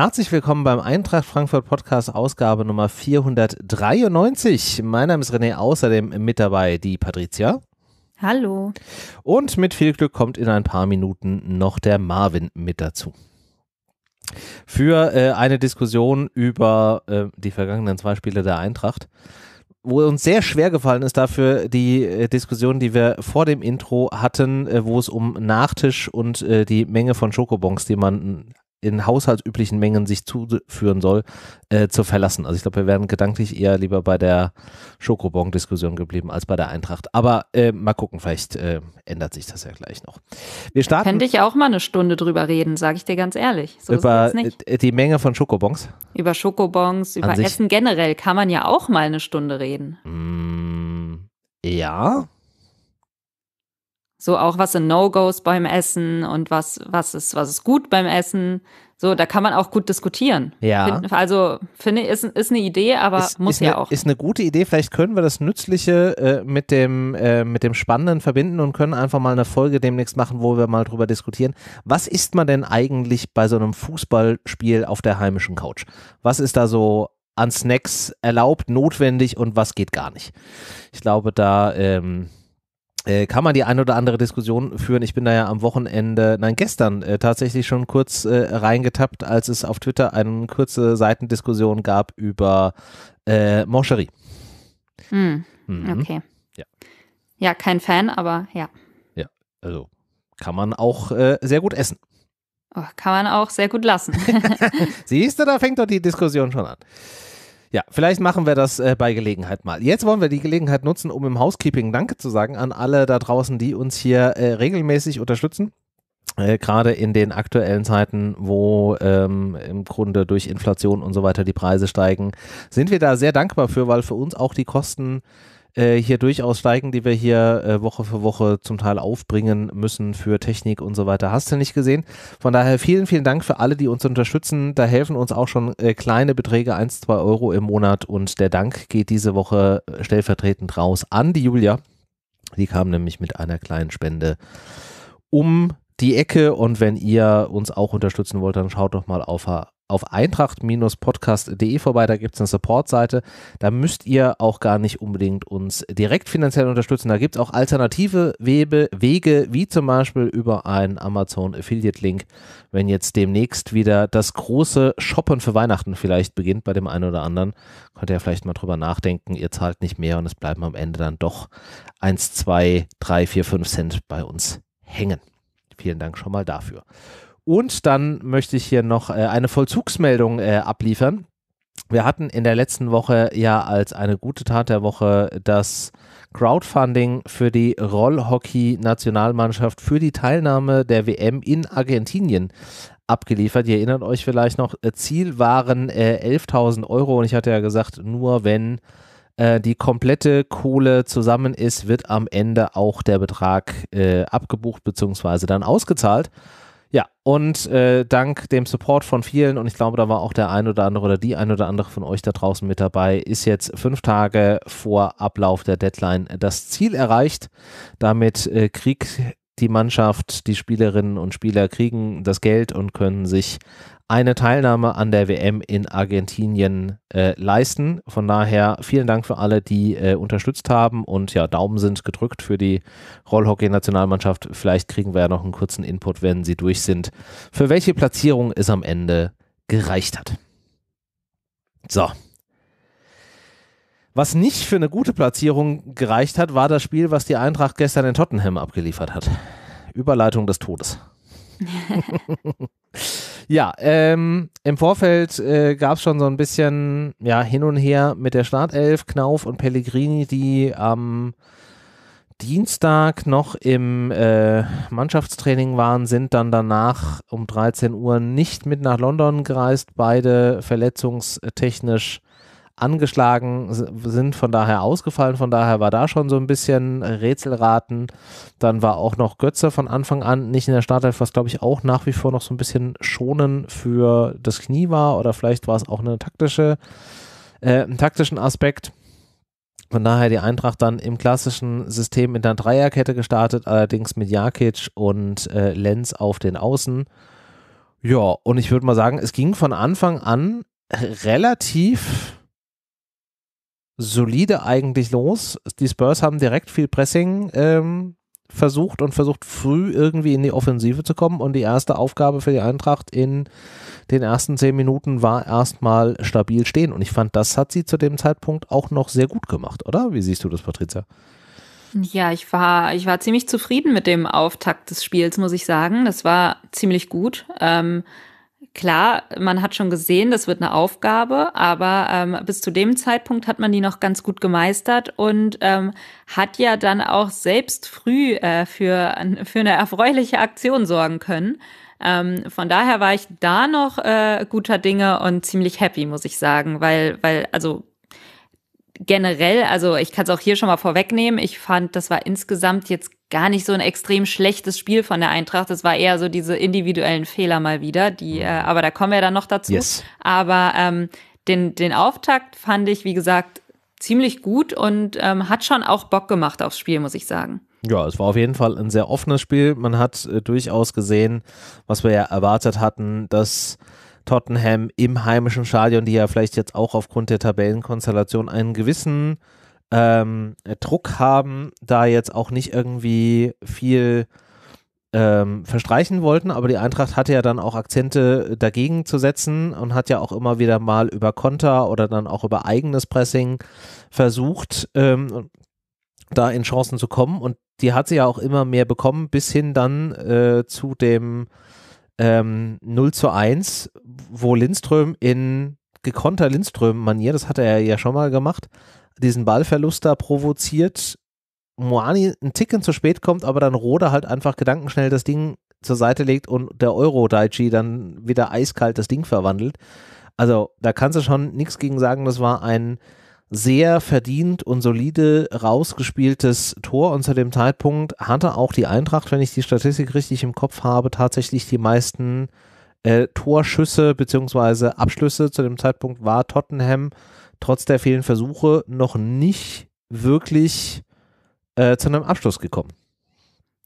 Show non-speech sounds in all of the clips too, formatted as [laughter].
Herzlich willkommen beim Eintracht Frankfurt Podcast Ausgabe Nummer 493. Mein Name ist René, außerdem mit dabei die Patricia. Hallo. Und mit viel Glück kommt in ein paar Minuten noch der Marvin mit dazu. Für äh, eine Diskussion über äh, die vergangenen zwei Spiele der Eintracht wo uns sehr schwer gefallen ist, dafür die äh, Diskussion, die wir vor dem Intro hatten, äh, wo es um Nachtisch und äh, die Menge von Schokobons, die man in haushaltsüblichen Mengen sich zuführen soll, äh, zu verlassen. Also ich glaube, wir wären gedanklich eher lieber bei der Schokobon-Diskussion geblieben als bei der Eintracht. Aber äh, mal gucken, vielleicht äh, ändert sich das ja gleich noch. Wir starten. Könnte ich auch mal eine Stunde drüber reden, sage ich dir ganz ehrlich. So über die Menge von Schokobons? Über Schokobons, über Essen generell kann man ja auch mal eine Stunde reden. Mm, ja. So auch was sind No-Gos beim Essen und was, was ist, was ist gut beim Essen. So, da kann man auch gut diskutieren. Ja. also finde ist, ist eine Idee, aber ist, muss ist ja ne, auch. Ist eine gute Idee. Vielleicht können wir das Nützliche äh, mit dem äh, mit dem Spannenden verbinden und können einfach mal eine Folge demnächst machen, wo wir mal drüber diskutieren. Was isst man denn eigentlich bei so einem Fußballspiel auf der heimischen Couch? Was ist da so an Snacks erlaubt, notwendig und was geht gar nicht? Ich glaube, da ähm, äh, kann man die ein oder andere Diskussion führen. Ich bin da ja am Wochenende, nein, gestern äh, tatsächlich schon kurz äh, reingetappt, als es auf Twitter eine kurze Seitendiskussion gab über äh, Moncherie. Hm. Mhm. Okay. Ja. ja, kein Fan, aber ja. Ja, also kann man auch äh, sehr gut essen. Oh, kann man auch sehr gut lassen. [laughs] Siehst du, da fängt doch die Diskussion schon an. Ja, vielleicht machen wir das äh, bei Gelegenheit mal. Jetzt wollen wir die Gelegenheit nutzen, um im Housekeeping Danke zu sagen an alle da draußen, die uns hier äh, regelmäßig unterstützen. Äh, Gerade in den aktuellen Zeiten, wo ähm, im Grunde durch Inflation und so weiter die Preise steigen, sind wir da sehr dankbar für, weil für uns auch die Kosten äh, äh, hier durchaus Steigen, die wir hier äh, Woche für Woche zum Teil aufbringen müssen für Technik und so weiter. Hast du nicht gesehen? Von daher vielen, vielen Dank für alle, die uns unterstützen. Da helfen uns auch schon äh, kleine Beträge, 1, 2 Euro im Monat. Und der Dank geht diese Woche äh, stellvertretend raus an die Julia. Die kam nämlich mit einer kleinen Spende um die Ecke. Und wenn ihr uns auch unterstützen wollt, dann schaut doch mal auf auf eintracht-podcast.de vorbei, da gibt es eine Support-Seite. Da müsst ihr auch gar nicht unbedingt uns direkt finanziell unterstützen. Da gibt es auch alternative Webe, Wege, wie zum Beispiel über einen Amazon Affiliate-Link, wenn jetzt demnächst wieder das große Shoppen für Weihnachten vielleicht beginnt bei dem einen oder anderen. Könnt ihr ja vielleicht mal drüber nachdenken. Ihr zahlt nicht mehr und es bleiben am Ende dann doch 1, 2, 3, 4, 5 Cent bei uns hängen. Vielen Dank schon mal dafür. Und dann möchte ich hier noch äh, eine Vollzugsmeldung äh, abliefern. Wir hatten in der letzten Woche ja als eine gute Tat der Woche das Crowdfunding für die Rollhockey-Nationalmannschaft für die Teilnahme der WM in Argentinien abgeliefert. Ihr erinnert euch vielleicht noch, äh, Ziel waren äh, 11.000 Euro und ich hatte ja gesagt, nur wenn die komplette Kohle zusammen ist, wird am Ende auch der Betrag äh, abgebucht bzw. dann ausgezahlt. Ja, und äh, dank dem Support von vielen, und ich glaube, da war auch der ein oder andere oder die ein oder andere von euch da draußen mit dabei, ist jetzt fünf Tage vor Ablauf der Deadline das Ziel erreicht. Damit äh, kriegt die Mannschaft, die Spielerinnen und Spieler kriegen das Geld und können sich eine Teilnahme an der WM in Argentinien äh, leisten. Von daher vielen Dank für alle, die äh, unterstützt haben und ja, Daumen sind gedrückt für die Rollhockey-Nationalmannschaft. Vielleicht kriegen wir ja noch einen kurzen Input, wenn sie durch sind, für welche Platzierung es am Ende gereicht hat. So. Was nicht für eine gute Platzierung gereicht hat, war das Spiel, was die Eintracht gestern in Tottenham abgeliefert hat. Überleitung des Todes. [laughs] Ja, ähm, im Vorfeld äh, gab es schon so ein bisschen ja, hin und her mit der Startelf, Knauf und Pellegrini, die am Dienstag noch im äh, Mannschaftstraining waren, sind dann danach um 13 Uhr nicht mit nach London gereist, beide verletzungstechnisch angeschlagen sind, von daher ausgefallen. Von daher war da schon so ein bisschen Rätselraten. Dann war auch noch Götze von Anfang an nicht in der Startelf, was glaube ich auch nach wie vor noch so ein bisschen schonen für das Knie war oder vielleicht war es auch eine taktische, äh, einen taktischen Aspekt. Von daher die Eintracht dann im klassischen System in der Dreierkette gestartet, allerdings mit Jakic und äh, Lenz auf den Außen. Ja, und ich würde mal sagen, es ging von Anfang an relativ solide eigentlich los. Die Spurs haben direkt viel Pressing ähm, versucht und versucht früh irgendwie in die Offensive zu kommen. Und die erste Aufgabe für die Eintracht in den ersten zehn Minuten war erstmal stabil stehen. Und ich fand, das hat sie zu dem Zeitpunkt auch noch sehr gut gemacht, oder? Wie siehst du das, Patricia? Ja, ich war, ich war ziemlich zufrieden mit dem Auftakt des Spiels, muss ich sagen. Das war ziemlich gut. Ähm, klar, man hat schon gesehen, das wird eine Aufgabe, aber ähm, bis zu dem Zeitpunkt hat man die noch ganz gut gemeistert und ähm, hat ja dann auch selbst früh äh, für, für eine erfreuliche Aktion sorgen können. Ähm, von daher war ich da noch äh, guter Dinge und ziemlich happy, muss ich sagen, weil, weil, also generell, also ich kann es auch hier schon mal vorwegnehmen, ich fand, das war insgesamt jetzt gar nicht so ein extrem schlechtes Spiel von der Eintracht. Es war eher so diese individuellen Fehler mal wieder, die, äh, mhm. aber da kommen wir dann noch dazu. Yes. Aber ähm, den, den Auftakt fand ich, wie gesagt, ziemlich gut und ähm, hat schon auch Bock gemacht aufs Spiel, muss ich sagen. Ja, es war auf jeden Fall ein sehr offenes Spiel. Man hat äh, durchaus gesehen, was wir ja erwartet hatten, dass Tottenham im heimischen Stadion, die ja vielleicht jetzt auch aufgrund der Tabellenkonstellation einen gewissen ähm, Druck haben, da jetzt auch nicht irgendwie viel ähm, verstreichen wollten, aber die Eintracht hatte ja dann auch Akzente dagegen zu setzen und hat ja auch immer wieder mal über Konter oder dann auch über eigenes Pressing versucht, ähm, da in Chancen zu kommen und die hat sie ja auch immer mehr bekommen, bis hin dann äh, zu dem ähm, 0 zu 1, wo Lindström in gekonter Lindström-Manier, das hat er ja schon mal gemacht, diesen Ballverlust da provoziert. Moani ein Ticken zu spät kommt, aber dann Rode halt einfach gedankenschnell das Ding zur Seite legt und der Euro Daichi dann wieder eiskalt das Ding verwandelt. Also da kannst du schon nichts gegen sagen. Das war ein sehr verdient und solide rausgespieltes Tor und zu dem Zeitpunkt hatte auch die Eintracht, wenn ich die Statistik richtig im Kopf habe, tatsächlich die meisten äh, Torschüsse bzw. Abschlüsse. Zu dem Zeitpunkt war Tottenham trotz der vielen Versuche noch nicht wirklich äh, zu einem Abschluss gekommen.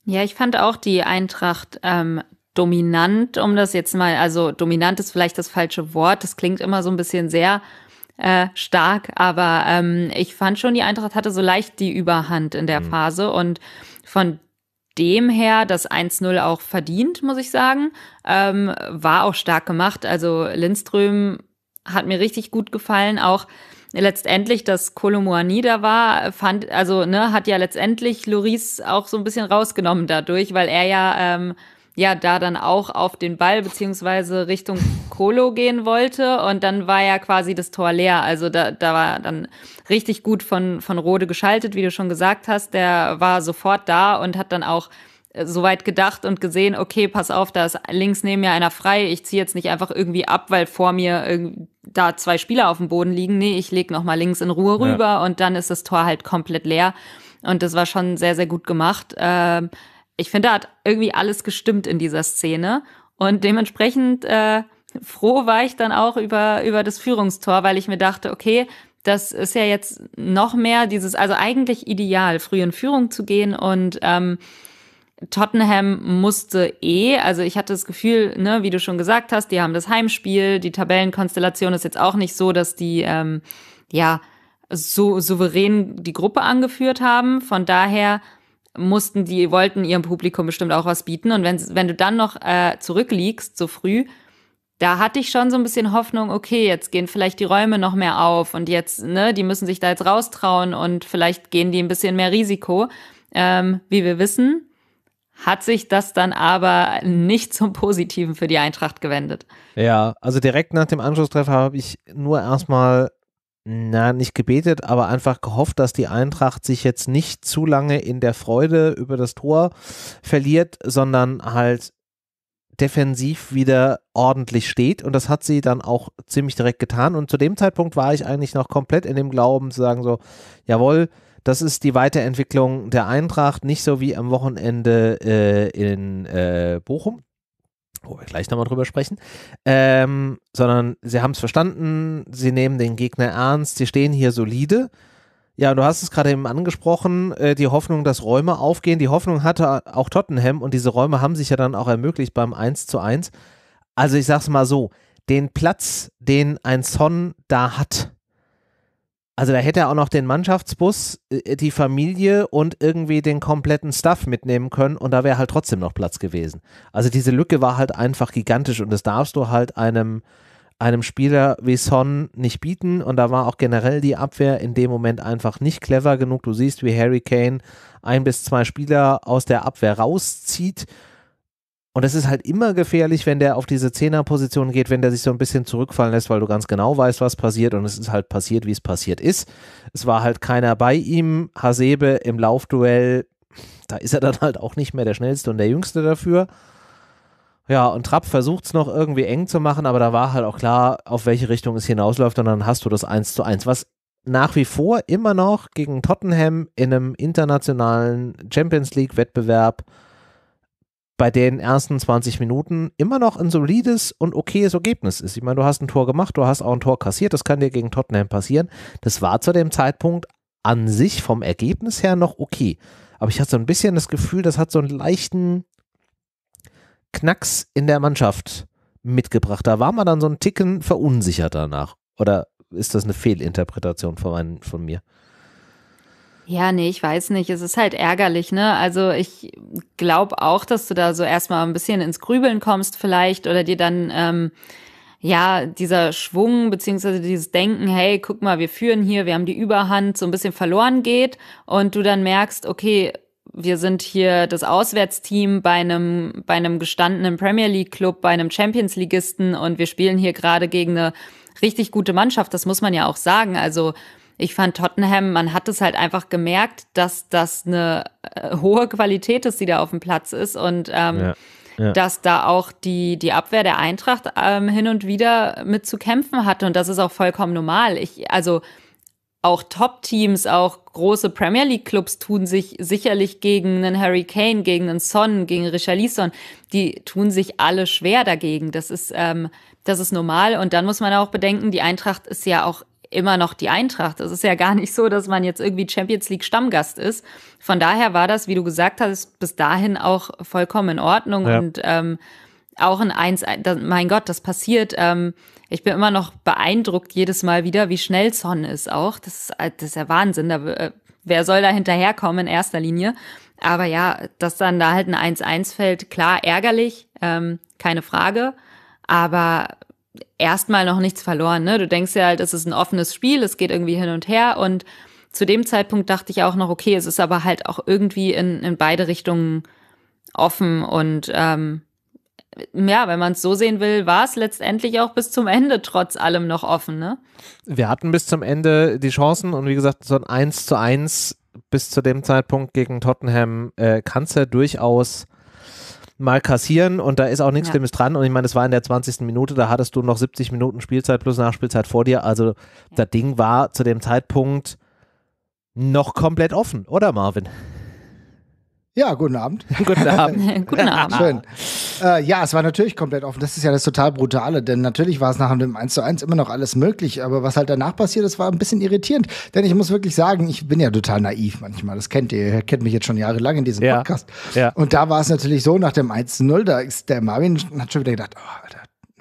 Ja, ich fand auch die Eintracht ähm, dominant, um das jetzt mal, also dominant ist vielleicht das falsche Wort, das klingt immer so ein bisschen sehr äh, stark, aber ähm, ich fand schon, die Eintracht hatte so leicht die Überhand in der mhm. Phase und von dem her das 1-0 auch verdient, muss ich sagen, ähm, war auch stark gemacht. Also Lindström hat mir richtig gut gefallen, auch letztendlich, dass Kolomoani da war, fand, also ne, hat ja letztendlich Loris auch so ein bisschen rausgenommen dadurch, weil er ja ähm, ja da dann auch auf den Ball beziehungsweise Richtung Kolo gehen wollte und dann war ja quasi das Tor leer. Also da, da war dann richtig gut von, von Rode geschaltet, wie du schon gesagt hast. Der war sofort da und hat dann auch so weit gedacht und gesehen, okay, pass auf, da ist links neben mir einer frei, ich ziehe jetzt nicht einfach irgendwie ab, weil vor mir da zwei Spieler auf dem Boden liegen. Nee, ich lege nochmal links in Ruhe rüber ja. und dann ist das Tor halt komplett leer. Und das war schon sehr, sehr gut gemacht. Ähm, ich finde, da hat irgendwie alles gestimmt in dieser Szene. Und dementsprechend äh, froh war ich dann auch über, über das Führungstor, weil ich mir dachte, okay, das ist ja jetzt noch mehr dieses, also eigentlich ideal, früh in Führung zu gehen und ähm, Tottenham musste eh, also ich hatte das Gefühl, ne, wie du schon gesagt hast, die haben das Heimspiel, die Tabellenkonstellation ist jetzt auch nicht so, dass die ähm, ja so souverän die Gruppe angeführt haben. Von daher mussten die, wollten ihrem Publikum bestimmt auch was bieten. Und wenn, wenn du dann noch äh, zurückliegst, so früh, da hatte ich schon so ein bisschen Hoffnung, okay, jetzt gehen vielleicht die Räume noch mehr auf und jetzt, ne, die müssen sich da jetzt raustrauen und vielleicht gehen die ein bisschen mehr Risiko. Ähm, wie wir wissen, hat sich das dann aber nicht zum Positiven für die Eintracht gewendet. Ja, also direkt nach dem Anschlusstreffer habe ich nur erstmal, na, nicht gebetet, aber einfach gehofft, dass die Eintracht sich jetzt nicht zu lange in der Freude über das Tor verliert, sondern halt defensiv wieder ordentlich steht. Und das hat sie dann auch ziemlich direkt getan. Und zu dem Zeitpunkt war ich eigentlich noch komplett in dem Glauben zu sagen, so, jawohl, das ist die Weiterentwicklung der Eintracht, nicht so wie am Wochenende äh, in äh, Bochum, wo wir gleich nochmal drüber sprechen, ähm, sondern sie haben es verstanden, sie nehmen den Gegner ernst, sie stehen hier solide. Ja, du hast es gerade eben angesprochen, äh, die Hoffnung, dass Räume aufgehen. Die Hoffnung hatte auch Tottenham und diese Räume haben sich ja dann auch ermöglicht beim 1 zu 1. Also ich sag's mal so, den Platz, den ein Son da hat, also da hätte er auch noch den Mannschaftsbus, äh, die Familie und irgendwie den kompletten Staff mitnehmen können und da wäre halt trotzdem noch Platz gewesen. Also diese Lücke war halt einfach gigantisch und das darfst du halt einem, einem Spieler wie Son nicht bieten und da war auch generell die Abwehr in dem Moment einfach nicht clever genug. Du siehst, wie Harry Kane ein bis zwei Spieler aus der Abwehr rauszieht und es ist halt immer gefährlich, wenn der auf diese Zehnerposition geht, wenn der sich so ein bisschen zurückfallen lässt, weil du ganz genau weißt, was passiert. Und es ist halt passiert, wie es passiert ist. Es war halt keiner bei ihm. Hasebe im Laufduell, da ist er dann halt auch nicht mehr der Schnellste und der Jüngste dafür. Ja, und Trapp versucht es noch irgendwie eng zu machen, aber da war halt auch klar, auf welche Richtung es hinausläuft. Und dann hast du das 1 zu 1, was nach wie vor immer noch gegen Tottenham in einem internationalen Champions League-Wettbewerb bei den ersten 20 Minuten immer noch ein solides und okayes Ergebnis ist. Ich meine, du hast ein Tor gemacht, du hast auch ein Tor kassiert, das kann dir gegen Tottenham passieren. Das war zu dem Zeitpunkt an sich vom Ergebnis her noch okay. Aber ich hatte so ein bisschen das Gefühl, das hat so einen leichten Knacks in der Mannschaft mitgebracht. Da war man dann so ein Ticken verunsichert danach. Oder ist das eine Fehlinterpretation von, mein, von mir? Ja, nee, ich weiß nicht. Es ist halt ärgerlich, ne? Also ich glaube auch, dass du da so erstmal ein bisschen ins Grübeln kommst vielleicht oder dir dann, ähm, ja, dieser Schwung beziehungsweise dieses Denken, hey, guck mal, wir führen hier, wir haben die Überhand, so ein bisschen verloren geht und du dann merkst, okay, wir sind hier das Auswärtsteam bei einem, bei einem gestandenen Premier League Club, bei einem Champions Leagueisten und wir spielen hier gerade gegen eine richtig gute Mannschaft. Das muss man ja auch sagen. Also, ich fand Tottenham, man hat es halt einfach gemerkt, dass das eine äh, hohe Qualität ist, die da auf dem Platz ist und ähm, ja. Ja. dass da auch die, die Abwehr der Eintracht ähm, hin und wieder mit zu kämpfen hatte. Und das ist auch vollkommen normal. Ich, also auch Top-Teams, auch große Premier League-Clubs tun sich sicherlich gegen einen Harry Kane, gegen einen Son, gegen Richard Leeson, Die tun sich alle schwer dagegen. Das ist, ähm, das ist normal. Und dann muss man auch bedenken, die Eintracht ist ja auch immer noch die Eintracht. Es ist ja gar nicht so, dass man jetzt irgendwie Champions League Stammgast ist. Von daher war das, wie du gesagt hast, bis dahin auch vollkommen in Ordnung ja. und ähm, auch ein Eins, mein Gott, das passiert. Ähm, ich bin immer noch beeindruckt jedes Mal wieder, wie schnell Son ist auch. Das ist, äh, das ist ja Wahnsinn. Da, äh, wer soll da hinterherkommen in erster Linie? Aber ja, dass dann da halt ein 1-1 fällt, klar, ärgerlich, ähm, keine Frage. Aber erstmal noch nichts verloren. Ne? Du denkst ja halt, es ist ein offenes Spiel, es geht irgendwie hin und her. Und zu dem Zeitpunkt dachte ich auch noch, okay, es ist aber halt auch irgendwie in, in beide Richtungen offen. Und ähm, ja, wenn man es so sehen will, war es letztendlich auch bis zum Ende trotz allem noch offen. Ne? Wir hatten bis zum Ende die Chancen und wie gesagt, so ein 1 zu 1 bis zu dem Zeitpunkt gegen Tottenham äh, kann es ja durchaus mal kassieren und da ist auch nichts ja. Schlimmes dran. Und ich meine, es war in der 20. Minute, da hattest du noch 70 Minuten Spielzeit plus Nachspielzeit vor dir. Also ja. das Ding war zu dem Zeitpunkt noch komplett offen, oder Marvin? Ja, guten Abend. [laughs] Guten Abend. guten [laughs] Abend. Schön. Äh, ja, es war natürlich komplett offen. Das ist ja das total Brutale, denn natürlich war es nach dem 1 zu 1 immer noch alles möglich. Aber was halt danach passiert ist, war ein bisschen irritierend. Denn ich muss wirklich sagen, ich bin ja total naiv manchmal. Das kennt ihr. Ihr kennt mich jetzt schon jahrelang in diesem ja. Podcast. Ja. Und da war es natürlich so, nach dem 1 zu 0, da ist der Marvin hat schon wieder gedacht, oh, Alter,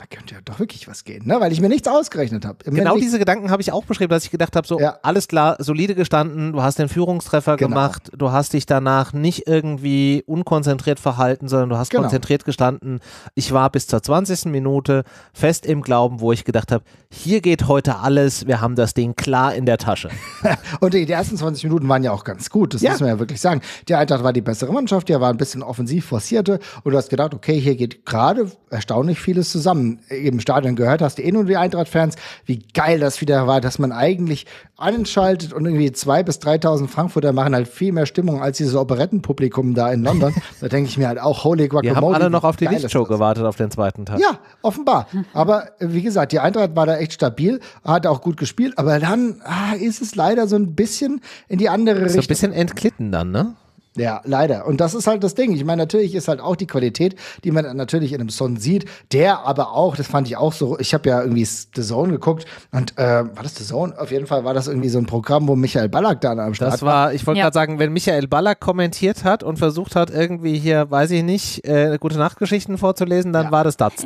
da könnte ja doch wirklich was gehen, ne? weil ich mir nichts ausgerechnet habe. Genau diese Gedanken habe ich auch beschrieben, dass ich gedacht habe, so ja. alles klar, solide gestanden, du hast den Führungstreffer genau. gemacht, du hast dich danach nicht irgendwie unkonzentriert verhalten, sondern du hast genau. konzentriert gestanden. Ich war bis zur 20. Minute fest im Glauben, wo ich gedacht habe, hier geht heute alles, wir haben das Ding klar in der Tasche. [laughs] Und die, ersten 20 Minuten waren ja auch ganz gut, das ja. muss man ja wirklich sagen. Die Eintracht war die bessere Mannschaft, die war ein bisschen offensiv forcierte und du hast gedacht, okay, hier geht gerade erstaunlich vieles zusammen im Stadion gehört hast, eh nur die Eintracht-Fans, wie geil das wieder war, dass man eigentlich anschaltet und irgendwie 2.000 bis 3.000 Frankfurter machen halt viel mehr Stimmung als dieses Operettenpublikum da in London. [laughs] da denke ich mir halt auch, holy guacamole. Wir haben alle noch auf die Lichtshow gewartet auf den zweiten Tag. Ja, offenbar. Aber äh, wie gesagt, die Eintracht war da echt stabil, hat auch gut gespielt, aber dann ah, ist es leider so ein bisschen in die andere so Richtung. So ein bisschen entglitten dann, ne? Ja, leider. Und das ist halt das Ding. Ich meine, natürlich ist halt auch die Qualität, die man natürlich in einem Son sieht, der aber auch, das fand ich auch so, ich habe ja irgendwie The Zone geguckt und äh, war das The Zone? Auf jeden Fall war das irgendwie so ein Programm, wo Michael Ballack da am Start war. Das war, ich wollte ja. gerade sagen, wenn Michael Ballack kommentiert hat und versucht hat, irgendwie hier, weiß ich nicht, äh, gute Nachtgeschichten vorzulesen, dann ja. war das das. [laughs]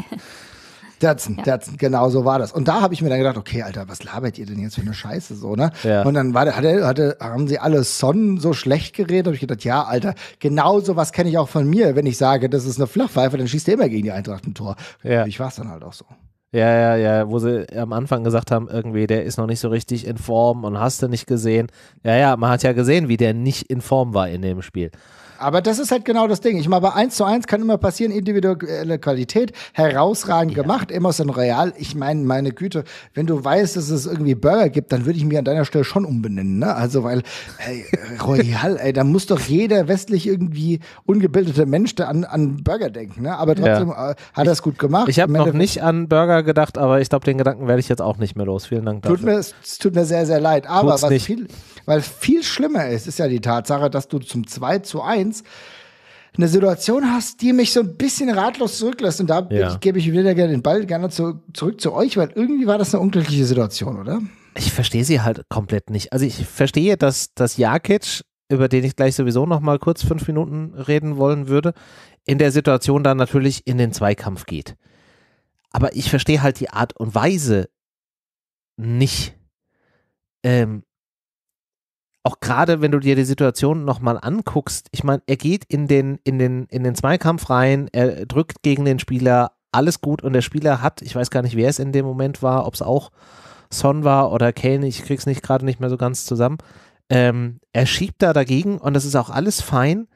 Datsun, ja. Datsun, genau so war das. Und da habe ich mir dann gedacht, okay, Alter, was labert ihr denn jetzt für eine Scheiße so, ne? Ja. Und dann war, hatte, hatte, haben sie alle Sonnen so schlecht geredet. Habe ich gedacht, ja, Alter, genau so was kenne ich auch von mir. Wenn ich sage, das ist eine Flachpfeife, dann schießt der immer gegen die Eintracht ein Tor. Ja. Ich war es dann halt auch so. Ja, ja, ja, wo sie am Anfang gesagt haben, irgendwie, der ist noch nicht so richtig in Form und hast du nicht gesehen. Ja, ja, man hat ja gesehen, wie der nicht in Form war in dem Spiel. Aber das ist halt genau das Ding. Ich meine, bei 1 zu 1 kann immer passieren, individuelle Qualität, herausragend ja. gemacht, Emerson Royal. Ich meine, meine Güte, wenn du weißt, dass es irgendwie Burger gibt, dann würde ich mich an deiner Stelle schon umbenennen. Ne? Also, weil, ey, [laughs] Royal, ey, da muss doch jeder westlich irgendwie ungebildete Mensch an, an Burger denken. Ne? Aber trotzdem ja. Äh, hat er es gut gemacht. Ich habe noch nicht an Burger gedacht, aber ich glaube, den Gedanken werde ich jetzt auch nicht mehr los. Vielen Dank dafür. Tut mir, es tut mir sehr, sehr leid. Aber was viel, weil viel schlimmer ist, ist ja die Tatsache, dass du zum 2 zu 1 1 eine Situation hast, die mich so ein bisschen ratlos zurücklässt. Und da ja. gebe ich wieder gerne den Ball gerne zu, zurück zu euch, weil irgendwie war das eine unglückliche Situation, oder? Ich verstehe sie halt komplett nicht. Also ich verstehe, dass, das Jakic, über den ich gleich sowieso noch mal kurz fünf Minuten reden wollen würde, in der Situation dann natürlich in den Zweikampf geht. Aber ich verstehe halt die Art und Weise nicht. Ähm, auch gerade wenn du dir die Situation nochmal anguckst, ich meine, er geht in den, in, den, in den Zweikampf rein, er drückt gegen den Spieler, alles gut und der Spieler hat, ich weiß gar nicht, wer es in dem Moment war, ob es auch Son war oder Kane, ich krieg's nicht gerade nicht mehr so ganz zusammen. Ähm, er schiebt da dagegen und das ist auch alles fein,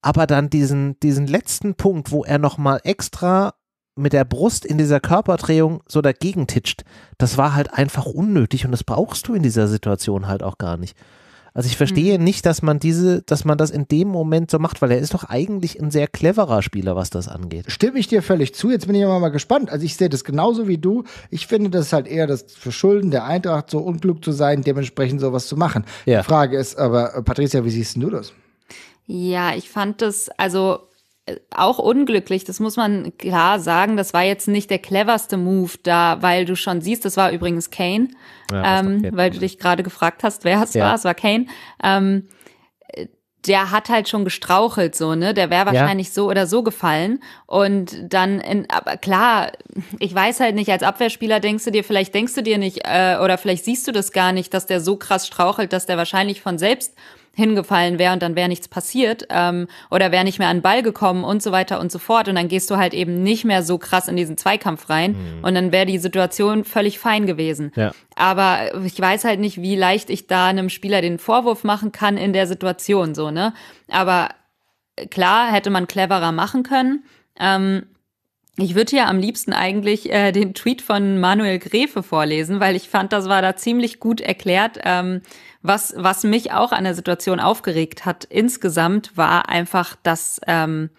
aber dann diesen, diesen letzten Punkt, wo er nochmal extra mit der Brust in dieser Körperdrehung so dagegen titscht, das war halt einfach unnötig und das brauchst du in dieser Situation halt auch gar nicht. Also ich verstehe mhm. nicht, dass man diese, dass man das in dem Moment so macht, weil er ist doch eigentlich ein sehr cleverer Spieler, was das angeht. Stimme ich dir völlig zu. Jetzt bin ich aber mal gespannt. Also ich sehe das genauso wie du. Ich finde das halt eher das Verschulden der Eintracht, so unglück zu sein, dementsprechend sowas zu machen. Ja. Die Frage ist aber, äh, Patricia, wie siehst du das? Ja, ich fand das, also auch unglücklich, das muss man klar sagen. Das war jetzt nicht der cleverste Move da, weil du schon siehst, das war übrigens Kane, ja, ähm, Kane. weil du dich gerade gefragt hast, wer es ja. war. Es war Kane. Ähm, der hat halt schon gestrauchelt so, ne? Der wäre wahrscheinlich ja. so oder so gefallen. Und dann, in, aber klar, ich weiß halt nicht, als Abwehrspieler denkst du dir, vielleicht denkst du dir nicht, äh, oder vielleicht siehst du das gar nicht, dass der so krass strauchelt, dass der wahrscheinlich von selbst hingefallen wäre und dann wäre nichts passiert ähm, oder wäre nicht mehr an den Ball gekommen und so weiter und so fort. Und dann gehst du halt eben nicht mehr so krass in diesen Zweikampf rein mhm. und dann wäre die Situation völlig fein gewesen. Ja. Aber ich weiß halt nicht, wie leicht ich da einem Spieler den Vorwurf machen kann in der Situation so, ne? Aber klar, hätte man cleverer machen können. Ähm, ich würde hier am liebsten eigentlich äh, den Tweet von Manuel Grefe vorlesen, weil ich fand, das war da ziemlich gut erklärt. Ähm, was, was mich auch an der Situation aufgeregt hat insgesamt, war einfach, dass ähm,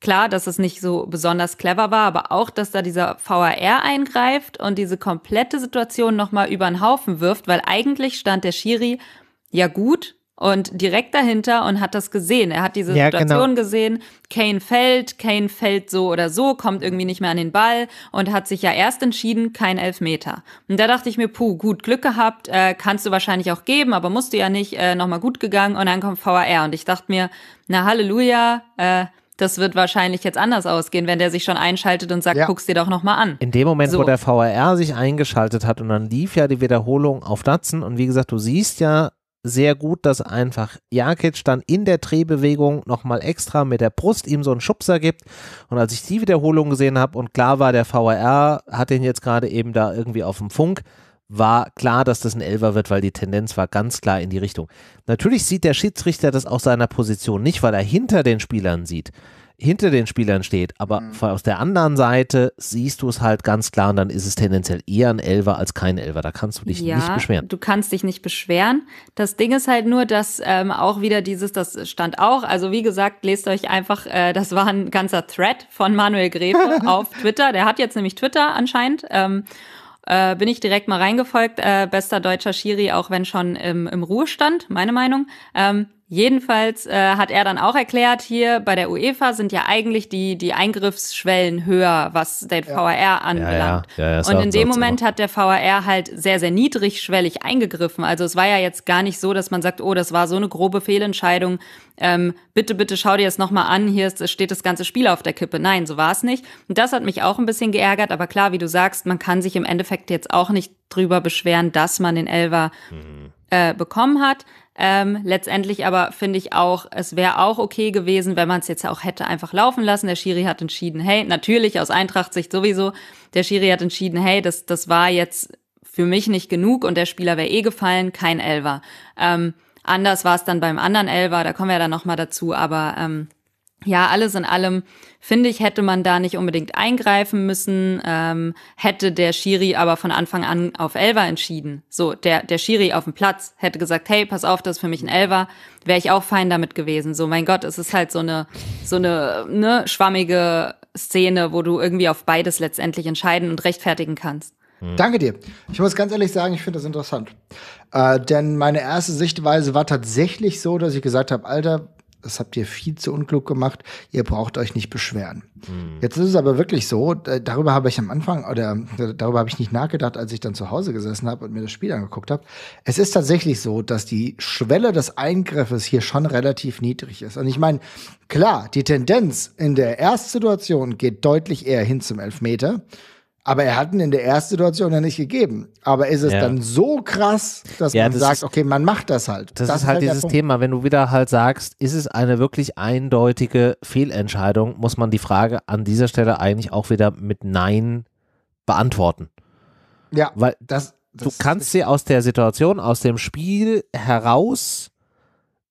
klar, dass es nicht so besonders clever war, aber auch, dass da dieser VAR eingreift und diese komplette Situation nochmal über den Haufen wirft, weil eigentlich stand der Schiri, ja gut, und direkt dahinter und hat das gesehen. Er hat diese ja, genau. Situation genau. gesehen. Kane fällt, Kane fällt so oder so, kommt irgendwie nicht mehr an den Ball und hat sich ja erst entschieden, kein Elfmeter. Und da dachte ich mir, puh, gut Glück gehabt, äh, kannst du wahrscheinlich auch geben, aber musst du ja nicht, äh, nochmal gut gegangen und dann kommt VAR und ich dachte mir, na Halleluja, äh, das wird wahrscheinlich jetzt anders ausgehen, wenn der sich schon einschaltet und sagt, ja. guck's dir doch nochmal an. In dem Moment, so. wo der VAR sich eingeschaltet hat und dann lief ja die Wiederholung auf Datsen und wie gesagt, du siehst ja sehr gut, dass einfach Jakic dann in der Drehbewegung nochmal extra mit der Brust ihm so einen Schubser gibt. Und als ich die Wiederholung gesehen habe und klar war, der VAR hat den jetzt gerade eben da irgendwie auf dem Funk, war klar, dass das ein Elfer wird, weil die Tendenz war ganz klar in die Richtung. Natürlich sieht der Schiedsrichter das aus seiner Position nicht, weil er hinter den Spielern sieht hinter den Spielern steht, aber mhm. aus der anderen Seite siehst du es halt ganz klar und dann ist es tendenziell eher ein Elver als kein Elver. Da kannst du dich ja, nicht beschweren. Du kannst dich nicht beschweren. Das Ding ist halt nur, dass ähm, auch wieder dieses, das stand auch, also wie gesagt, lest euch einfach, äh, das war ein ganzer Thread von Manuel Greve [laughs] auf Twitter. Der hat jetzt nämlich Twitter anscheinend. Ähm, äh, bin ich direkt mal reingefolgt. Äh, bester deutscher Schiri, auch wenn schon im, im Ruhestand, meine Meinung. Ähm, Jedenfalls äh, hat er dann auch erklärt, hier bei der UEFA sind ja eigentlich die, die Eingriffsschwellen höher, was den ja. VAR anbelangt. Ja, ja. Ja, Und in dem Moment genau. hat der VAR halt sehr, sehr niedrigschwellig eingegriffen. Also es war ja jetzt gar nicht so, dass man sagt, oh, das war so eine grobe Fehlentscheidung. Ähm, bitte, bitte schau dir das nochmal an, hier ist, steht das ganze Spiel auf der Kippe. Nein, so war es nicht. Und das hat mich auch ein bisschen geärgert, aber klar, wie du sagst, man kann sich im Endeffekt jetzt auch nicht drüber beschweren, dass man den Elver mhm. äh, bekommen hat. Ähm, letztendlich aber finde ich auch, es wäre auch okay gewesen, wenn man es jetzt auch hätte einfach laufen lassen. Der Schiri hat entschieden, hey, natürlich aus Eintracht-Sicht sowieso, der Schiri hat entschieden, hey, das, das war jetzt für mich nicht genug und der Spieler wäre eh gefallen, kein Elver. Ähm, anders war es dann beim anderen Elver, da kommen wir dann nochmal dazu, aber ähm, ja, alles in allem finde ich, hätte man da nicht unbedingt eingreifen müssen, ähm, hätte der Schiri aber von Anfang an auf Elva entschieden. So, der, der Schiri auf dem Platz hätte gesagt, hey, pass auf, das ist für mich ein Elva, wäre ich auch fein damit gewesen. So, mein Gott, es ist halt so eine, so eine, ne, schwammige Szene, wo du irgendwie auf beides letztendlich entscheiden und rechtfertigen kannst. Hm. Danke dir. Ich muss ganz ehrlich sagen, ich finde das interessant. Äh, denn meine erste Sichtweise war tatsächlich so, dass ich gesagt habe, Alter, das habt ihr viel zu unklug gemacht, ihr braucht euch nicht beschweren. Mhm. Jetzt ist es aber wirklich so, darüber habe ich am Anfang oder darüber habe ich nicht nachgedacht, als ich dann zu Hause gesessen habe und mir das Spiel angeguckt habe. Es ist tatsächlich so, dass die Schwelle des Eingriffes hier schon relativ niedrig ist. Und ich meine, klar, die Tendenz in der Erstsituation geht deutlich eher hin zum Elfmeter. Aber er hat ihn in der ersten Situation ja nicht gegeben. Aber ist es ja. dann so krass, dass ja, man das sagt, ist, okay, man macht das halt. Das, das ist, halt, halt dieses Thema, wenn du wieder halt sagst, ist es eine wirklich eindeutige Fehlentscheidung, muss man die Frage an dieser Stelle eigentlich auch wieder mit Nein beantworten. Ja, weil das, das du kannst sie aus der Situation, aus dem Spiel heraus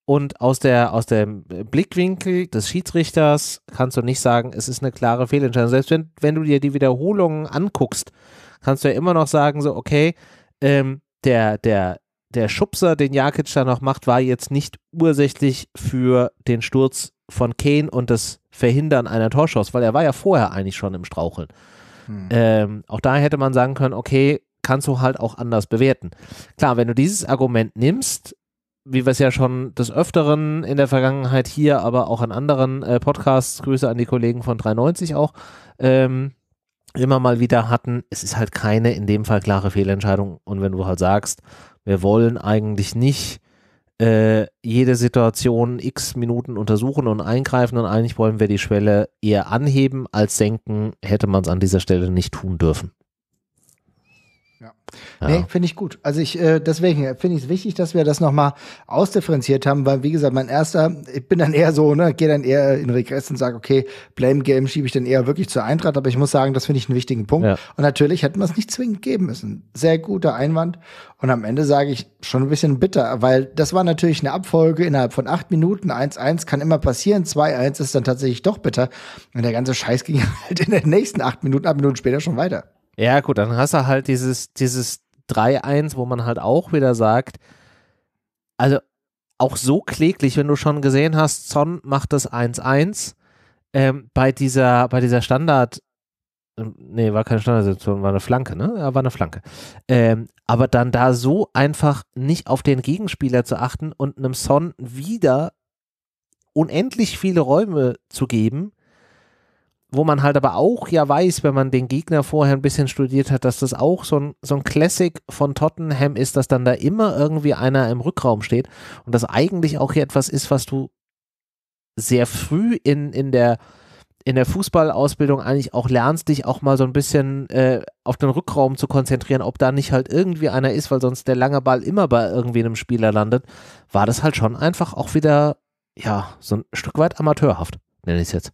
und aus, der, aus dem Blickwinkel des Schiedsrichters kannst du nicht sagen, es ist eine klare Fehlentscheidung. Selbst wenn, wenn du dir die Wiederholungen anguckst, kannst du ja immer noch sagen, so, okay, ähm, der, der, der Schubser, den Jakic da noch macht, war jetzt nicht ursächlich für den Sturz von Kane und das Verhindern einer Torschance, weil er war ja vorher eigentlich schon im Straucheln. Hm. Ähm, auch da hätte man sagen können, okay, kannst du halt auch anders bewerten. Klar, wenn du dieses Argument nimmst, wie wir es ja schon des Öfteren in der Vergangenheit hier, aber auch an anderen äh, Podcasts, Grüße an die Kollegen von 93 auch, ähm, immer mal wieder hatten, es ist halt keine in dem Fall klare Fehlentscheidung. Und wenn du halt sagst, wir wollen eigentlich nicht äh, jede Situation x Minuten untersuchen und eingreifen und eigentlich wollen wir die Schwelle eher anheben als senken, hätte man es an dieser Stelle nicht tun dürfen. Ja. ja. Nee, finde ich gut. Also ich, äh, deswegen äh, finde ich es wichtig, dass wir das nochmal ausdifferenziert haben, weil wie gesagt, mein erster, ich bin dann eher so, ne, gehe dann eher in Regress und sage, okay, Blame Game schiebe ich dann eher wirklich zur Eintracht, aber ich muss sagen, das finde ich einen wichtigen Punkt. Ja. Und natürlich hätten wir es nicht zwingend geben müssen. Sehr guter Einwand. Und am Ende sage ich schon ein bisschen bitter, weil das war natürlich eine Abfolge innerhalb von acht Minuten. 1-1 kann immer passieren, 2-1 ist dann tatsächlich doch bitter. Und der ganze Scheiß ging [laughs] halt in den nächsten acht Minuten, acht Minuten später schon weiter. Ja, gut, dann hast du halt dieses, dieses 3-1, wo man halt auch wieder sagt, also auch so kläglich, wenn du schon gesehen hast, Zon macht das 1-1 ähm, bei dieser, bei dieser Standard, ähm, nee, war keine Standardsituation, war eine Flanke, ne? Ja, war eine Flanke. Ähm, aber dann da so einfach nicht auf den Gegenspieler zu achten und einem Son wieder unendlich viele Räume zu geben, wo man halt aber auch ja weiß, wenn man den Gegner vorher ein bisschen studiert hat, dass das auch so ein, so ein Classic von Tottenham ist, dass dann da immer irgendwie einer im Rückraum steht und das eigentlich auch hier etwas ist, was du sehr früh in, in der in der Fußballausbildung eigentlich auch lernst, dich auch mal so ein bisschen äh, auf den Rückraum zu konzentrieren, ob da nicht halt irgendwie einer ist, weil sonst der lange Ball immer bei irgendwie einem Spieler landet, war das halt schon einfach auch wieder, ja, so ein Stück weit amateurhaft, nenne ich es jetzt.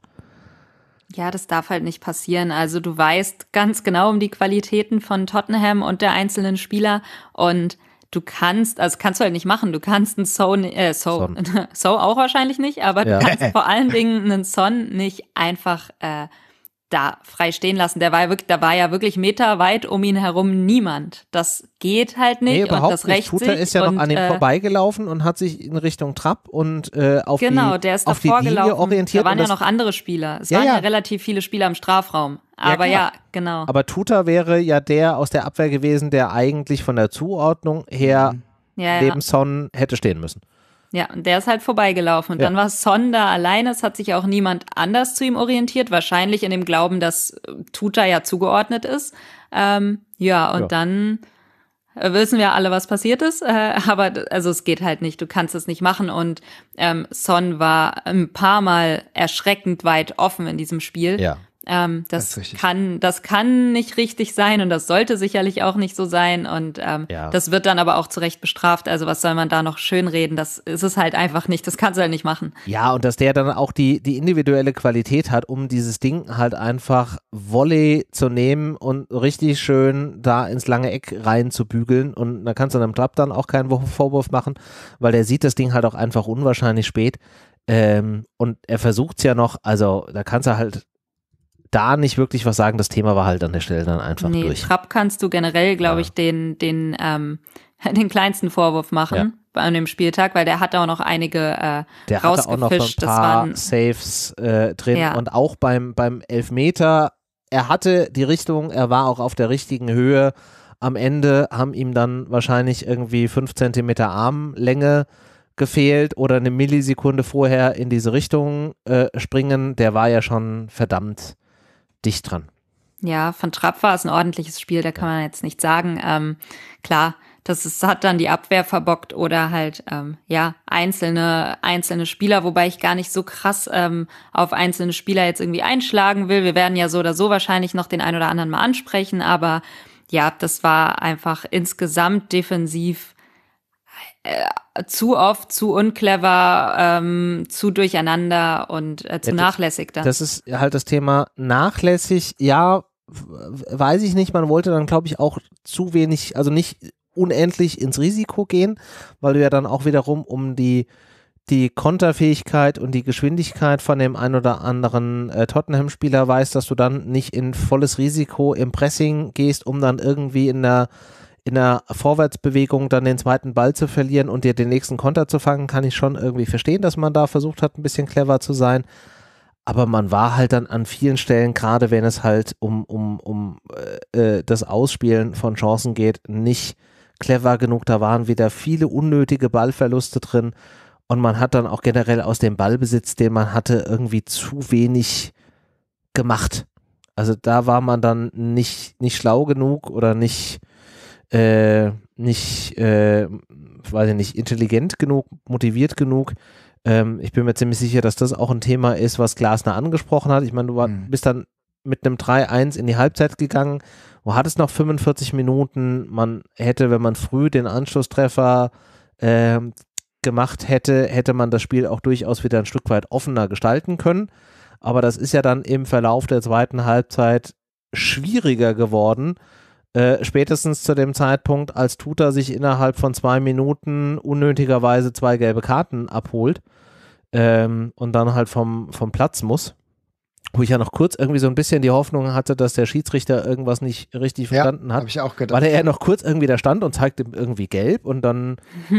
Ja, das darf halt nicht passieren. Also du weißt ganz genau um die Qualitäten von Tottenham und der einzelnen Spieler und du kannst, also kannst du halt nicht machen. Du kannst einen So, äh, so, so [laughs] auch wahrscheinlich nicht, aber du kannst [laughs] vor allen Dingen einen Son nicht einfach äh, da frei stehen lassen. Der war ja wirklich, da war ja wirklich meterweit um ihn herum niemand. Das geht halt nicht. Nee, überhaupt und das nicht. Tutor ist ja und, noch an ihm äh, vorbeigelaufen und hat sich in Richtung Trapp und äh, auf genau, die, der ist auf die Linie orientiert. Da waren ja noch andere Spieler. Es ja, waren ja, ja relativ viele Spieler im Strafraum. Aber ja, ja, genau. Aber Tuta wäre ja der aus der Abwehr gewesen, der eigentlich von der Zuordnung her ja, neben Son hätte stehen müssen. Ja, und der ist halt vorbeigelaufen. Und ja. dann war Son da alleine. Es hat sich auch niemand anders zu ihm orientiert. Wahrscheinlich in dem Glauben, dass äh, Tuta ja zugeordnet ist. Ähm, ja, und ja. dann äh, wissen wir alle, was passiert ist. Äh, [laughs] aber also es geht halt nicht. Du kannst es nicht machen. Und ähm, Son war ein paar Mal erschreckend weit offen in diesem Spiel. Ja. Ähm, das, das kann, das kann nicht richtig sein und das sollte sicherlich auch nicht so sein. Und ähm, ja. das wird dann aber auch zu Recht bestraft. Also was soll man da noch schönreden? Das ist es halt einfach nicht. Das kannst du halt nicht machen. Ja, und dass der dann auch die, die individuelle Qualität hat, um dieses Ding halt einfach Volley zu nehmen und richtig schön da ins lange Eck rein zu bügeln. Und da kannst du einem Trapp dann auch keinen Vorwurf machen, weil der sieht das Ding halt auch einfach unwahrscheinlich spät. Ähm, und er versucht es ja noch, also da kannst du halt da nicht wirklich was sagen. Das Thema war halt an der Stelle dann einfach nee, durch. Trapp kannst du generell, glaube ja. ich, den, den, ähm, [laughs] den kleinsten Vorwurf machen. Ja an dem Spieltag, weil der hat auch noch einige äh, der rausgefischt. Hatte auch noch ein paar Saves äh, drin ja. und auch beim, beim Elfmeter. Er hatte die Richtung, er war auch auf der richtigen Höhe. Am Ende haben ihm dann wahrscheinlich irgendwie fünf Zentimeter Armlänge gefehlt oder eine Millisekunde vorher in diese Richtung äh, springen. Der war ja schon verdammt dicht dran. Ja, von Trapp war es ein ordentliches Spiel, da kann man jetzt nicht sagen. Ähm, klar, das ist, hat dann die Abwehr verbockt oder halt ähm, ja einzelne einzelne Spieler, wobei ich gar nicht so krass ähm, auf einzelne Spieler jetzt irgendwie einschlagen will. Wir werden ja so oder so wahrscheinlich noch den ein oder anderen mal ansprechen, aber ja, das war einfach insgesamt defensiv äh, zu oft, zu unclever, ähm, zu durcheinander und äh, zu ja, nachlässig dann. Das ist halt das Thema nachlässig, ja, weiß ich nicht, man wollte dann glaube ich auch zu wenig, also nicht unendlich ins Risiko gehen, weil du ja dann auch wiederum um die die Konterfähigkeit und die Geschwindigkeit von dem ein oder anderen äh, Tottenham-Spieler weißt, dass du dann nicht in volles Risiko im Pressing gehst, um dann irgendwie in der in der Vorwärtsbewegung dann den zweiten Ball zu verlieren und dir den nächsten Konter zu fangen, kann ich schon irgendwie verstehen, dass man da versucht hat, ein bisschen clever zu sein. Aber man war halt dann an vielen Stellen, gerade wenn es halt um, um, um äh, äh das Ausspielen von Chancen geht, nicht clever genug. Da waren wieder viele unnötige Ballverluste drin. Und man hat dann auch generell aus dem Ballbesitz, den man hatte, irgendwie zu wenig gemacht. Also da war man dann nicht, nicht schlau genug oder nicht, äh, nicht, äh, weiß ich nicht, intelligent genug, motiviert genug. Ähm, ich bin mir ziemlich sicher, dass das auch ein Thema ist, was Glasner angesprochen hat. Ich meine, du war, mhm. bist dann mit einem 3-1 in die Halbzeit gegangen, wo hat es noch 45 Minuten. Man hätte, wenn man früh den Anschlusstreffer äh, gemacht hätte, hätte man das Spiel auch durchaus wieder ein Stück weit offener gestalten können. Aber das ist ja dann im Verlauf der zweiten Halbzeit schwieriger geworden, äh, spätestens zu dem Zeitpunkt, als Tuta sich innerhalb von zwei Minuten unnötigerweise zwei gelbe Karten abholt ähm, und dann halt vom, vom Platz muss, wo ich ja noch kurz irgendwie so ein bisschen die Hoffnung hatte, dass der Schiedsrichter irgendwas nicht richtig verstanden ja, hat. Hab ich auch gedacht. Weil er ja noch kurz irgendwie da stand und zeigte irgendwie gelb und dann [laughs]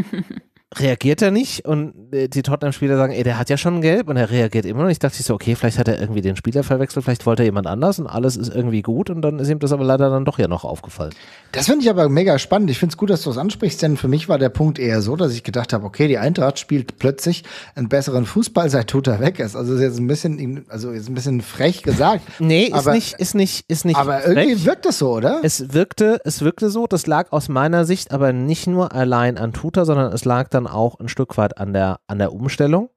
reagiert er nicht und äh, die Tottenham-Spieler sagen, ey, der hat ja schon gelb und er reagiert immer noch. Ich dachte so, okay, vielleicht hat er irgendwie den Spieler verwechselt, vielleicht wollte er jemand anders und alles ist irgendwie gut und dann ist ihm das aber leider dann doch ja noch aufgefallen. Das finde ich aber mega spannend. Ich finde es gut, dass du das ansprichst, denn für mich war der Punkt eher so, dass ich gedacht habe, okay, die Eintracht spielt plötzlich einen besseren Fußball, seit Tuta weg ist. Also ist jetzt ein bisschen, also jetzt ein bisschen frech gesagt. [laughs] nee, aber, ist nicht, ist nicht, ist nicht. Aber frech. irgendwie wirkt das so, oder? Es wirkte, es wirkte so. Das lag aus meiner Sicht aber nicht nur allein an Tuta, sondern es lag dann auch ein Stück weit an der, an der Umstellung,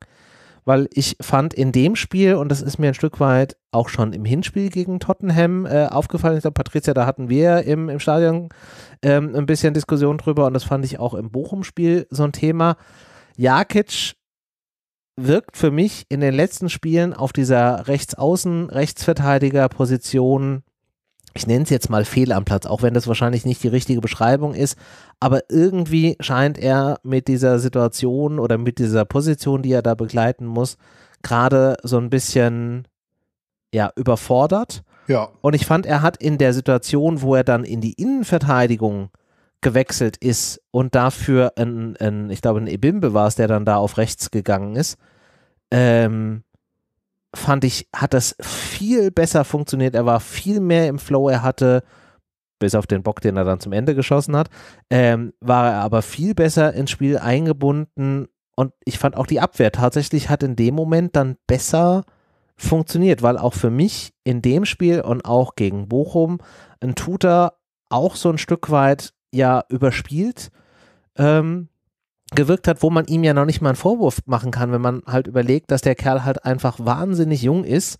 weil ich fand in dem Spiel, und das ist mir ein Stück weit auch schon im Hinspiel gegen Tottenham äh, aufgefallen, ich glaube, Patricia, da hatten wir im, im Stadion ähm, ein bisschen Diskussion drüber und das fand ich auch im Bochum-Spiel so ein Thema. Jakic wirkt für mich in den letzten Spielen auf dieser Rechtsaußen, Rechtsverteidiger-Position ich nenne es jetzt mal Fehl am Platz, auch wenn das wahrscheinlich nicht die richtige Beschreibung ist, aber irgendwie scheint er mit dieser Situation oder mit dieser Position, die er da begleiten muss, gerade so ein bisschen ja, überfordert. Ja. Und ich fand, er hat in der Situation, wo er dann in die Innenverteidigung gewechselt ist und dafür ein, ein ich glaube, ein Ebimbe war es, der dann da auf rechts gegangen ist, ähm, fand ich, hat das viel besser funktioniert. Er war viel mehr im Flow. Er hatte, bis auf den Bock, den er dann zum Ende geschossen hat, ähm, war er aber viel besser ins Spiel eingebunden. Und ich fand auch die Abwehr tatsächlich hat in dem Moment dann besser funktioniert, weil auch für mich in dem Spiel und auch gegen Bochum ein Tutor auch so ein Stück weit ja überspielt ähm, gewirkt hat, wo man ihm ja noch nicht mal einen Vorwurf machen kann, wenn man halt überlegt, dass der Kerl halt einfach wahnsinnig jung ist,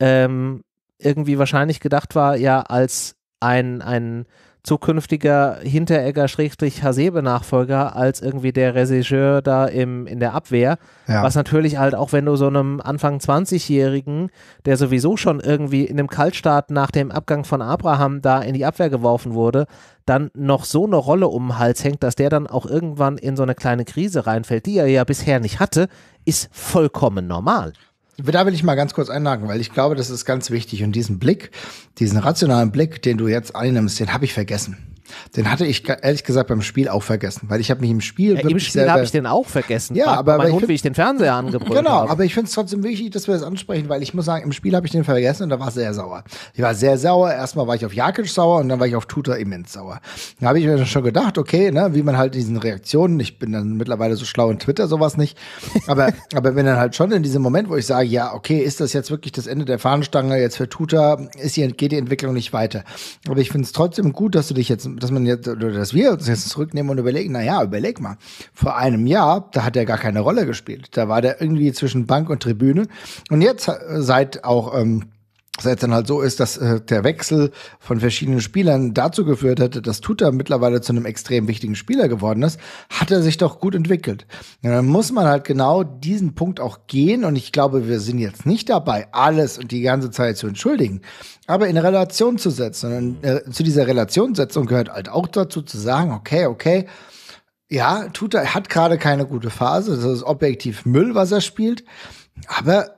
ähm, irgendwie wahrscheinlich gedacht war, ja, als ein, ein zukünftiger Hinteregger-Hasebe-Nachfolger als irgendwie der Regisseur da im, in der Abwehr. Ja. Was natürlich halt auch, wenn du so einem Anfang 20-Jährigen, der sowieso schon irgendwie in einem Kaltstart nach dem Abgang von Abraham da in die Abwehr geworfen wurde, dann noch so eine Rolle um den Hals hängt, dass der dann auch irgendwann in so eine kleine Krise reinfällt, die er ja bisher nicht hatte, ist vollkommen normal da will ich mal ganz kurz einhaken, weil ich glaube, das ist ganz wichtig. Und diesen Blick, diesen rationalen Blick, den du jetzt einnimmst, den habe ich vergessen. Den hatte ich ehrlich gesagt beim Spiel auch vergessen, weil ich habe mich im Spiel. Ja, Im Spiel habe ich den auch vergessen. Ja, aber, aber mein Hund, find, wie ich den Fernseher angebrüllt Genau, habe. aber ich finde es trotzdem wichtig, dass wir das ansprechen, weil ich muss sagen, im Spiel habe ich den vergessen und da war sehr sauer. Ich war sehr sauer. Erstmal war ich auf Jakic sauer und dann war ich auf Tutor immens sauer. Da habe ich mir schon gedacht, okay, ne, wie man halt diesen Reaktionen, ich bin dann mittlerweile so schlau in Twitter sowas nicht, [laughs] aber, aber wenn dann halt schon in diesem Moment, wo ich sage, ja, okay, ist das jetzt wirklich das Ende der Fahnenstange jetzt für Tutor, ist hier, geht die Entwicklung nicht weiter. Aber ich finde es trotzdem gut, dass du dich jetzt dass man jetzt, oder dass wir uns jetzt zurücknehmen und überlegen, naja, überleg mal, vor einem Jahr, da hat er gar keine Rolle gespielt. Da war der irgendwie zwischen Bank und Tribüne. Und jetzt äh, seit auch ähm, dass es dann halt so ist, dass äh, der Wechsel von verschiedenen Spielern dazu geführt hätte, dass Tuta mittlerweile zu einem extrem wichtigen Spieler geworden ist, hat er sich doch gut entwickelt. Ja, dann muss man halt genau diesen Punkt auch gehen und ich glaube, wir sind jetzt nicht dabei, alles und die ganze Zeit zu entschuldigen, aber in Relation zu setzen. Und äh, zu dieser Relationssetzung gehört halt auch dazu zu sagen, okay, okay, ja, Tuta hat gerade keine gute Phase, das ist objektiv Müll, was er spielt, aber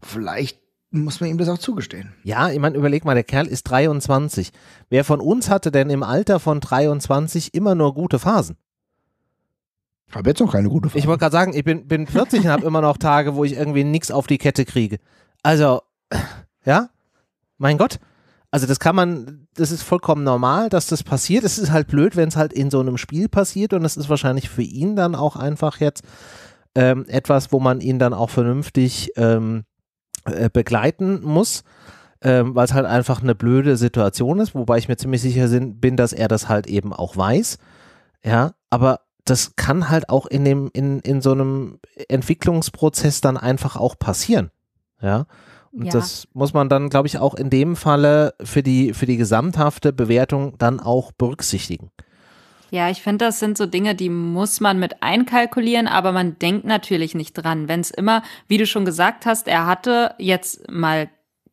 vielleicht muss man ihm das auch zugestehen. Ja, ich meine, überleg mal, der Kerl ist 23. Wer von uns hatte denn im Alter von 23 immer nur gute Phasen? Ich Habe jetzt noch keine gute Phase. Ich wollte gerade sagen, ich bin, bin 40 und habe immer noch Tage, wo ich irgendwie nichts auf die Kette kriege. Also, ja, mein Gott. Also das kann man, das ist vollkommen normal, dass das passiert. Es ist halt blöd, wenn es halt in so einem Spiel passiert und es ist wahrscheinlich für ihn dann auch einfach jetzt ähm, etwas, wo man ihn dann auch vernünftig ähm, äh, begleiten muss, ähm, weil es halt einfach eine blöde Situation ist, wobei ich mir ziemlich sicher bin, dass er das halt eben auch weiß. Ja, aber das kann halt auch in dem, in, in so einem Entwicklungsprozess dann einfach auch passieren. Ja. Und ja. das muss man dann, glaube ich, auch in dem Falle für die, für die gesamthafte Bewertung dann auch berücksichtigen. Ja, ich finde, das sind so Dinge, die muss man mit einkalkulieren, aber man denkt natürlich nicht dran. Wenn es immer, wie du schon gesagt hast, er hatte jetzt mal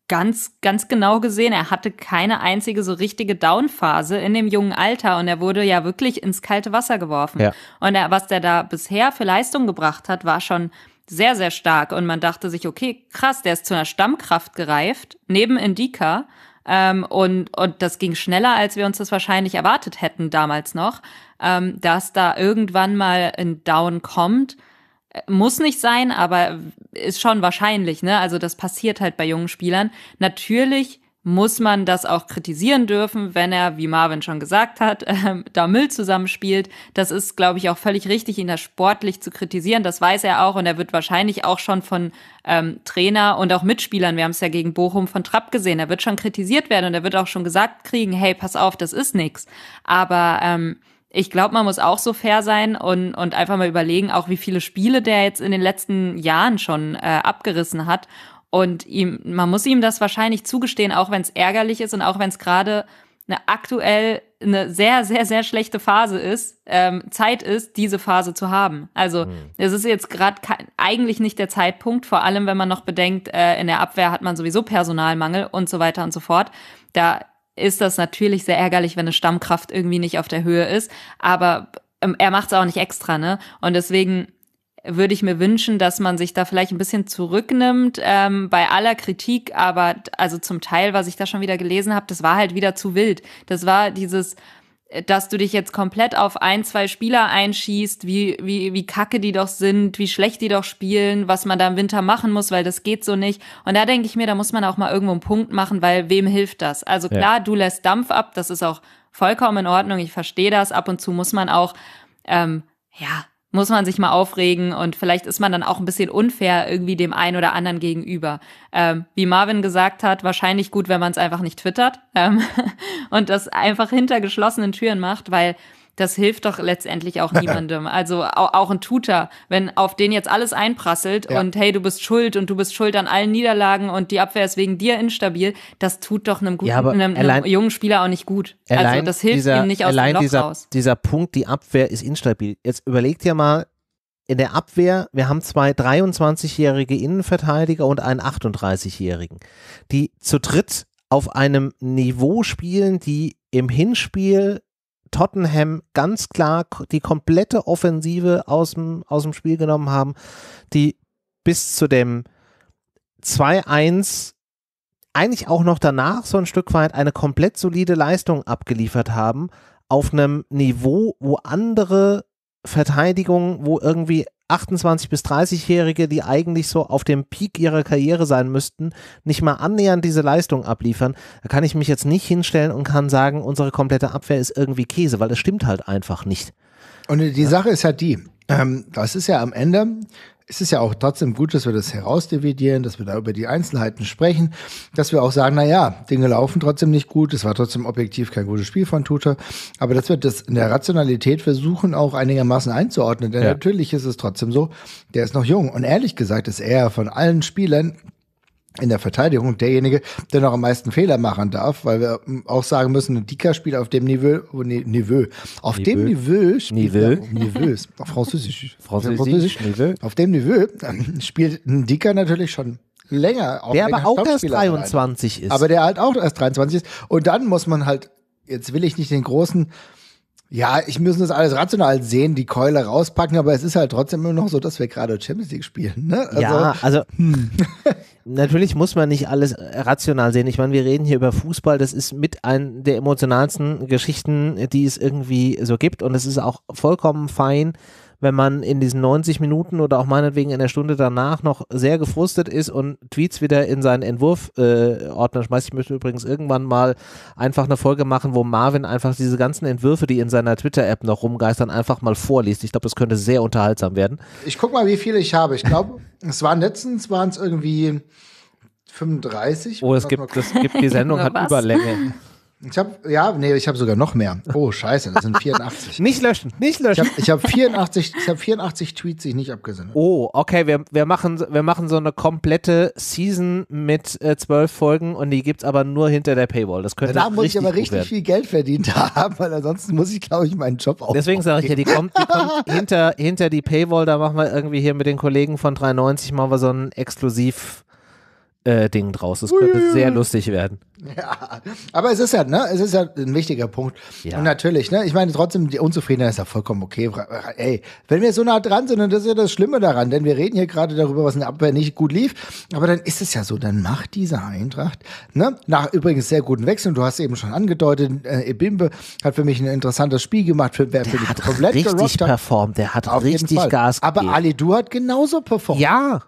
ganz, ganz genau gesehen, er hatte keine einzige so richtige Downphase in dem jungen Alter und er wurde ja wirklich ins kalte Wasser geworfen. Ja. Und er, was der da bisher für Leistung gebracht hat, war schon sehr, sehr stark. Und man dachte sich, okay, krass, der ist zu einer Stammkraft gereift, neben Indika ähm, und, und das ging schneller, als wir uns das wahrscheinlich erwartet hätten damals noch, ähm, dass da irgendwann mal ein Down kommt. Äh, muss nicht sein, aber ist schon wahrscheinlich, ne? Also das passiert halt bei jungen Spielern. Natürlich muss man das auch kritisieren dürfen, wenn er, wie Marvin schon gesagt hat, [laughs] äh, da Müll zusammenspielt. Das ist, glaube ich, auch völlig richtig, ihn da sportlich zu kritisieren. Das weiß er auch und er wird wahrscheinlich auch schon von ähm, Trainer und auch Mitspielern, wir haben es ja gegen Bochum von Trapp gesehen, er wird schon kritisiert werden und er wird auch schon gesagt kriegen, hey, pass auf, das ist nix. Aber ähm, ich glaube, man muss auch so fair sein und, und einfach mal überlegen, auch wie viele Spiele der jetzt in den letzten Jahren schon äh, abgerissen hat und ihm, man muss ihm das wahrscheinlich zugestehen, auch wenn es ärgerlich ist und auch wenn es gerade eine aktuell eine sehr, sehr, sehr schlechte Phase ist, ähm, Zeit ist, diese Phase zu haben. Also hm. es ist jetzt gerade eigentlich nicht der Zeitpunkt, vor allem wenn man noch bedenkt, äh, in der Abwehr hat man sowieso Personalmangel und so weiter und so fort. Da ist das natürlich sehr ärgerlich, wenn eine Stammkraft irgendwie nicht auf der Höhe ist, aber ähm, er macht es auch nicht extra, ne? Und deswegen würde ich mir wünschen, dass man sich da vielleicht ein bisschen zurücknimmt ähm, bei aller Kritik, aber also zum Teil, was ich da schon wieder gelesen habe, das war halt wieder zu wild. Das war dieses äh, dass du dich jetzt komplett auf ein, zwei Spieler einschießt, wie, wie, wie kacke die doch sind, wie schlecht die doch spielen, was man da im Winter machen muss, weil das geht so nicht. Und da denke ich mir, da muss man auch mal irgendwo einen Punkt machen, weil wem hilft das? Also klar, ja. du lässt Dampf ab, das ist auch vollkommen in Ordnung, ich verstehe das. Ab und zu muss man auch, ähm, ja, muss man sich mal aufregen und vielleicht ist man dann auch ein bisschen unfair irgendwie dem einen oder anderen gegenüber. Ähm, wie Marvin gesagt hat, wahrscheinlich gut, wenn man es einfach nicht twittert ähm, [laughs] und das einfach hinter geschlossenen Türen macht, weil das hilft doch letztendlich auch niemandem. [laughs] Also auch ein Tutor, wenn auf den jetzt alles einprasselt ja. und hey, du bist schuld und du bist schuld an allen Niederlagen und die Abwehr ist wegen dir instabil, das tut doch einem guten, ja, einem, allein, jungen Spieler auch nicht gut. Also das hilft dieser, ihm nicht aus allein dem Loch dieser, raus. Dieser Punkt, die Abwehr ist instabil. Jetzt überlegt ihr mal, in der Abwehr, wir haben zwei 23-jährige Innenverteidiger und einen 38-jährigen, die zu dritt auf einem Niveau spielen, die im Hinspiel Tottenham ganz klar die komplette Offensive aus dem, aus dem Spiel genommen haben, die bis zu dem 2-1 eigentlich auch noch danach so ein Stück weit eine komplett solide Leistung abgeliefert haben, auf einem Niveau, wo andere Verteidigung, wo irgendwie 28 bis 30-Jährige, die eigentlich so auf dem Peak ihrer Karriere sein müssten, nicht mal annähernd diese Leistung abliefern, da kann ich mich jetzt nicht hinstellen und kann sagen, unsere komplette Abwehr ist irgendwie Käse, weil das stimmt halt einfach nicht. Und die ja. Sache ist halt die, ähm, das ist ja am Ende es ist ja auch trotzdem gut, dass wir das herausdividieren, dass wir da über die Einzelheiten sprechen, dass wir auch sagen, na ja, Dinge laufen trotzdem nicht gut, es war trotzdem objektiv kein gutes Spiel von Tuta, aber dass wir das in der Rationalität versuchen auch einigermaßen einzuordnen, denn ja. natürlich ist es trotzdem so, der ist noch jung und ehrlich gesagt ist er von allen Spielern in der Verteidigung derjenige, der noch am meisten Fehler machen darf, weil wir ähm, auch sagen müssen, ein Dicker spielt auf dem Niveau, oh Niveau auf Niveau. dem Niveau spielt Niveau. Niveaus, Französisch, [laughs] Französisch, Französisch Niveau. auf dem Niveau ähm, spielt ein Dicker natürlich schon länger. Auch der aber auch erst 23 rein. ist. Aber der halt auch erst 23 ist. Und dann muss man halt, jetzt will ich nicht den großen ja, ich müssen das alles rational sehen, die Keule rauspacken, aber es ist halt trotzdem immer noch so, dass wir gerade Champions League spielen. Ne? Also, ja, also, also hm. hm. natürlich muss man nicht alles äh, rational sehen. Ich meine, wir reden hier über Fußball, das ist mit einer der emotionalsten Geschichten, die es irgendwie so gibt und es ist auch vollkommen fein, wenn man in diesen 90 Minuten oder auch meinetwegen in der Stunde danach noch sehr gefrustet ist und Tweets wieder in seinen Entwurfordner äh, schmeißt. Ich möchte übrigens irgendwann mal einfach eine Folge machen, wo Marvin einfach diese ganzen Entwürfe, die in seiner Twitter-App noch rumgeistern, einfach mal vorliest. Ich glaube, das könnte sehr unterhaltsam werden. Ich guck mal, wie viele ich habe. Ich glaube, [laughs] es waren letztens waren es irgendwie 35. Oh, es gibt, es gibt die Sendung hat Überlänge. [laughs] Ich habe ja, nee, ich habe sogar noch mehr. Oh, scheiße, das sind 84. [laughs] nicht löschen, nicht löschen. Ich habe hab 84, ich habe 84 Tweets, die ich nicht abgesendet. Oh, okay, wir, wir machen wir machen so eine komplette Season mit äh, zwölf äh, Folgen und die gibt's aber nur hinter der Paywall. Das könnte Da muss ich aber richtig viel Geld verdient haben, weil ansonsten muss ich glaube ich meinen Job auch. Deswegen sage ich ja, die kommt, die kommt [laughs] hinter hinter die Paywall, da machen wir irgendwie hier mit den Kollegen von 93 machen wir so einen exklusiv äh, Ding draus. Das könnte Ui. sehr lustig werden. Ja, aber es ist ja, ne, es ist ja ein wichtiger Punkt. Ja. Und natürlich, ne, ich meine trotzdem, die Unzufriedenheit ist ja vollkommen okay. Ey, wenn wir so nah dran sind, dann ist ja das Schlimme daran, denn wir reden hier gerade darüber, was in der Abwehr nicht gut lief, aber dann ist es ja so, dann macht diese Eintracht, ne, nach übrigens sehr guten Wechseln, du hast eben schon angedeutet, äh, Ebimbe hat für mich ein interessantes Spiel gemacht, für, wer für mich komplett richtig performt, der hat richtig Gas gegeben. Aber Ali Du hat genauso performt. Ja.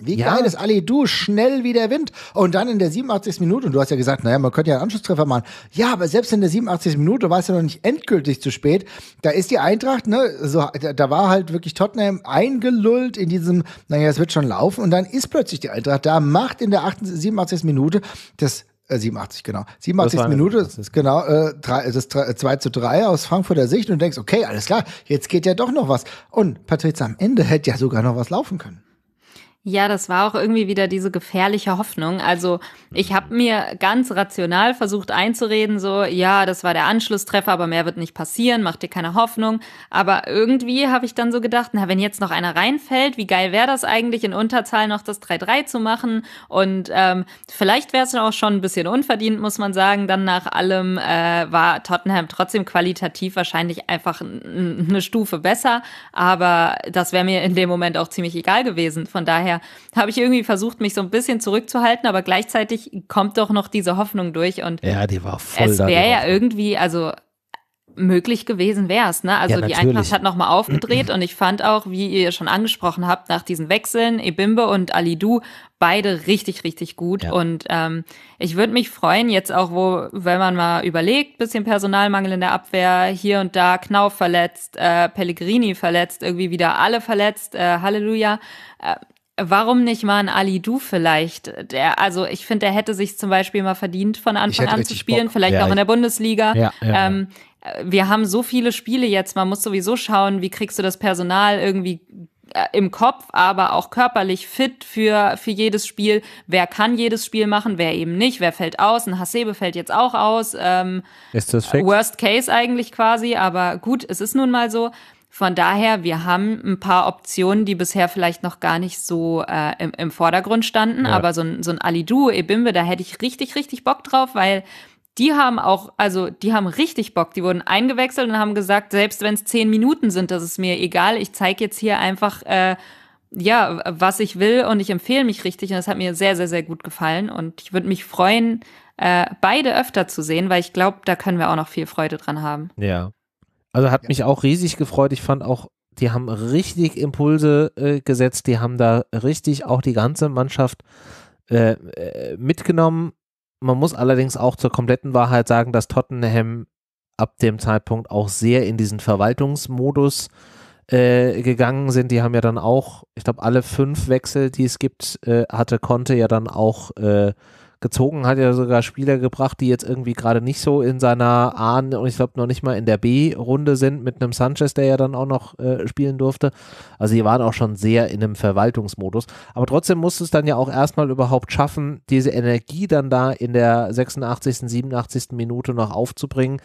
Wie ja. geil ist Ali Du, schnell wie der Wind. Und dann in der 87. Minute, und du hast ja gesagt, naja, man könnte ja einen Anschlusstreffer machen. Ja, aber selbst in der 87. Minute war es ja noch nicht endgültig zu spät. Da ist die Eintracht, ne, so, da, war halt wirklich Tottenham eingelullt in diesem, naja, es wird schon laufen. Und dann ist plötzlich die Eintracht da, macht in der 88, 87. Minute das 87, äh, genau. 87. Minute, genau, äh, drei, das 3, 2 äh, zu 3 aus Frankfurter Sicht und du denkst, okay, alles klar, jetzt geht ja doch noch was. Und Patrizia, am Ende hätte ja sogar noch was laufen können. Ja, das war auch irgendwie wieder diese gefährliche Hoffnung. Also ich habe mir ganz rational versucht einzureden, so, ja, das war der Anschlusstreffer, aber mehr wird nicht passieren, mach dir keine Hoffnung. Aber irgendwie habe ich dann so gedacht, na, wenn jetzt noch einer reinfällt, wie geil wäre das eigentlich, in Unterzahl noch das 3-3 zu machen? Und ähm, vielleicht wäre es auch schon ein bisschen unverdient, muss man sagen. Dann nach allem äh, war Tottenham trotzdem qualitativ wahrscheinlich einfach eine Stufe besser. Aber das wäre mir in dem Moment auch ziemlich egal gewesen. Von daher daher habe ich irgendwie versucht, mich so ein bisschen zurückzuhalten, aber gleichzeitig kommt doch noch diese Hoffnung durch. Und ja, die war voll es wäre ja irgendwie, also möglich gewesen wäre es. Ne? Also ja, die Eintracht hat nochmal aufgedreht und ich fand auch, wie ihr schon angesprochen habt, nach diesen Wechseln, Ebimbe und Alidu, beide richtig, richtig gut. Ja. Und ähm, ich würde mich freuen, jetzt auch, wo, wenn man mal überlegt, bisschen Personalmangel in der Abwehr, hier und da, Knauf verletzt, äh, Pellegrini verletzt, irgendwie wieder alle verletzt, äh, Halleluja. Äh, Warum nicht mal ein Ali Du vielleicht? Der, also ich finde, der hätte sich zum Beispiel mal verdient, von Anfang an zu spielen, Bock. vielleicht ja, noch in der Bundesliga. Ja, ja, ähm, wir haben so viele Spiele jetzt, man muss sowieso schauen, wie kriegst du das Personal irgendwie äh, im Kopf, aber auch körperlich fit für, für jedes Spiel. Wer kann jedes Spiel machen, wer eben nicht, wer fällt aus? Ein Hasebe fällt jetzt auch aus. Ähm, ist das fix? Worst Case eigentlich quasi, aber gut, es ist nun mal so. Von daher, wir haben ein paar Optionen, die bisher vielleicht noch gar nicht so äh, im, im Vordergrund standen, ja. aber so ein, so ein Alidu, Ebimbe, da hätte ich richtig, richtig Bock drauf, weil die haben auch, also die haben richtig Bock. Die wurden eingewechselt und haben gesagt, selbst wenn es zehn Minuten sind, das ist mir egal. Ich zeige jetzt hier einfach, äh, ja, was ich will und ich empfehle mich richtig. Und das hat mir sehr, sehr, sehr gut gefallen. Und ich würde mich freuen, äh, beide öfter zu sehen, weil ich glaube, da können wir auch noch viel Freude dran haben. Ja. Also hat ja. mich auch riesig gefreut. Ich fand auch, die haben richtig Impulse äh, gesetzt. Die haben da richtig auch die ganze Mannschaft äh, äh, mitgenommen. Man muss allerdings auch zur kompletten Wahrheit sagen, dass Tottenham ab dem Zeitpunkt auch sehr in diesen Verwaltungsmodus äh, gegangen sind. Die haben ja dann auch, ich glaube, alle fünf Wechsel, die es gibt, äh, hatte konnte ja dann auch äh, gezogen, hat ja sogar Spieler gebracht, die jetzt irgendwie gerade nicht so in seiner A und ich glaube noch nicht mal in der B-Runde sind, mit einem Sanchez, der ja dann auch noch äh, spielen durfte. Also die waren auch schon sehr in einem Verwaltungsmodus. Aber trotzdem musste es dann ja auch erstmal überhaupt schaffen, diese Energie dann da in der 86., 87. Minute noch aufzubringen.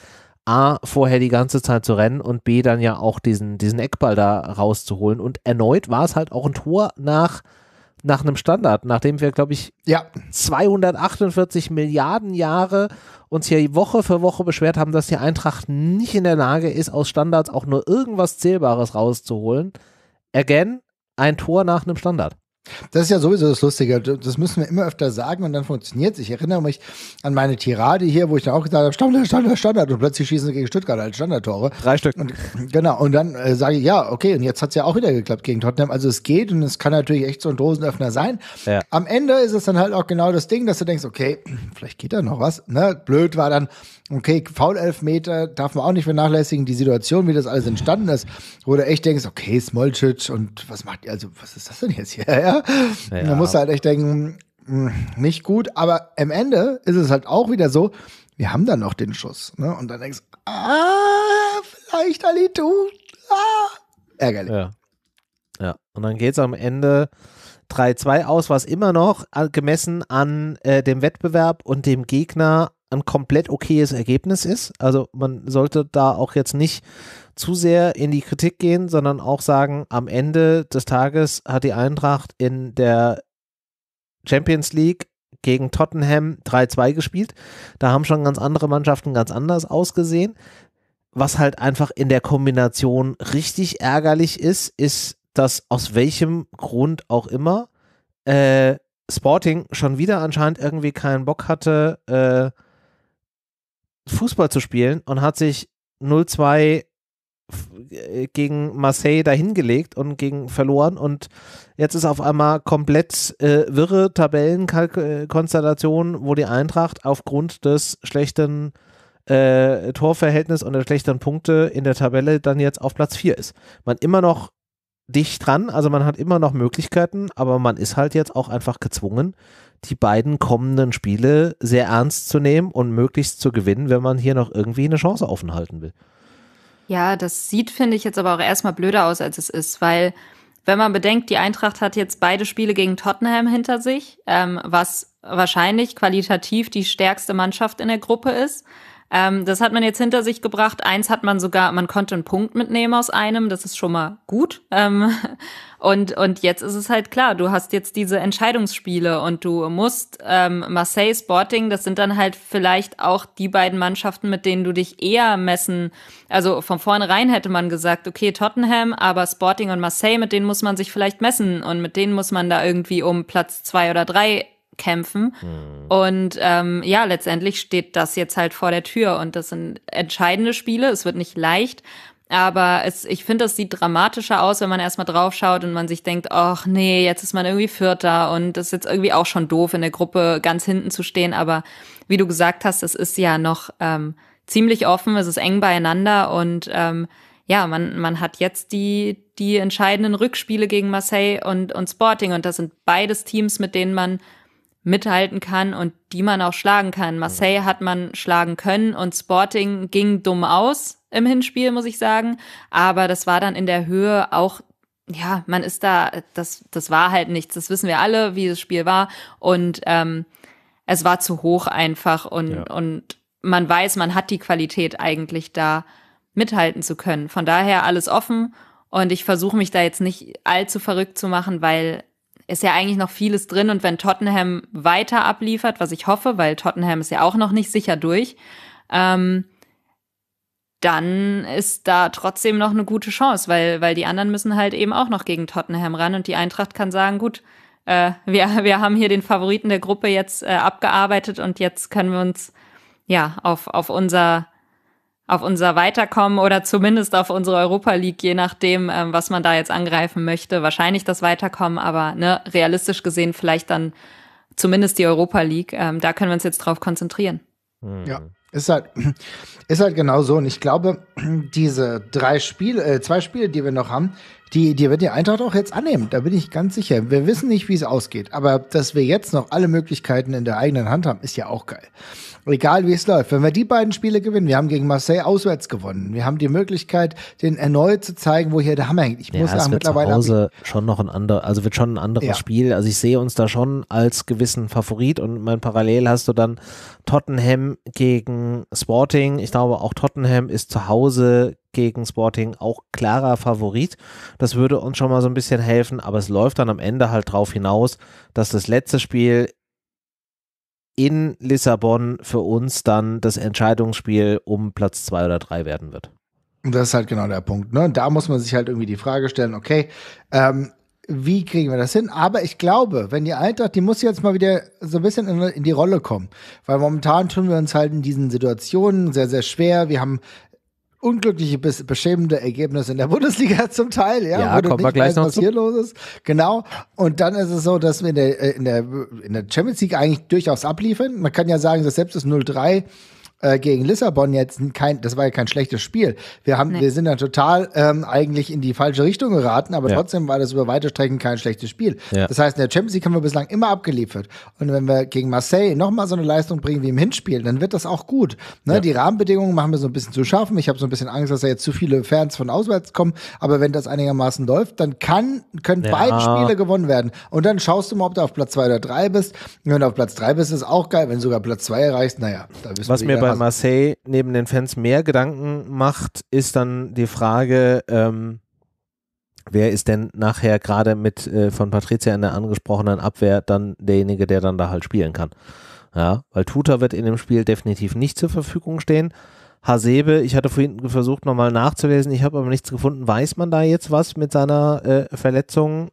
A, vorher die ganze Zeit zu rennen und B, dann ja auch diesen, diesen Eckball da rauszuholen. Und erneut war es halt auch ein Tor nach nach einem Standard, nachdem wir, glaube ich, ja. 248 Milliarden Jahre uns hier Woche für Woche beschwert haben, dass die Eintracht nicht in der Lage ist, aus Standards auch nur irgendwas Zählbares rauszuholen. Again, ein Tor nach einem Standard. Das ist ja sowieso das Lustige. Das müssen wir immer öfter sagen und dann funktioniert es. Ich erinnere mich an meine Tirade hier, wo ich dann auch gesagt habe: Standard, Standard, Standard. Und plötzlich schießen sie gegen Stuttgart als Standardtore. Drei Stück. Und, genau. Und dann äh, sage ich: Ja, okay. Und jetzt hat es ja auch wieder geklappt gegen Tottenham. Also es geht und es kann natürlich echt so ein Dosenöffner sein. Ja. Am Ende ist es dann halt auch genau das Ding, dass du denkst: Okay, vielleicht geht da noch was. Ne? Blöd war dann, okay, Foul-Elfmeter darf man auch nicht vernachlässigen. Die Situation, wie das alles entstanden ist, wo du echt denkst: Okay, Smolcic und was macht ihr? Also, was ist das denn jetzt hier? [laughs] Ja, ja. Da musst du halt echt denken, hm, nicht gut, aber am Ende ist es halt auch wieder so, wir haben dann noch den Schuss, ne? Und dann denkst du, ah, vielleicht Ali du, ah, ärgerlich. Ja. ja. und dann geht es am Ende 3-2 aus, was immer noch äh, gemessen an äh, dem Wettbewerb und dem Gegner ein komplett okayes Ergebnis ist. Also man sollte da auch jetzt nicht zu sehr in die Kritik gehen, sondern auch sagen, am Ende des Tages hat die Eintracht in der Champions League gegen Tottenham 3-2 gespielt. Da haben schon ganz andere Mannschaften ganz anders ausgesehen. Was halt einfach in der Kombination richtig ärgerlich ist, ist, dass aus welchem Grund auch immer äh, Sporting schon wieder anscheinend irgendwie keinen Bock hatte, äh, Fußball zu spielen und hat sich 0-2 äh, gegen Marseille dahingelegt und gegen verloren und jetzt ist auf einmal komplett äh, wirre Tabellenkonstellation, wo die Eintracht aufgrund des schlechten äh, Torverhältnisses und der schlechten Punkte in der Tabelle dann jetzt auf Platz 4 ist. Man immer noch dicht dran, also man hat immer noch Möglichkeiten, aber man ist halt jetzt auch einfach gezwungen, die beiden kommenden Spiele sehr ernst zu nehmen und möglichst zu gewinnen, wenn man hier noch irgendwie eine Chance offen halten will. Ja, das sieht, finde ich, jetzt aber auch erstmal blöder aus, als es ist, weil wenn man bedenkt, die Eintracht hat jetzt beide Spiele gegen Tottenham hinter sich, ähm, was wahrscheinlich qualitativ die stärkste Mannschaft in der Gruppe ist. Ähm, das hat man jetzt hinter sich gebracht. Eins hat man sogar, man konnte einen Punkt mitnehmen aus einem. Das ist schon mal gut. Ähm, [laughs] und, und jetzt ist es halt klar, du hast jetzt diese Entscheidungsspiele und du musst ähm, Marseille Sporting, das sind dann halt vielleicht auch die beiden Mannschaften, mit denen du dich eher messen. Also von vornherein hätte man gesagt, okay, Tottenham, aber Sporting und Marseille, mit denen muss man sich vielleicht messen und mit denen muss man da irgendwie um Platz zwei oder drei kämpfen. Mhm. Und ähm, ja, letztendlich steht das jetzt halt vor der Tür und das sind entscheidende Spiele. Es wird nicht leicht, aber es, ich finde, das sieht dramatischer aus, wenn man erstmal drauf schaut und man sich denkt, ach nee, jetzt ist man irgendwie Vierter und das ist jetzt irgendwie auch schon doof, in der Gruppe ganz hinten zu stehen. Aber wie du gesagt hast, es ist ja noch ähm, ziemlich offen, es ist eng beieinander und ähm, ja, man, man hat jetzt die, die entscheidenden Rückspiele gegen Marseille und, und Sporting und das sind beides Teams, mit denen man mithalten kann und die man auch schlagen kann. Marseille hat man schlagen können und Sporting ging dumm aus im Hinspiel, muss ich sagen. Aber das war dann in der Höhe auch, ja, man ist da, das, das war halt nichts. Das wissen wir alle, wie das Spiel war. Und ähm, es war zu hoch einfach und, ja. und man weiß, man hat die Qualität eigentlich da mithalten zu können. Von daher alles offen und ich versuche mich da jetzt nicht allzu verrückt zu machen, weil ist ja eigentlich noch vieles drin. Und wenn Tottenham weiter abliefert, was ich hoffe, weil Tottenham ist ja auch noch nicht sicher durch, ähm, dann ist da trotzdem noch eine gute Chance, weil, weil die anderen müssen halt eben auch noch gegen Tottenham ran und die Eintracht kann sagen, gut, äh, wir, wir haben hier den Favoriten der Gruppe jetzt äh, abgearbeitet und jetzt können wir uns ja auf, auf unser auf unser Weiterkommen oder zumindest auf unsere Europa League, je nachdem, ähm, was man da jetzt angreifen möchte. Wahrscheinlich das Weiterkommen, aber ne, realistisch gesehen vielleicht dann zumindest die Europa League. Ähm, da können wir uns jetzt drauf konzentrieren. Hm. Ja, ist halt, [clears throat] ist halt genau so. Und ich glaube, [clears throat] diese drei Spiele, äh, zwei Spiele, die wir noch haben, die, die wird die Eintracht auch jetzt annehmen. Da bin ich ganz sicher. Wir wissen nicht, wie es ausgeht. Aber dass wir jetzt noch alle Möglichkeiten in der eigenen Hand haben, ist ja auch geil. Egal wie es läuft. Wenn wir die beiden Spiele gewinnen, wir haben gegen Marseille auswärts gewonnen. Wir haben die Möglichkeit, den erneut zu zeigen, wo hier der Hammer hängt. Ich ja, muss sagen, mittlerweile. Zu Hause schon noch ein anderes, also wird schon ein anderes ja. Spiel. Also ich sehe uns da schon als gewissen Favorit und mein Parallel hast du dann Tottenham gegen Sporting. Ich glaube, auch Tottenham ist zu Hause gegen Sporting auch klarer Favorit. Das würde uns schon mal so ein bisschen helfen, aber es läuft dann am Ende halt drauf hinaus, dass das letzte Spiel in Lissabon für uns dann das Entscheidungsspiel um Platz zwei oder drei werden wird. Das ist halt genau der Punkt. Ne? Da muss man sich halt irgendwie die Frage stellen, okay, ähm, wie kriegen wir das hin? Aber ich glaube, wenn die Eintracht, die muss jetzt mal wieder so ein bisschen in, in, die Rolle kommen. Weil momentan tun wir uns halt in diesen Situationen sehr, sehr schwer. Wir haben unglückliche, bis beschämende Ergebnisse in der Bundesliga [laughs] zum Teil, ja, ja wo kommen wir gleich noch was hier los ist. Genau. Und dann ist es so, dass wir in der, äh, in der, in der Champions League eigentlich durchaus abliefern. Man kann ja sagen, dass selbst das 0-3 äh, gegen Lissabon jetzt kein, das war ja kein schlechtes Spiel. Wir haben, nee. wir sind ja total ähm, eigentlich in die falsche Richtung geraten, aber ja. trotzdem war das über weite Strecken kein schlechtes Spiel. Ja. Das heißt, in der Champions League haben wir bislang immer abgeliefert. Und wenn wir gegen Marseille nochmal so eine Leistung bringen wie im Hinspiel, dann wird das auch gut. Ne? Ja. Die Rahmenbedingungen machen wir so ein bisschen zu schaffen. Ich habe so ein bisschen Angst, dass da jetzt zu viele Fans von auswärts kommen. Aber wenn das einigermaßen läuft, dann kann, können beide Spiele gewonnen werden. Und dann schaust du mal, ob du auf Platz zwei oder drei bist. Und wenn du auf Platz drei bist, ist auch geil. Wenn du sogar Platz zwei erreichst, naja, da bist du bei Marseille neben den Fans mehr Gedanken macht, ist dann die Frage, ähm, wer ist denn nachher gerade mit äh, von Patricia in der angesprochenen Abwehr dann derjenige, der dann da halt spielen kann. Ja, weil Tuta wird in dem Spiel definitiv nicht zur Verfügung stehen. Hasebe, ich hatte vorhin versucht nochmal nachzulesen, ich habe aber nichts gefunden. Weiß man da jetzt was mit seiner äh, Verletzung,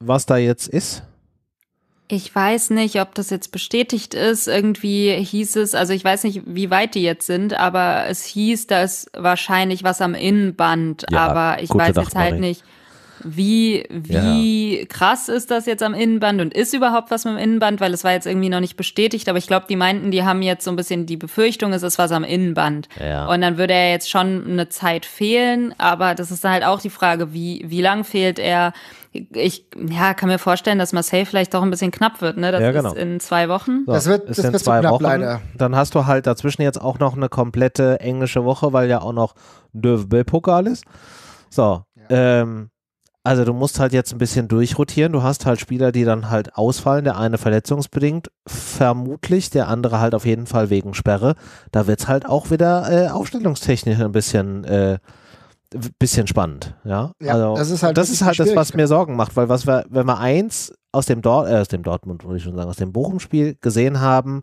was da jetzt ist? Ich weiß nicht, ob das jetzt bestätigt ist. Irgendwie hieß es, also ich weiß nicht, wie weit die jetzt sind, aber es hieß, da ist wahrscheinlich was am Innenband, ja, aber ich weiß jetzt halt nicht. Wie, wie ja. krass ist das jetzt am Innenband und ist überhaupt was mit dem Innenband? Weil es war jetzt irgendwie noch nicht bestätigt, aber ich glaube, die meinten, die haben jetzt so ein bisschen die Befürchtung, es ist was am Innenband. Ja. Und dann würde er jetzt schon eine Zeit fehlen, aber das ist dann halt auch die Frage, wie, wie lang fehlt er? ich ja, kann mir vorstellen, dass Marseille vielleicht doch ein bisschen knapp wird. Ne? Das ja, genau. ist in zwei Wochen. So, das wird, das in wird zwei so knapp, Wochen. Leider. Dann hast du halt dazwischen jetzt auch noch eine komplette englische Woche, weil ja auch noch DFB-Pokal ist. So, ja. ähm, also du musst halt jetzt ein bisschen durchrotieren. Du hast halt Spieler, die dann halt ausfallen. Der eine verletzungsbedingt, vermutlich, der andere halt auf jeden Fall wegen Sperre. Da wird es halt auch wieder äh, aufstellungstechnisch ein bisschen, äh, bisschen spannend. Ja, ja also, das ist halt das, ist halt das was mir Sorgen macht, weil was wir, wenn wir eins aus dem, Dor äh, aus dem Dortmund, würde ich schon sagen, aus dem Bochum-Spiel gesehen haben,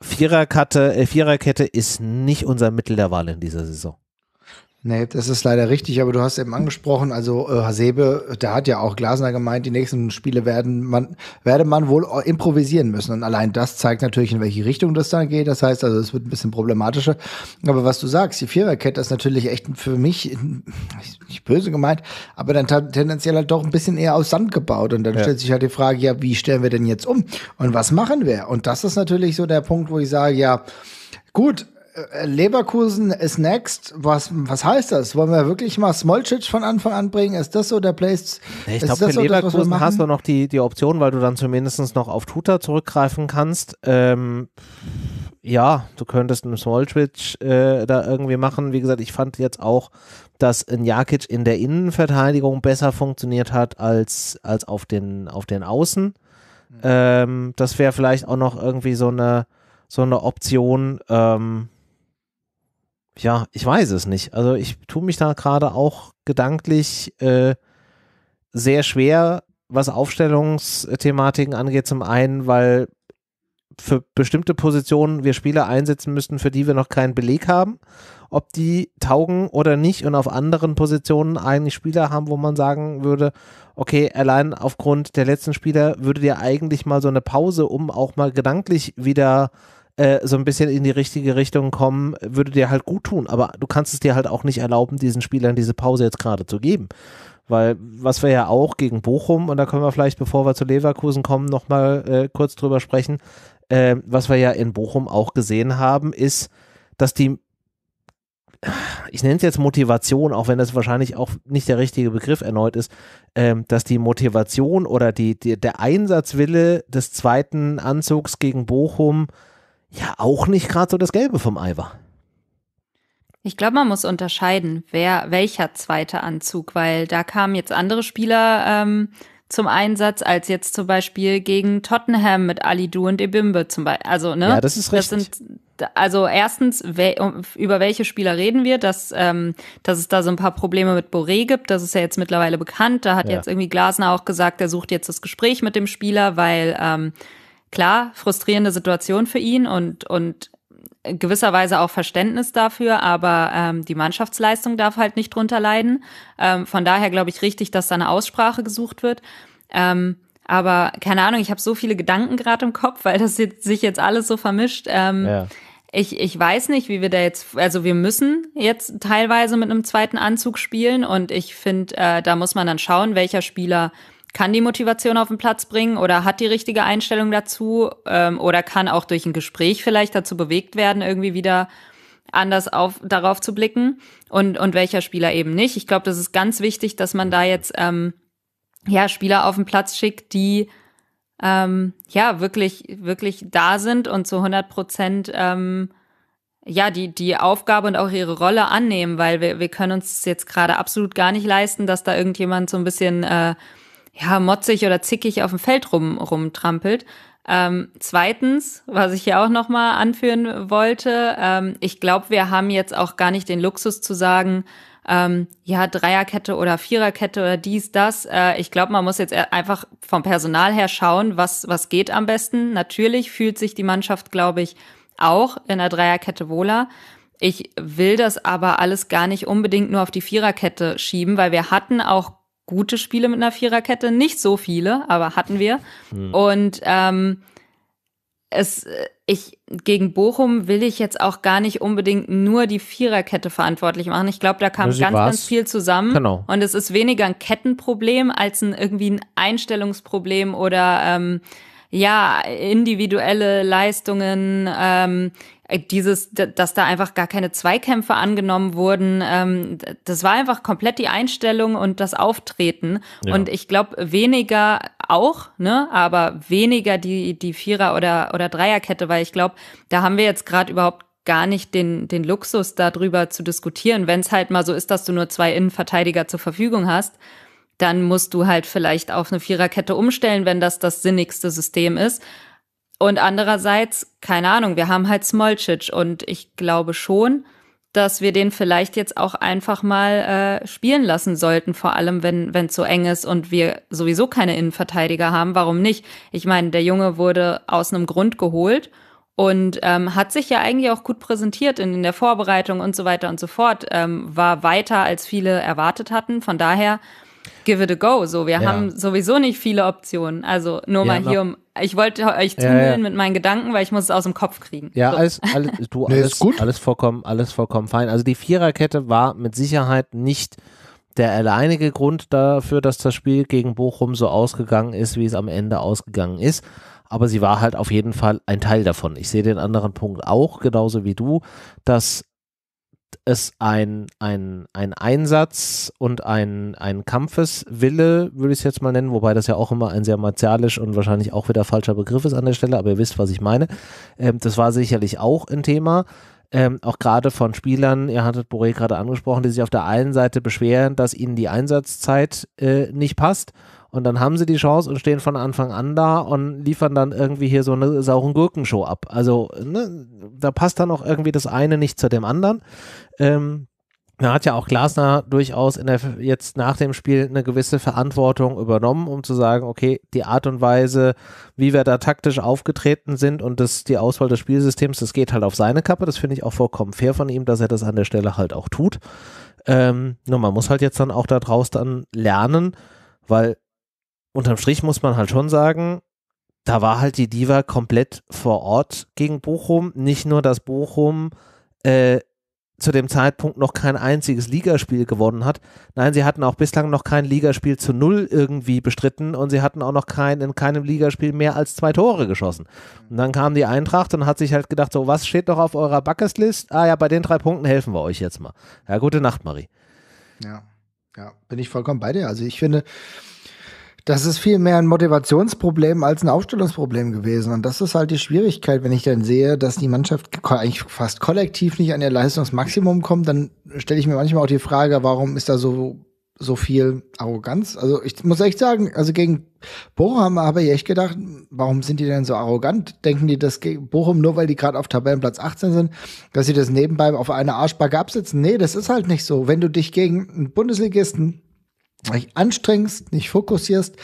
Viererkette, äh, Viererkette ist nicht unser Mittel der Wahl in dieser Saison. Nee, das ist leider richtig, aber du hast eben angesprochen, also äh, Hasebe, da hat ja auch Glasner gemeint, die nächsten Spiele werden man, werde man wohl äh, improvisieren müssen. Und allein das zeigt natürlich, in welche Richtung das dann geht. Das heißt also, es wird ein bisschen problematischer. Aber was du sagst, die Viererkette ist natürlich echt für mich, nicht böse gemeint, aber dann tendenziell halt doch ein bisschen eher aus Sand gebaut. Und dann ja. stellt sich halt die Frage, ja, wie stellen wir denn jetzt um? Und was machen wir? Und das ist natürlich so der Punkt, wo ich sage, ja, gut, äh, Leverkusen ist next. Was, was heißt das? Wollen wir wirklich mal Smolcic von Anfang an bringen? Ist das so der Place? Ich glaube, für so Leverkusen das, hast du noch die, die Option, weil du dann zumindest noch auf Tuta zurückgreifen kannst. Ähm, ja, du könntest einen Smolcic äh, da irgendwie machen. Wie gesagt, ich fand jetzt auch, dass ein Jakic in der Innenverteidigung besser funktioniert hat als, als auf, den, auf den Außen. Mhm. Ähm, das wäre vielleicht auch noch irgendwie so eine, so eine Option. Ähm, ja, ich weiß es nicht. Also ich tue mich da gerade auch gedanklich äh, sehr schwer, was Aufstellungsthematiken angeht. Zum einen, weil für bestimmte Positionen wir Spieler einsetzen müssten, für die wir noch keinen Beleg haben, ob die taugen oder nicht. Und auf anderen Positionen eigentlich Spieler haben, wo man sagen würde, okay, allein aufgrund der letzten Spieler würde dir eigentlich mal so eine Pause, um auch mal gedanklich wieder äh, äh, so ein bisschen in die richtige Richtung kommen, würde dir halt gut tun. Aber du kannst es dir halt auch nicht erlauben, diesen Spielern diese Pause jetzt gerade zu geben. Weil was wir ja auch gegen Bochum, und da können wir vielleicht, bevor wir zu Leverkusen kommen, nochmal äh, kurz drüber sprechen, äh, was wir ja in Bochum auch gesehen haben, ist, dass die, ich nenne es jetzt Motivation, auch wenn das wahrscheinlich auch nicht der richtige Begriff erneut ist, äh, dass die Motivation oder die, die, der Einsatzwille des zweiten Anzugs gegen Bochum ja auch nicht gerade so das Gelbe vom Ei war. Ich glaube, man muss unterscheiden, wer welcher zweite Anzug, weil da kamen jetzt andere Spieler ähm, zum Einsatz als jetzt zum Beispiel gegen Tottenham mit Ali Du und Ebimbe zum Beispiel. Also ne, ja, das ist richtig. Das sind, also erstens, über welche Spieler reden wir? Dass, ähm, dass es da so ein paar Probleme mit Boré gibt, das ist ja jetzt mittlerweile bekannt. Da hat ja. jetzt irgendwie Glasner auch gesagt, er sucht jetzt das Gespräch mit dem Spieler, weil ähm, klar, frustrierende Situation für ihn und, und gewisserweise auch Verständnis dafür, aber ähm, die Mannschaftsleistung darf halt nicht drunter leiden. Ähm, von daher glaube ich richtig, dass da eine Aussprache gesucht wird. Ähm, aber keine Ahnung, ich habe so viele Gedanken gerade im Kopf, weil das jetzt, sich jetzt alles so vermischt. Ähm, ja. ich, ich weiß nicht, wie wir da jetzt, also wir müssen jetzt teilweise mit einem zweiten Anzug spielen und ich finde, äh, da muss man dann schauen, welcher Spieler kann die Motivation auf den Platz bringen oder hat die richtige Einstellung dazu ähm, oder kann auch durch ein Gespräch vielleicht dazu bewegt werden, irgendwie wieder anders auf, darauf zu blicken und, und welcher Spieler eben nicht. Ich glaube, das ist ganz wichtig, dass man da jetzt ähm, ja, Spieler auf den Platz schickt, die ähm, ja wirklich, wirklich da sind und zu 100 Prozent ähm, ja, die, die Aufgabe und auch ihre Rolle annehmen, weil wir, wir können uns jetzt gerade absolut gar nicht leisten, dass da irgendjemand so ein bisschen äh, ja, motzig oder zickig auf dem Feld rum, rumtrampelt. Ähm, zweitens, was ich hier auch nochmal anführen wollte, ähm, ich glaube, wir haben jetzt auch gar nicht den Luxus zu sagen, ähm, ja, Dreierkette oder Viererkette oder dies, das. Äh, ich glaube, man muss jetzt e-, einfach vom Personal her schauen, was, was geht am besten. Natürlich fühlt sich die Mannschaft, glaube ich, auch in der Dreierkette wohler. Ich will das aber alles gar nicht unbedingt nur auf die Viererkette schieben, weil wir hatten auch gute Spiele mit einer Viererkette, nicht so viele, aber hatten wir. Hm. Und ähm, es, äh, ich, gegen Bochum will ich jetzt auch gar nicht unbedingt nur die Viererkette verantwortlich machen. Ich glaube, da kam ganz, war's. ganz viel zusammen. Genau. Und es ist weniger ein Kettenproblem als ein irgendwie ein Einstellungsproblem oder ähm, ja, individuelle Leistungen, ähm, äh, dieses, dass da einfach gar keine Zweikämpfe angenommen wurden, ähm, das war einfach komplett die Einstellung und das Auftreten. Ja. Und ich glaube, weniger auch, ne, aber weniger die, die Vierer- oder, oder Dreierkette, weil ich glaube, da haben wir jetzt gerade überhaupt gar nicht den, den Luxus, darüber zu diskutieren. Wenn es halt mal so ist, dass du nur zwei Innenverteidiger zur Verfügung hast, dann musst du halt vielleicht auf eine Viererkette umstellen, wenn das das sinnigste System ist. Und andererseits, keine Ahnung, wir haben halt Smolcic und ich glaube schon, dass wir den vielleicht jetzt auch einfach mal äh, spielen lassen sollten, vor allem wenn es so eng ist und wir sowieso keine Innenverteidiger haben. Warum nicht? Ich meine, der Junge wurde aus einem Grund geholt und ähm, hat sich ja eigentlich auch gut präsentiert in, in der Vorbereitung und so weiter und so fort. Ähm, war weiter als viele erwartet hatten. Von daher give it a go. So, wir ja. haben sowieso nicht viele Optionen. Also nur ja, mal hier um ich wollte euch zumüllen ja, ja. mit meinen Gedanken, weil ich muss es aus dem Kopf kriegen. Ja, so. alles, alles, [laughs] du, nee, alles, alles vollkommen, alles vollkommen fein. Also die Viererkette war mit Sicherheit nicht der alleinige Grund dafür, dass das Spiel gegen Bochum so ausgegangen ist, wie es am Ende ausgegangen ist. Aber sie war halt auf jeden Fall ein Teil davon. Ich sehe den anderen Punkt auch, genauso wie du, dass es ein, ein, ein Einsatz und ein, ein Kampfeswille, würde ich es jetzt mal nennen, wobei das ja auch immer ein sehr martialisch und wahrscheinlich auch wieder falscher Begriff ist an der Stelle, aber ihr wisst, was ich meine. Ähm, das war sicherlich auch ein Thema. Ähm, auch gerade von Spielern, ihr hattet Boré gerade angesprochen, die sich auf der einen Seite beschweren, dass ihnen die Einsatzzeit äh, nicht passt und dann haben sie die Chance und stehen von Anfang an da und liefern dann irgendwie hier so eine sauren Gurkenshow ab. Also ne, da passt dann auch irgendwie das eine nicht zu dem anderen. Ähm, da hat ja auch Glasner durchaus in der, jetzt nach dem Spiel eine gewisse Verantwortung übernommen, um zu sagen, okay, die Art und Weise, wie wir da taktisch aufgetreten sind und das, die Auswahl des Spielsystems, das geht halt auf seine Kappe. Das finde ich auch vollkommen fair von ihm, dass er das an der Stelle halt auch tut. Ähm, nur man muss halt jetzt dann auch daraus dann lernen, weil unterm Strich muss man halt schon sagen, da war halt die Diva komplett vor Ort gegen Bochum. Nicht nur, dass Bochum äh, zu dem Zeitpunkt noch kein einziges Ligaspiel gewonnen hat. Nein, sie hatten auch bislang noch kein Ligaspiel zu null irgendwie bestritten und sie hatten auch noch kein, in keinem Ligaspiel mehr als zwei Tore geschossen. Mhm. Und dann kam die Eintracht und hat sich halt gedacht, so was steht noch auf eurer Bucketlist? Ah ja, bei den drei Punkten helfen wir euch jetzt mal. Ja, gute Nacht, Marie. Ja, ja, bin ich vollkommen bei dir. Also ich finde, das ist viel mehr ein Motivationsproblem als ein Aufstellungsproblem gewesen. Und das ist halt die Schwierigkeit, wenn ich dann sehe, dass die Mannschaft eigentlich fast kollektiv nicht an ihr Leistungsmaximum kommt, dann stelle ich mir manchmal auch die Frage, warum ist da so, so viel Arroganz? Also ich muss echt sagen, also gegen Bochum habe ich echt gedacht, warum sind die denn so arrogant? Denken die das gegen Bochum nur, weil die gerade auf Tabellenplatz 18 sind, dass sie das nebenbei auf einer Arschbacke absitzen? Nee, das ist halt nicht so. Wenn du dich gegen einen Bundesligisten dich anstrengst, nicht fokussierst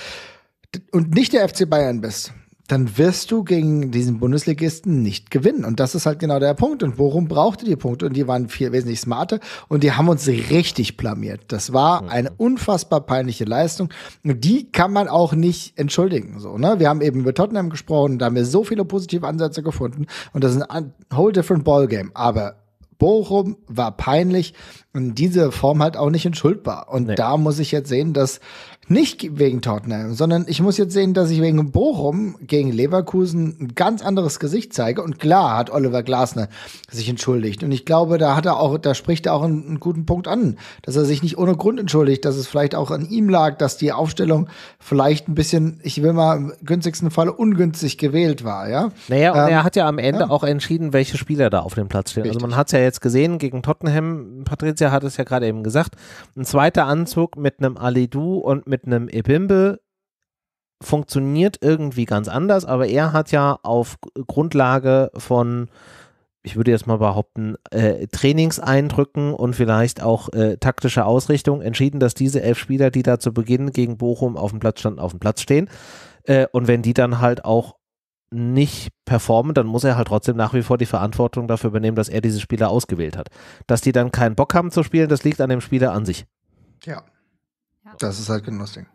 und nicht der FC Bayern bist, dann wirst du gegen diesen Bundesligisten nicht gewinnen. Und das ist halt genau der Punkt. Und worum brauchte die Punkte. Und die waren viel wesentlich smarter. Und die haben uns richtig blamiert. Das war mhm. eine unfassbar peinliche Leistung. Und die kann man auch nicht entschuldigen. So, ne? Wir haben eben über Tottenham gesprochen. Da haben wir so viele positive Ansätze gefunden. Und das ist ein whole different ballgame. Aber Bochum war peinlich und diese Form halt auch nicht entschuldbar. Und nee. da muss ich jetzt sehen, dass nicht wegen Tottenham, sondern ich muss jetzt sehen, dass ich wegen Bochum gegen Leverkusen ein ganz anderes Gesicht zeige. Und klar hat Oliver Glasner sich entschuldigt. Und ich glaube, da hat er auch, da spricht er auch einen, einen guten Punkt an, dass er sich nicht ohne Grund entschuldigt, dass es vielleicht auch an ihm lag, dass die Aufstellung vielleicht ein bisschen, ich will mal im günstigsten Fall ungünstig gewählt war, ja. Naja, und ähm, er hat ja am Ende ja. auch entschieden, welche Spieler da auf dem Platz stehen. Also Richtig. Also man hat es ja jetzt gesehen gegen Tottenham, Patricia hat es ja gerade eben gesagt, ein zweiter Anzug mit einem Alidu und mit mit einem Ebimbe funktioniert irgendwie ganz anders, aber er hat ja auf Grundlage von ich würde jetzt mal behaupten, äh, Trainingseindrücken und vielleicht auch äh, taktische Ausrichtung entschieden, dass diese elf Spieler, die da zu Beginn gegen Bochum auf dem Platz standen, auf dem Platz stehen. Äh, und wenn die dann halt auch nicht performen, dann muss er halt trotzdem nach wie vor die Verantwortung dafür übernehmen, dass er diese Spieler ausgewählt hat. Dass die dann keinen Bock haben zu spielen, das liegt an dem Spieler an sich. Ja. Das ist halt genau das Ding.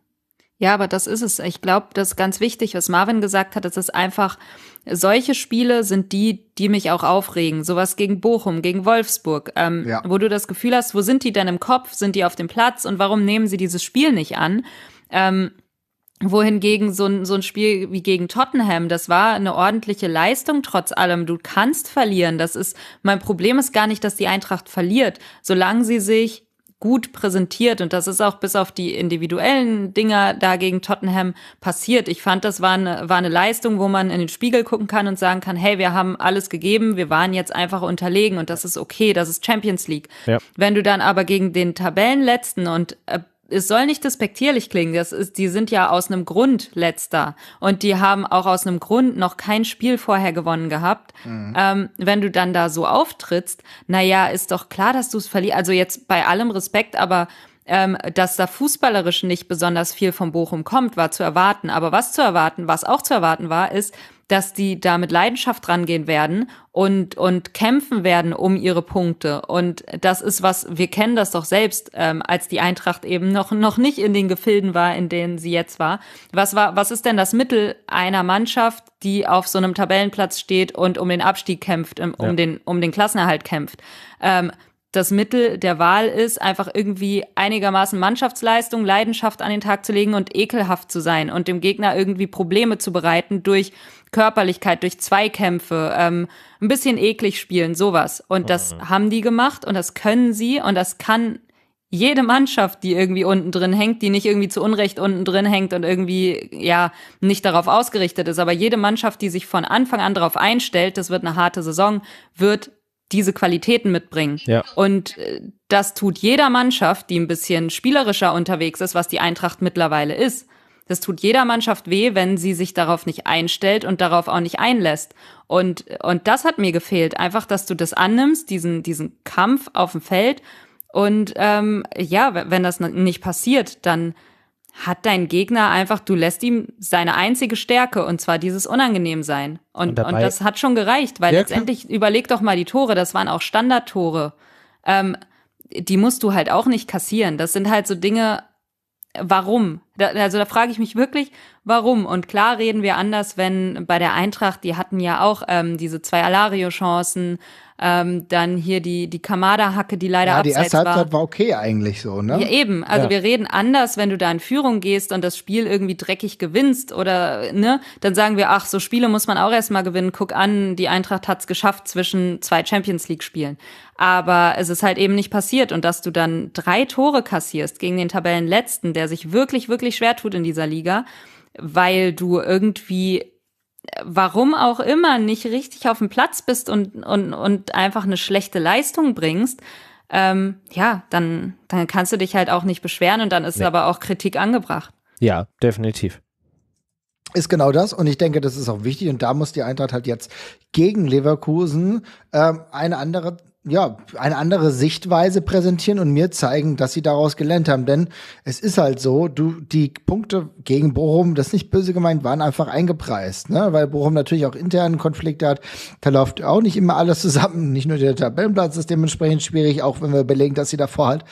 Ja, aber das ist es. Ich glaube, das ist ganz wichtig, was Marvin gesagt hat. Es ist einfach, solche Spiele sind die, die mich auch aufregen. Sowas gegen Bochum, gegen Wolfsburg, ähm, ja. wo du das Gefühl hast, wo sind die denn im Kopf? Sind die auf dem Platz? Und warum nehmen sie dieses Spiel nicht an? Ähm, wohingegen so ein, so ein Spiel wie gegen Tottenham, das war eine ordentliche Leistung trotz allem. Du kannst verlieren. Das ist, mein Problem ist gar nicht, dass die Eintracht verliert, solange sie sich gut präsentiert und das ist auch bis auf die individuellen Dinger da gegen Tottenham passiert. Ich fand, das war eine, war eine Leistung, wo man in den Spiegel gucken kann und sagen kann, hey, wir haben alles gegeben, wir waren jetzt einfach unterlegen und das ist okay, das ist Champions League. Ja. Wenn du dann aber gegen den Tabellenletzten und äh, es soll nicht despektierlich klingen. Das ist, die sind ja aus einem Grund letzter und die haben auch aus einem Grund noch kein Spiel vorher gewonnen gehabt. Mhm. Ähm, wenn du dann da so auftrittst, naja, ist doch klar, dass du es verlierst. Also jetzt bei allem Respekt, aber ähm, dass da fußballerisch nicht besonders viel von Bochum kommt, war zu erwarten. Aber was zu erwarten, was auch zu erwarten war, ist, dass die da mit Leidenschaft rangehen werden und, und kämpfen werden um ihre Punkte. Und das ist was, wir kennen das doch selbst, ähm, als die Eintracht eben noch, noch nicht in den Gefilden war, in denen sie jetzt war. Was war, was ist denn das Mittel einer Mannschaft, die auf so einem Tabellenplatz steht und um den Abstieg kämpft, um, ja. den, um den Klassenerhalt kämpft? Ähm, das Mittel der Wahl ist, einfach irgendwie einigermaßen Mannschaftsleistung, Leidenschaft an den Tag zu legen und ekelhaft zu sein und dem Gegner irgendwie Probleme zu bereiten durch Körperlichkeit, durch Zweikämpfe, ähm, ein bisschen eklig spielen, sowas. Und das mhm. haben die gemacht und das können sie und das kann jede Mannschaft, die irgendwie unten drin hängt, die nicht irgendwie zu Unrecht unten drin hängt und irgendwie, ja, nicht darauf ausgerichtet ist, aber jede Mannschaft, die sich von Anfang an darauf einstellt, das wird eine harte Saison, wird diese Qualitäten mitbringen. Ja. Und äh, das tut jeder Mannschaft, die ein bisschen spielerischer unterwegs ist, was die Eintracht mittlerweile ist. Das tut jeder Mannschaft weh, wenn sie sich darauf nicht einstellt und darauf auch nicht einlässt. Und, und das hat mir gefehlt. Einfach, dass du das annimmst, diesen, diesen Kampf auf dem Feld. Und ähm, ja, wenn das nicht passiert, dann hat dein Gegner einfach, du lässt ihm seine einzige Stärke und zwar dieses Unangenehm sein. Und, und, und das hat schon gereicht, weil ja, letztendlich klar. überleg doch mal die Tore, das waren auch Standardtore. Ähm, die musst du halt auch nicht kassieren. Das sind halt so Dinge, warum? Da, also da frage ich mich wirklich, warum? Und klar reden wir anders, wenn bei der Eintracht, die hatten ja auch ähm, diese zwei Alario-Chancen, ähm, dann hier die, die Kamada-Hacke, die leider ja, die abseits war. die erste Halbzeit war okay eigentlich so, ne? Ja, eben. Also ja. wir reden anders, wenn du da in Führung gehst und das Spiel irgendwie dreckig gewinnst oder, ne? Dann sagen wir, ach, so Spiele muss man auch erstmal gewinnen. Guck an, die Eintracht hat's geschafft zwischen zwei Champions-League-Spielen. Aber es ist halt eben nicht passiert und dass du dann drei Tore kassierst gegen den Tabellenletzten, der sich wirklich, wirklich wirklich schwer tut in dieser Liga, weil du irgendwie warum auch immer nicht richtig auf dem Platz bist und, und, und einfach eine schlechte Leistung bringst, ähm, ja, dann, dann kannst du dich halt auch nicht beschweren und dann ist nee. aber auch Kritik angebracht. Ja, definitiv. Ist genau das und ich denke, das ist auch wichtig und da muss die Eintracht halt jetzt gegen Leverkusen ähm, eine andere ja, eine andere Sichtweise präsentieren und mir zeigen, dass sie daraus gelernt haben. Denn es ist halt so, du, die Punkte gegen Bochum, das ist nicht böse gemeint, waren einfach eingepreist, ne? Weil Bochum natürlich auch internen Konflikte hat. Da läuft auch nicht immer alles zusammen. Nicht nur der Tabellenplatz ist dementsprechend schwierig, auch wenn wir überlegen, dass sie davor halt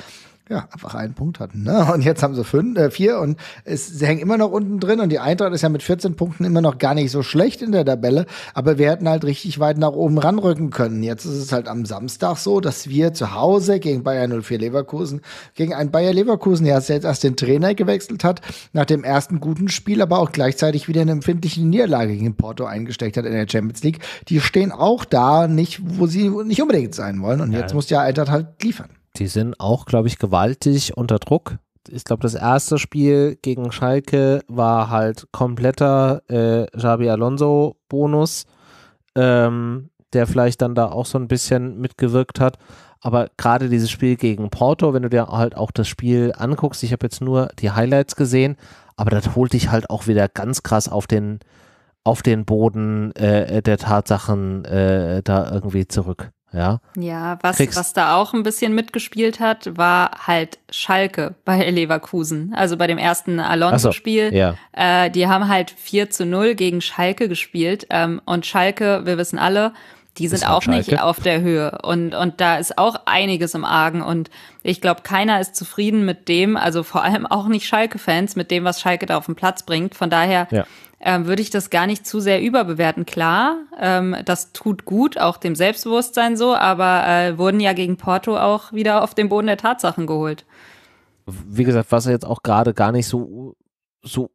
ja, einfach einen Punkt hatten. Ne? Und jetzt haben sie fünf, äh, vier und es, sie hängen immer noch unten drin und die Eintracht ist ja mit 14 Punkten immer noch gar nicht so schlecht in der Tabelle, aber wir hätten halt richtig weit nach oben ranrücken können. Jetzt ist es halt am Samstag so, dass wir zu Hause gegen Bayern 04 Leverkusen, gegen einen Bayer Leverkusen, der jetzt erst den Trainer gewechselt hat, nach dem ersten guten Spiel, aber auch gleichzeitig wieder eine empfindliche Niederlage gegen Porto eingesteckt hat in der Champions League, die stehen auch da, nicht, wo sie nicht unbedingt sein wollen und ja. jetzt muss die Eintracht halt liefern die sind auch, glaube ich, gewaltig unter Druck. Ich glaube, das erste Spiel gegen Schalke war halt kompletter äh, Javi Alonso-Bonus, ähm, der vielleicht dann da auch so ein bisschen mitgewirkt hat. Aber gerade dieses Spiel gegen Porto, wenn du dir halt auch das Spiel anguckst, ich habe jetzt nur die Highlights gesehen, aber das holt dich halt auch wieder ganz krass auf den, auf den Boden äh, der Tatsachen äh, da irgendwie zurück. Ja, ja was, was da auch ein bisschen mitgespielt hat, war halt Schalke bei Leverkusen. Also bei dem ersten Alonso-Spiel. So, ja. äh, die haben halt 4 zu 0 gegen Schalke gespielt. Ähm, und Schalke, wir wissen alle, die sind halt auch Schalke. nicht auf der Höhe. Und, und da ist auch einiges im Argen. Und ich glaube, keiner ist zufrieden mit dem, also vor allem auch nicht Schalke-Fans, mit dem, was Schalke da auf den Platz bringt. Von daher ja ähm, würde ich das gar nicht zu sehr überbewerten. Klar, ähm, das tut gut, auch dem Selbstbewusstsein so, aber äh, wurden ja gegen Porto auch wieder auf den Boden der Tatsachen geholt. Wie gesagt, was er jetzt auch gerade gar nicht so, so,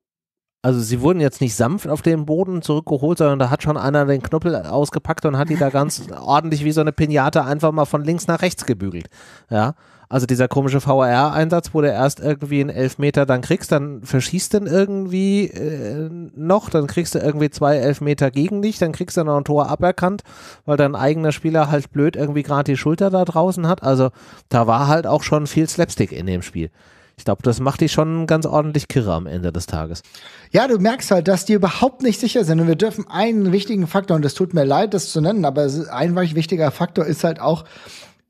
also sie wurden jetzt nicht sanft auf den Boden zurückgeholt, sondern da hat schon einer den Knüppel ausgepackt und hat die da ganz [laughs] ordentlich wie so eine Pinate einfach mal von links nach rechts gebügelt. Ja, also dieser komische vr einsatz wo du erst irgendwie einen Elfmeter dann kriegst, dann verschießt dann irgendwie äh, noch, dann kriegst du irgendwie zwei Elfmeter gegen dich, dann kriegst du noch ein Tor aberkannt, weil dein eigener Spieler halt blöd irgendwie gerade die Schulter da draußen hat. Also da war halt auch schon viel Slapstick in dem Spiel. Ich glaube, das macht dich schon ganz ordentlich kirre am Ende des Tages. Ja, du merkst halt, dass die überhaupt nicht sicher sind. Und wir dürfen einen wichtigen Faktor, und es tut mir leid, das zu nennen, aber ein wichtiger Faktor ist halt auch,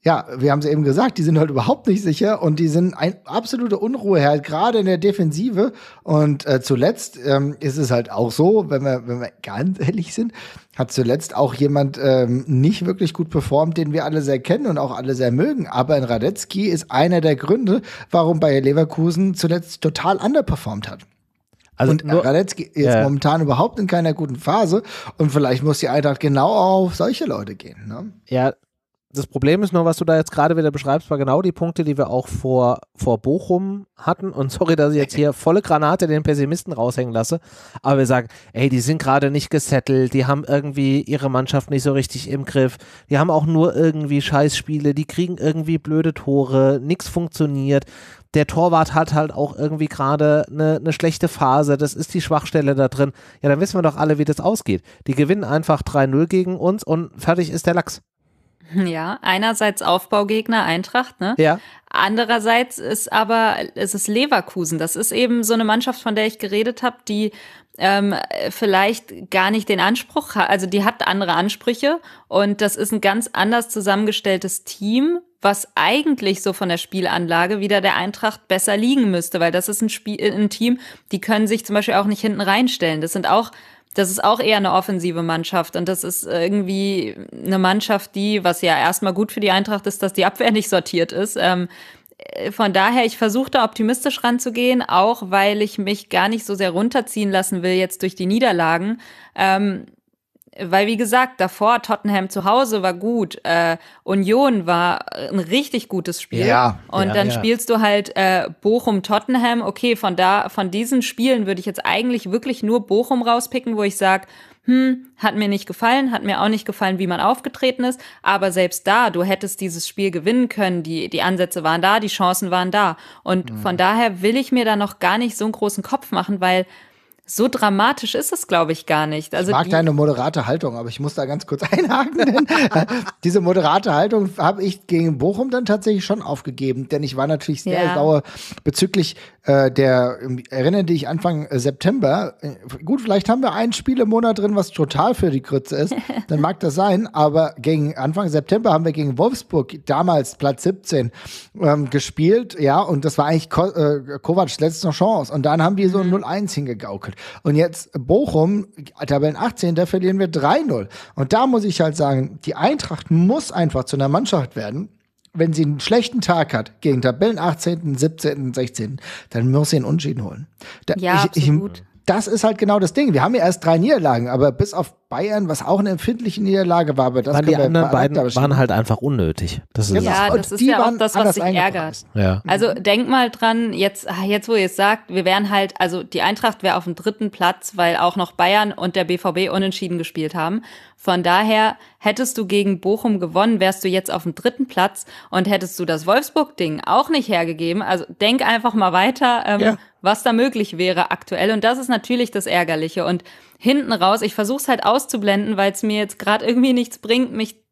ja, wir haben es eben gesagt, die sind halt überhaupt nicht sicher und die sind ein absolute Unruheherd, gerade in der Defensive. Und äh, zuletzt ähm, ist es halt auch so, wenn wir, wenn wir ganz ehrlich sind, hat zuletzt auch jemand ähm, nicht wirklich gut performt, den wir alle sehr kennen und auch alle sehr mögen. Aber in Radetzky ist einer der Gründe, warum Bayer Leverkusen zuletzt total underperformt hat. Also und Radetzky ist ja. momentan überhaupt in keiner guten Phase und vielleicht muss die Eintracht genau auf solche Leute gehen. Ne? Ja, das Problem ist nur, was du da jetzt gerade wieder beschreibst, war genau die Punkte, die wir auch vor, vor Bochum hatten. Und sorry, dass ich jetzt hier volle Granate den Pessimisten raushängen lasse. Aber wir sagen, ey, die sind gerade nicht gesettelt, die haben irgendwie ihre Mannschaft nicht so richtig im Griff, die haben auch nur irgendwie Scheißspiele, die kriegen irgendwie blöde Tore, nichts funktioniert. Der Torwart hat halt auch irgendwie gerade eine, eine schlechte Phase, das ist die Schwachstelle da drin. Ja, dann wissen wir doch alle, wie das ausgeht. Die gewinnen einfach 3-0 gegen uns und fertig ist der Lachs. Ja, einerseits Aufbaugegner Eintracht, ne? Ja. Andererseits ist aber es ist Leverkusen. Das ist eben so eine Mannschaft, von der ich geredet habe, die ähm, vielleicht gar nicht den Anspruch hat, also die hat andere Ansprüche und das ist ein ganz anders zusammengestelltes Team, was eigentlich so von der Spielanlage wieder der Eintracht besser liegen müsste, weil das ist ein Spiel, äh, ein Team, die können sich zum Beispiel auch nicht hinten reinstellen. Das sind auch das ist auch eher eine offensive Mannschaft und das ist irgendwie eine Mannschaft, die, was ja erstmal gut für die Eintracht ist, dass die Abwehr nicht sortiert ist. Ähm, äh, von daher, ich versuche da optimistisch ranzugehen, auch weil ich mich gar nicht so sehr runterziehen lassen will jetzt durch die Niederlagen. Ähm, weil, wie gesagt, davor Tottenham zu Hause war gut, äh, Union war äh, ein richtig gutes Spiel. Ja, und ja, dann ja. spielst du halt äh, Bochum Tottenham. Okay, von da, von diesen Spielen würde ich jetzt eigentlich wirklich nur Bochum rauspicken, wo ich sage, hm, hat mir nicht gefallen, hat mir auch nicht gefallen, wie man aufgetreten ist. Aber selbst da, du hättest dieses Spiel gewinnen können. Die, die Ansätze waren da, die Chancen waren da. Und mhm. von daher will ich mir da noch gar nicht so einen großen Kopf machen, weil so dramatisch ist es, glaube ich, gar nicht. Also ich mag deine moderate Haltung, aber ich muss da ganz kurz [laughs] einhaken. Denn äh, diese moderate Haltung habe ich gegen Bochum dann tatsächlich schon aufgegeben, denn ich war natürlich sehr ja. sauer bezüglich äh, der, ähm, erinnere dich, Anfang äh, September. Äh, gut, vielleicht haben wir ein Spiel im Monat drin, was total für die Krütze ist. [laughs] Dann mag das sein, aber gegen Anfang September haben wir gegen Wolfsburg, damals Platz 17, ähm, gespielt. Ja, und das war eigentlich Ko äh, Kovacs letzte Chance. Und dann haben die so mhm. ein 0-1 hingegaukelt. Und jetzt Bochum, Tabellen 18, da verlieren wir 3-0. Und da muss ich halt sagen, die Eintracht muss einfach zu einer Mannschaft werden. Wenn sie einen schlechten Tag hat gegen Tabellen 18., 17., 16., dann muss sie einen Unentschieden holen. Da, ja, ich, absolut. Ich, das ist halt genau das Ding. Wir haben ja erst drei Niederlagen, aber bis auf Bayern, was auch eine empfindliche Niederlage war, aber das waren die anderen beiden waren halt einfach unnötig. Das ist ja, das, das ist ja auch das, was sich ärgert. Ja. Also denk mal dran, jetzt, ah, jetzt wo ihr es sagt, wir wären halt, also die Eintracht wäre auf dem dritten Platz, weil auch noch Bayern und der BVB unentschieden gespielt haben. Von daher hättest du gegen Bochum gewonnen, wärst du jetzt auf dem dritten Platz und hättest du das Wolfsburg-Ding auch nicht hergegeben. Also denk einfach mal weiter. Ähm, ja was da möglich wäre aktuell. Und das ist natürlich das Ärgerliche. Und hinten raus, ich versuche es halt auszublenden, weil es mir jetzt gerade irgendwie nichts bringt, mich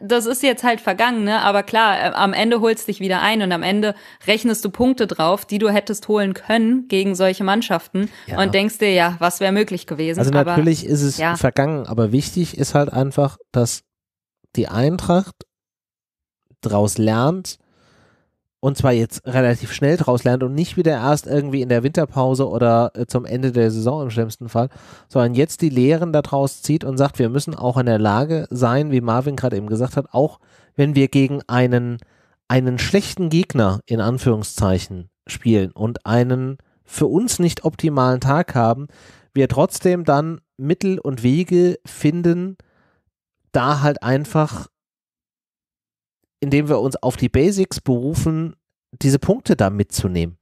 das ist jetzt halt vergangen, ne? Aber klar, äh, am Ende holst dich wieder ein und am Ende rechnest du Punkte drauf, die du hättest holen können gegen solche Mannschaften ja. und denkst dir, ja, was wäre möglich gewesen. Also aber, natürlich ist es ja. vergangen, aber wichtig ist halt einfach, dass die Eintracht daraus lernt, und zwar jetzt relativ schnell draus lernt und nicht wieder erst irgendwie in der Winterpause oder äh, zum Ende der Saison im schlimmsten Fall, sondern jetzt die Lehren daraus zieht und sagt, wir müssen auch in der Lage sein, wie Marvin gerade eben gesagt hat, auch wenn wir gegen einen, einen schlechten Gegner in Anführungszeichen spielen und einen für uns nicht optimalen Tag haben, wir trotzdem dann Mittel und Wege finden, da halt einfach indem wir uns auf die Basics berufen, diese Punkte da mitzunehmen.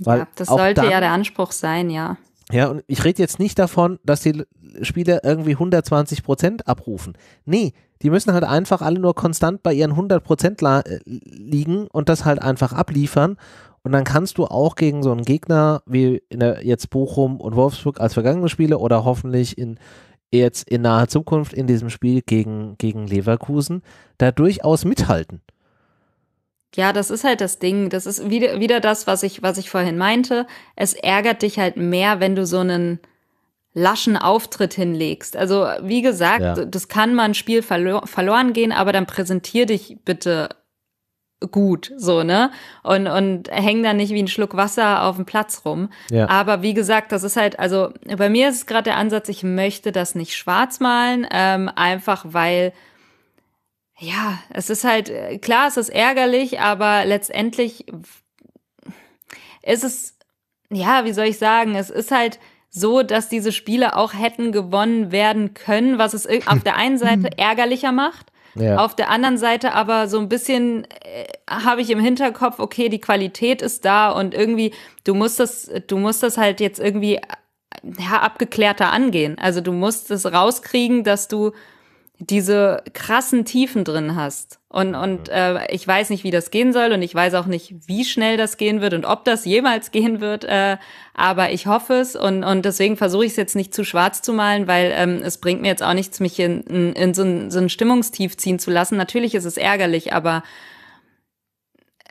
Weil ja, das sollte dann, ja der Anspruch sein, ja. Ja, und ich rede jetzt nicht davon, dass die Spieler irgendwie 120 Prozent abrufen. Nee, die müssen halt einfach alle nur konstant bei ihren 100 Prozent äh, liegen und das halt einfach abliefern. Und dann kannst du auch gegen so einen Gegner wie der, jetzt Bochum und Wolfsburg als vergangene Spiele oder hoffentlich in jetzt in naher Zukunft in diesem Spiel gegen, gegen Leverkusen da durchaus mithalten. Ja, das ist halt das Ding. Das ist wieder, wieder das, was ich, was ich vorhin meinte. Es ärgert dich halt mehr, wenn du so einen laschen Auftritt hinlegst. Also, wie gesagt, ja. das kann mal ein Spiel verlo verloren gehen, aber dann präsentier dich bitte gut, so, ne? Und, und hängen dann nicht wie ein Schluck Wasser auf dem Platz rum. Ja. Aber wie gesagt, das ist halt, also bei mir ist es gerade der Ansatz, ich möchte das nicht schwarz malen, ähm, einfach weil, ja, es ist halt, äh, klar, es ist ärgerlich, aber letztendlich ist es, ja, wie soll ich sagen, es ist halt, so, dass diese Spiele auch hätten gewonnen werden können, was es äh, auf der einen Seite [laughs] ärgerlicher macht, ja. Auf der anderen Seite aber so ein bisschen äh, habe ich im Hinterkopf, okay, die Qualität ist da und irgendwie, du musst das, du musst das halt jetzt irgendwie äh, ja, abgeklärter angehen. Also du musst es rauskriegen, dass du diese krassen Tiefen drin hast. Und, und äh, ich weiß nicht, wie das gehen soll und ich weiß auch nicht, wie schnell das gehen wird und ob das jemals [laughs] gehen wird. Äh, aber ich hoffe es und, und deswegen versuche ich es jetzt nicht zu schwarz zu malen, weil ähm, es bringt mir jetzt auch nichts, mich in, in, in so, ein, so ein Stimmungstief ziehen zu lassen. Natürlich ist es ärgerlich, aber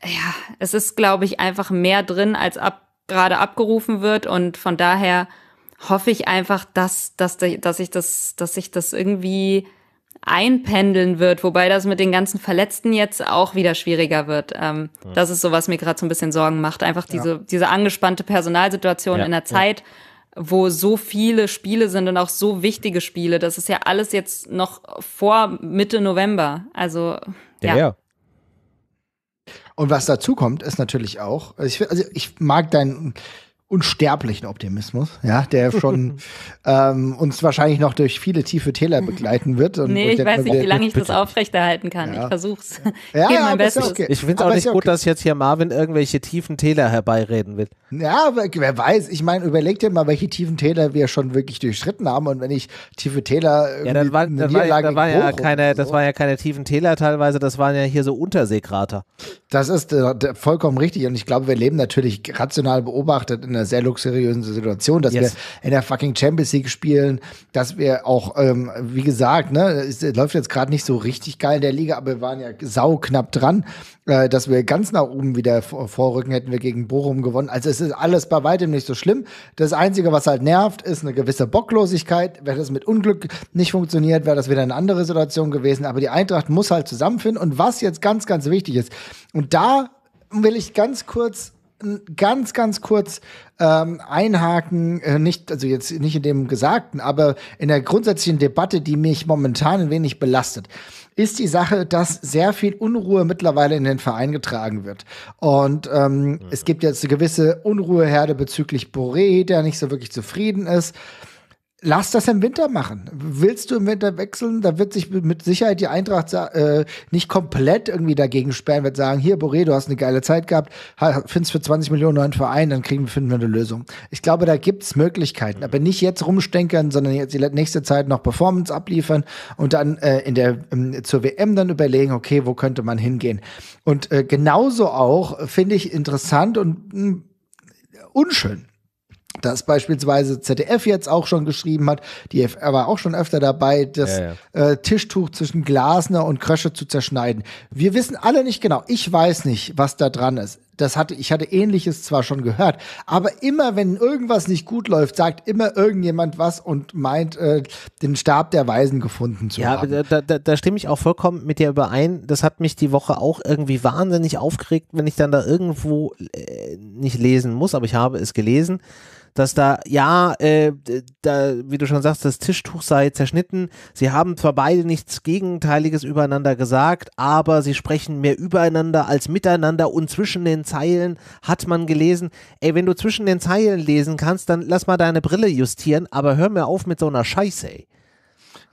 ja, es ist, glaube ich, einfach mehr drin, als ab, gerade abgerufen wird. Und von daher hoffe ich einfach, dass, dass, dass ich das, dass ich das irgendwie einpendeln wird, wobei das mit den ganzen Verletzten jetzt auch wieder schwieriger wird. Ähm, ja. Das ist so, was mir gerade so ein bisschen Sorgen macht. Einfach diese, ja. diese angespannte Personalsituation ja. in der Zeit, wo so viele Spiele sind und auch so wichtige Spiele. Das ist ja alles jetzt noch vor Mitte November. Also, ja. Und was dazu kommt, ist natürlich auch, also ich, also ich mag deinen, unsterblichen Optimismus, ja, der schon [laughs] ähm, uns wahrscheinlich noch durch viele tiefe Täler begleiten wird. Und nee, ich, weiß nicht, wie lange ich das aufrechterhalten kann. Ja. Ich versuch's. Ja, [laughs] ja mein Bestes. Okay. Ich finde es auch nicht okay. gut, dass jetzt hier Marvin irgendwelche tiefen Täler herbeireden will. Ja, wer weiß, ich meine, überleg dir mal, welche tiefen Täler wir schon wirklich durchschritten haben und wenn ich tiefe Täler Ja, dann war, dann war, dann war ja keine, so. das waren ja keine tiefen Täler teilweise, das waren ja hier so Unterseekrater. Das ist äh, vollkommen richtig. Und ich glaube, wir leben natürlich rational beobachtet in einer sehr luxuriösen Situation, dass yes. wir in der fucking Champions League spielen, dass wir auch, ähm, wie gesagt, ne, es läuft jetzt gerade nicht so richtig geil in der Liga, aber wir waren ja sau knapp dran äh, dass wir ganz nach oben wieder vorrücken, hätten wir gegen Bochum gewonnen. Also es ist alles bei weitem nicht so schlimm. Das Einzige, was halt nervt, ist eine gewisse Bocklosigkeit. Wäre das mit Unglück nicht funktioniert, wäre das wieder eine andere Situation gewesen. Aber die Eintracht muss halt zusammenfinden. Und was jetzt ganz, ganz wichtig ist, und da will ich ganz kurz ganz, ganz kurz ähm, einhaken, äh, nicht, also jetzt nicht in dem Gesagten, aber in der grundsätzlichen Debatte, die mich momentan ein wenig belastet ist die Sache, dass sehr viel Unruhe mittlerweile in den Verein getragen wird. Und ähm, mhm. es gibt jetzt eine gewisse Unruheherde bezüglich Boré, der nicht so wirklich zufrieden ist. Lass das im Winter machen. Willst du im Winter wechseln, da wird sich mit Sicherheit die Eintracht äh, nicht komplett irgendwie dagegen sperren, wird sagen, hier, Boré, du hast eine geile Zeit gehabt, findest für 20 Millionen neuen Verein, dann kriegen, finden wir eine Lösung. Ich glaube, da gibt's Möglichkeiten, aber nicht jetzt rumstenkern, sondern jetzt die nächste Zeit noch Performance abliefern und dann äh, in der, äh, zur WM dann überlegen, okay, wo könnte man hingehen. Und äh, genauso auch finde ich interessant und mh, hm, unschön dass beispielsweise ZDF jetzt auch schon geschrieben hat, die FR war auch schon öfter dabei, das ja, ja. Äh, Tischtuch zwischen Glasner und Krösche zu zerschneiden. Wir wissen alle nicht genau. Ich weiß nicht, was da dran ist. Das hatte, ich hatte ähnliches zwar schon gehört, aber immer wenn irgendwas nicht gut läuft, sagt immer irgendjemand was und meint, äh, den Stab der Weisen gefunden zu ja, haben. Ja, da, da, da stimme ich auch vollkommen mit dir überein. Das hat mich die Woche auch irgendwie wahnsinnig aufgeregt, wenn ich dann da irgendwo äh, nicht lesen muss, aber ich habe es gelesen dass da, ja, äh, da, wie du schon sagst, das Tischtuch sei zerschnitten. Sie haben zwar beide nichts Gegenteiliges übereinander gesagt, aber sie sprechen mehr übereinander als miteinander und zwischen den Zeilen hat man gelesen, ey, wenn du zwischen den Zeilen lesen kannst, dann lass mal deine Brille justieren, aber hör mir auf mit so einer Scheiße, ey.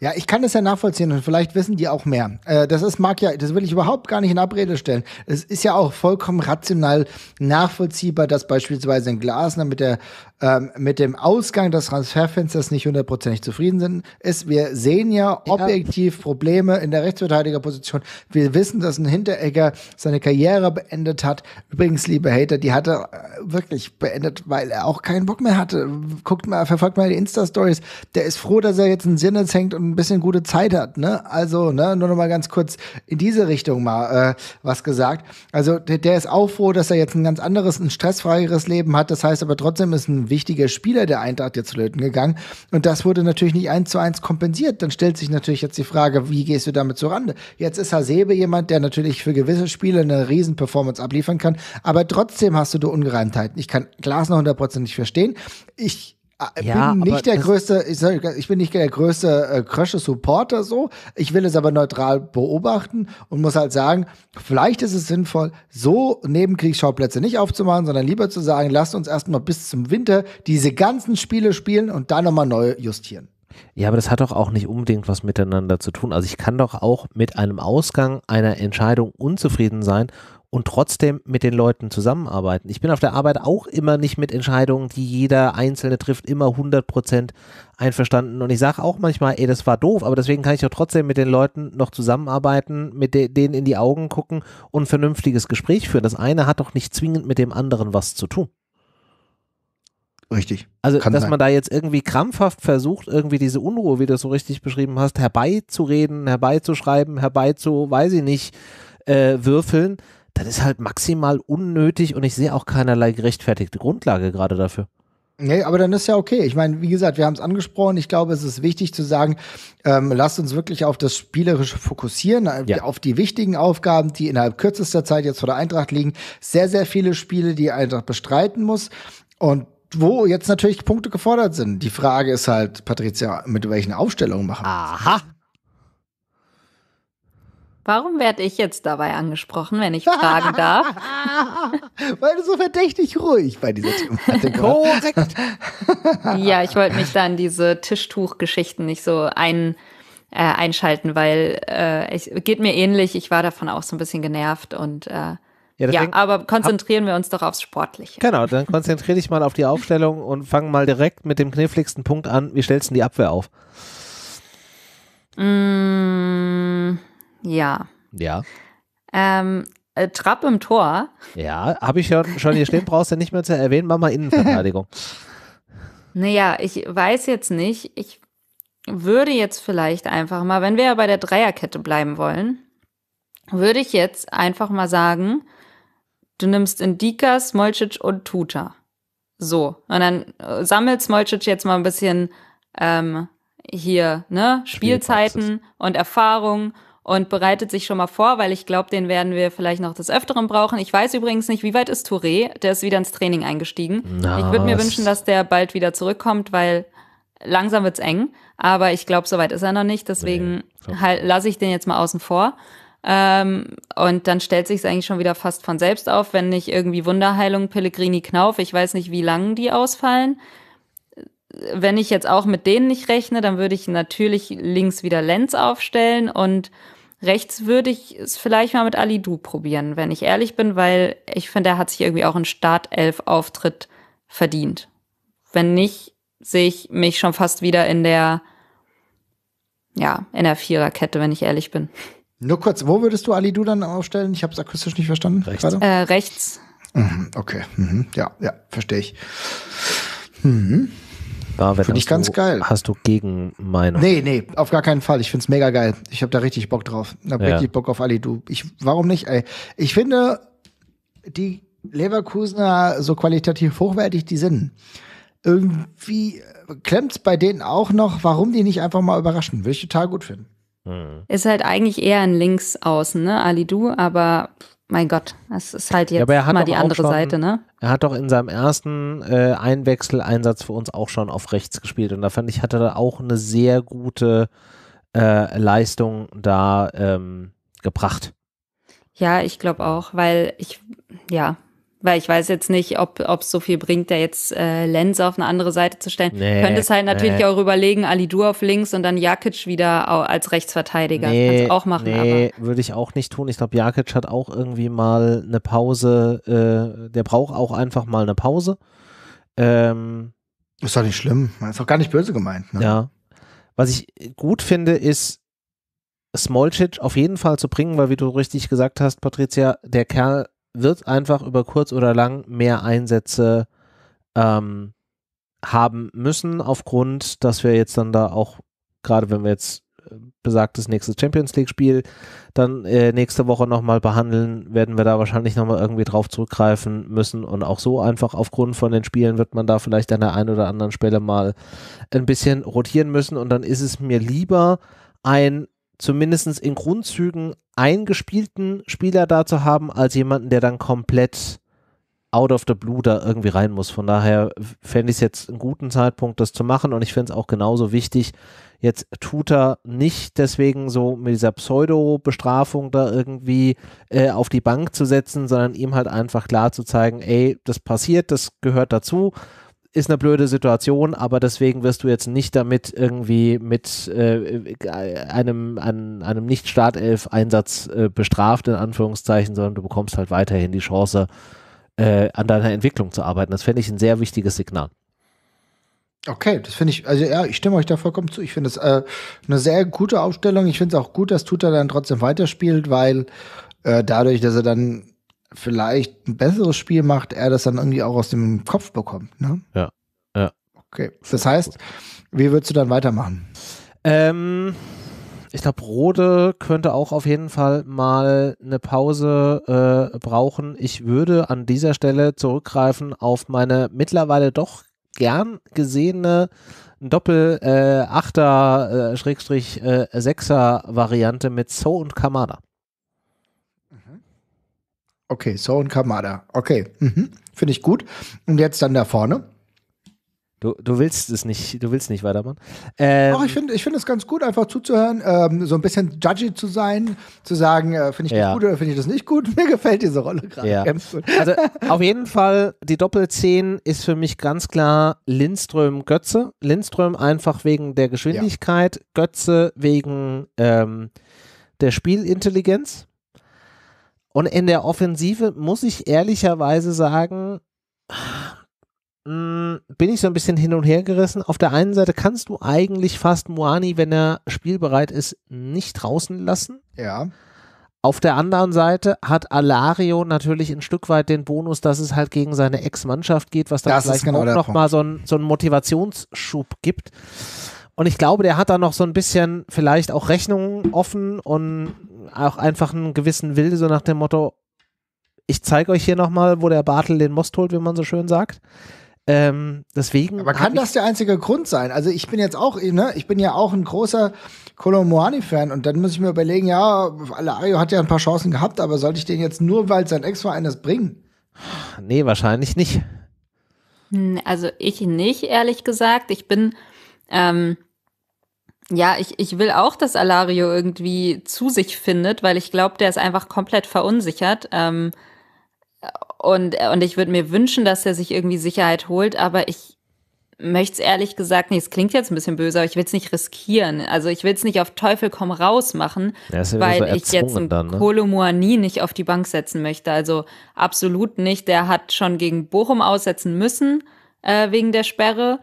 Ja, ich kann das ja nachvollziehen und vielleicht wissen die auch mehr. Äh, das ist, mag ja, das will ich überhaupt gar nicht in Abrede stellen. Es ist ja auch vollkommen rational nachvollziehbar, dass beispielsweise ein Glasner mit der, ähm, mit dem Ausgang des Transferfensters nicht hundertprozentig zufrieden sind, ist. Wir sehen ja objektiv ja. Probleme in der Rechtsverteidigerposition. Wir wissen, dass ein Hinteregger seine Karriere beendet hat. Übrigens, liebe Hater, die hat er äh, wirklich beendet, weil er auch keinen Bock mehr hatte. Guckt mal, verfolgt mal die Insta-Stories. Der ist froh, dass er jetzt einen Sinnes hängt und ein bisschen gute Zeit hat. Ne? Also, ne, nur noch mal ganz kurz in diese Richtung mal äh, was gesagt. Also, der, der ist auch froh, dass er jetzt ein ganz anderes, ein stressfreieres Leben hat. Das heißt aber trotzdem ist ein wichtiger Spieler der Eintracht jetzt löten gegangen. Und das wurde natürlich nicht eins zu eins kompensiert. Dann stellt sich natürlich jetzt die Frage, wie gehst du damit zurande? Jetzt ist Hasebe jemand, der natürlich für gewisse Spiele eine riesen Performance abliefern kann. Aber trotzdem hast du da Ungereimtheiten. Ich kann Glas noch hundertprozentig verstehen. Ich Ah, äh, ja, bin nicht der größte, ich, bin nicht der größte äh, Crusher-Supporter so. Ich will es aber neutral beobachten und muss halt sagen, vielleicht ist es sinnvoll, so Nebenkriegsschauplätze nicht aufzumachen, sondern lieber zu sagen, lasst uns erstmal bis zum Winter diese ganzen Spiele spielen und dann nochmal neu justieren. Ja, aber das hat doch auch nicht unbedingt was miteinander zu tun. Also ich kann doch auch mit einem Ausgang einer Entscheidung unzufrieden sein und trotzdem mit den Leuten zusammenarbeiten. Ich bin auf der Arbeit auch immer nicht mit Entscheidungen, die jeder Einzelne trifft, immer 100% einverstanden. Und ich sage auch manchmal, ey, das war doof, aber deswegen kann ich doch trotzdem mit den Leuten noch zusammenarbeiten, mit de denen in die Augen gucken und ein vernünftiges Gespräch führen. Das eine hat doch nicht zwingend mit dem anderen was zu tun. Richtig. Also, Kann dass sein. man da jetzt irgendwie krampfhaft versucht, irgendwie diese Unruhe, wie du es so richtig beschrieben hast, herbeizureden, herbeizuschreiben, herbeizu, weiß ich nicht, äh, würfeln, das ist halt maximal unnötig und ich sehe auch keinerlei gerechtfertigte Grundlage gerade dafür. Nee, aber dann ist ja okay. Ich meine, wie gesagt, wir haben es angesprochen. Ich glaube, es ist wichtig zu sagen, ähm, lasst uns wirklich auf das Spielerische fokussieren, äh, ja. auf die wichtigen Aufgaben, die innerhalb kürzester Zeit jetzt vor der Eintracht liegen. Sehr, sehr viele Spiele, die Eintracht bestreiten muss. Und wo jetzt natürlich Punkte gefordert sind. Die Frage ist halt, Patricia, mit welchen Aufstellungen machen wir Aha. Warum werde ich jetzt dabei angesprochen, wenn ich fragen darf? [laughs] Weil du so verdächtig ruhig bei dieser Thematik Korrekt. [laughs] ja, ich wollte mich da in diese Tischtuchgeschichten nicht so ein, äh, einschalten, weil äh, ich, geht mir ähnlich. Ich war davon auch so ein bisschen genervt und äh, ja, ja, aber konzentrieren wir uns doch aufs Sportliche. Genau, dann konzentriere dich mal auf die Aufstellung und fang mal direkt mit dem kniffligsten Punkt an. Wie stellst du die Abwehr auf? Mmh. Ja. Ja. Ähm, äh, Trapp im Tor. Ja, habe ich schon, hier stehen, brauchst du nicht mehr zu erwähnen, mach mal Innenverteidigung. naja, ich weiß jetzt nicht. Ich würde jetzt vielleicht einfach mal, wenn wir ja bei der Dreierkette bleiben wollen, würde ich jetzt einfach mal sagen, du nimmst Indika, Smolcic und Tuta. So, und dann äh, sammelt Smolcic jetzt mal ein bisschen ähm, hier, ne, Spielzeiten und Erfahrung und bereitet sich schon mal vor, weil ich glaube, den werden wir vielleicht noch des Öfteren brauchen. Ich weiß übrigens nicht, wie weit ist Touré? Der ist wieder ins Training eingestiegen. Nice. Ich würde mir wünschen, dass der bald wieder zurückkommt, weil langsam wird's eng. Aber ich glaube, weit ist er noch nicht. Deswegen nee, halt, lasse ich den jetzt mal außen vor. Ähm, und dann stellt sich es eigentlich schon wieder fast von selbst auf, wenn nicht irgendwie Wunderheilung, Pellegrini, Knauf. Ich weiß nicht, wie lang die ausfallen. Wenn ich jetzt auch mit denen nicht rechne, dann würde ich natürlich links wieder Lenz aufstellen und Rechts würde ich es vielleicht mal mit Ali Du probieren, wenn ich ehrlich bin, weil ich finde, er hat sich irgendwie auch einen Startelf-Auftritt verdient. Wenn nicht, sehe ich mich schon fast wieder in der, ja, in der Viererkette, wenn ich ehrlich bin. Nur kurz, wo würdest du Ali Du dann aufstellen? Ich habe es akustisch nicht verstanden. Rechts. Äh, rechts. Mhm, okay, mhm. ja, ja, verstehe ich. Mhm. Barwett finde ich ganz du, geil. Hast du gegen meine? Nee, nee, auf gar keinen Fall. Ich finde es mega geil. Ich habe da richtig Bock drauf. Ich habe ja. richtig Bock auf Ali. Du, ich, warum nicht? Ey? Ich finde, die Leverkusener so qualitativ hochwertig die sind. Irgendwie klemmt es bei denen auch noch, warum die nicht einfach mal überraschen. Würde ich total gut finden. Ist halt eigentlich eher ein Linksaußen, ne? Ali Du, aber mein Gott, das ist halt jetzt ja, mal die andere schon, Seite, ne? Er hat doch in seinem ersten äh, Einwechseleinsatz für uns auch schon auf rechts gespielt und da fand ich, hatte er auch eine sehr gute äh, Leistung da ähm, gebracht. Ja, ich glaube auch, weil ich, ja, weil ich weiß jetzt nicht, ob es so viel bringt, da jetzt äh, Lenz auf eine andere Seite zu stellen. Nee, Könntest halt natürlich nee. auch überlegen, Alidu auf links und dann Jakic wieder als Rechtsverteidiger. Nee, Kannst auch machen. Nee, würde ich auch nicht tun. Ich glaube, Jakic hat auch irgendwie mal eine Pause. Äh, der braucht auch einfach mal eine Pause. Ähm, ist doch nicht schlimm. Ist doch gar nicht böse gemeint. Ne? Ja. Was ich gut finde, ist, Smolcic auf jeden Fall zu bringen, weil wie du richtig gesagt hast, Patricia, der Kerl wird einfach über kurz oder lang mehr Einsätze ähm, haben müssen, aufgrund, dass wir jetzt dann da auch, gerade wenn wir jetzt äh, besagtes nächste Champions League-Spiel dann äh, nächste Woche nochmal behandeln, werden wir da wahrscheinlich nochmal irgendwie drauf zurückgreifen müssen. Und auch so einfach aufgrund von den Spielen wird man da vielleicht an der einen oder anderen Stelle mal ein bisschen rotieren müssen. Und dann ist es mir lieber, ein zumindest in Grundzügen eingespielten Spieler da zu haben, als jemanden, der dann komplett out of the blue da irgendwie rein muss. Von daher fände ich es jetzt einen guten Zeitpunkt, das zu machen und ich fände es auch genauso wichtig, jetzt Tuta nicht deswegen so mit dieser Pseudo-Bestrafung da irgendwie äh, auf die Bank zu setzen, sondern ihm halt einfach klar zu zeigen, ey, das passiert, das gehört dazu ist eine blöde Situation, aber deswegen wirst du jetzt nicht damit irgendwie mit äh, einem, an, einem Nicht-Startelf-Einsatz äh, bestraft, in Anführungszeichen, sondern du bekommst halt weiterhin die Chance, äh, an deiner Entwicklung zu arbeiten. Das fände ich ein sehr wichtiges Signal. Okay, das finde ich, also ja, ich stimme euch da vollkommen zu. Ich finde es äh, eine sehr gute Aufstellung. Ich finde es auch gut, dass Tuta dann trotzdem weiterspielt, weil äh, dadurch, dass er dann vielleicht ein besseres Spiel macht, er das dann irgendwie auch aus dem Kopf bekommt. Ne? Ja. ja. Okay. Das heißt, wie würdest du dann weitermachen? Ähm, ich glaube, Rode könnte auch auf jeden Fall mal eine Pause äh, brauchen. Ich würde an dieser Stelle zurückgreifen auf meine mittlerweile doch gern gesehene Doppel-Achter-Sechser-Variante äh, äh, äh Sechser Variante mit So und Kamada. Okay, So und Kamada. Okay, mhm. finde ich gut. Und jetzt dann da vorne. Du, du willst es nicht, du willst nicht weitermachen. Ähm, Ach, ich finde ich find es ganz gut, einfach zuzuhören, ähm, so ein bisschen judgy zu sein, zu sagen, äh, finde ich das ja. gut oder finde ich das nicht gut. [laughs] Mir gefällt diese Rolle gerade ja. Also auf jeden Fall, die Doppelzehn ist für mich ganz klar Lindström-Götze. Lindström einfach wegen der Geschwindigkeit, ja. Götze wegen ähm, der Spielintelligenz. Und in der Offensive muss ich ehrlicherweise sagen, hm, bin ich so ein bisschen hin und her gerissen. Auf der einen Seite kannst du eigentlich fast Moani, wenn er spielbereit ist, nicht draußen lassen. Ja. Auf der anderen Seite hat Alario natürlich ein Stück weit den Bonus, dass es halt gegen seine Ex-Mannschaft geht, was dann das vielleicht genau auch nochmal so, ein, so einen Motivationsschub gibt. Und ich glaube, der hat da noch so ein bisschen vielleicht auch Rechnungen offen und auch einfach einen gewissen Willen, so nach dem Motto, ich zeige euch hier nochmal, wo der Bartel den Most holt, wie man so schön sagt. Ähm, deswegen. Aber kann das der einzige Grund sein? Also ich bin jetzt auch, ne, ich bin ja auch ein großer colomboani fan und dann muss ich mir überlegen, ja, Alario hat ja ein paar Chancen gehabt, aber sollte ich den jetzt nur, weil sein Ex-Verein das bringen? Nee, wahrscheinlich nicht. Hm, also ich nicht, ehrlich gesagt. Ich bin, ähm, ja, ich, ich will auch, dass Alario irgendwie zu sich findet, weil ich glaube, der ist einfach komplett verunsichert. Ähm, und, und ich würde mir wünschen, dass er sich irgendwie Sicherheit holt, aber ich möchte es ehrlich gesagt nicht. Es klingt jetzt ein bisschen böse, aber ich will es nicht riskieren. Also ich will es nicht auf Teufel komm raus machen, ja weil so ich jetzt einen dann, ne? Kolomuani nicht auf die Bank setzen möchte. Also absolut nicht. Der hat schon gegen Bochum aussetzen müssen äh, wegen der Sperre.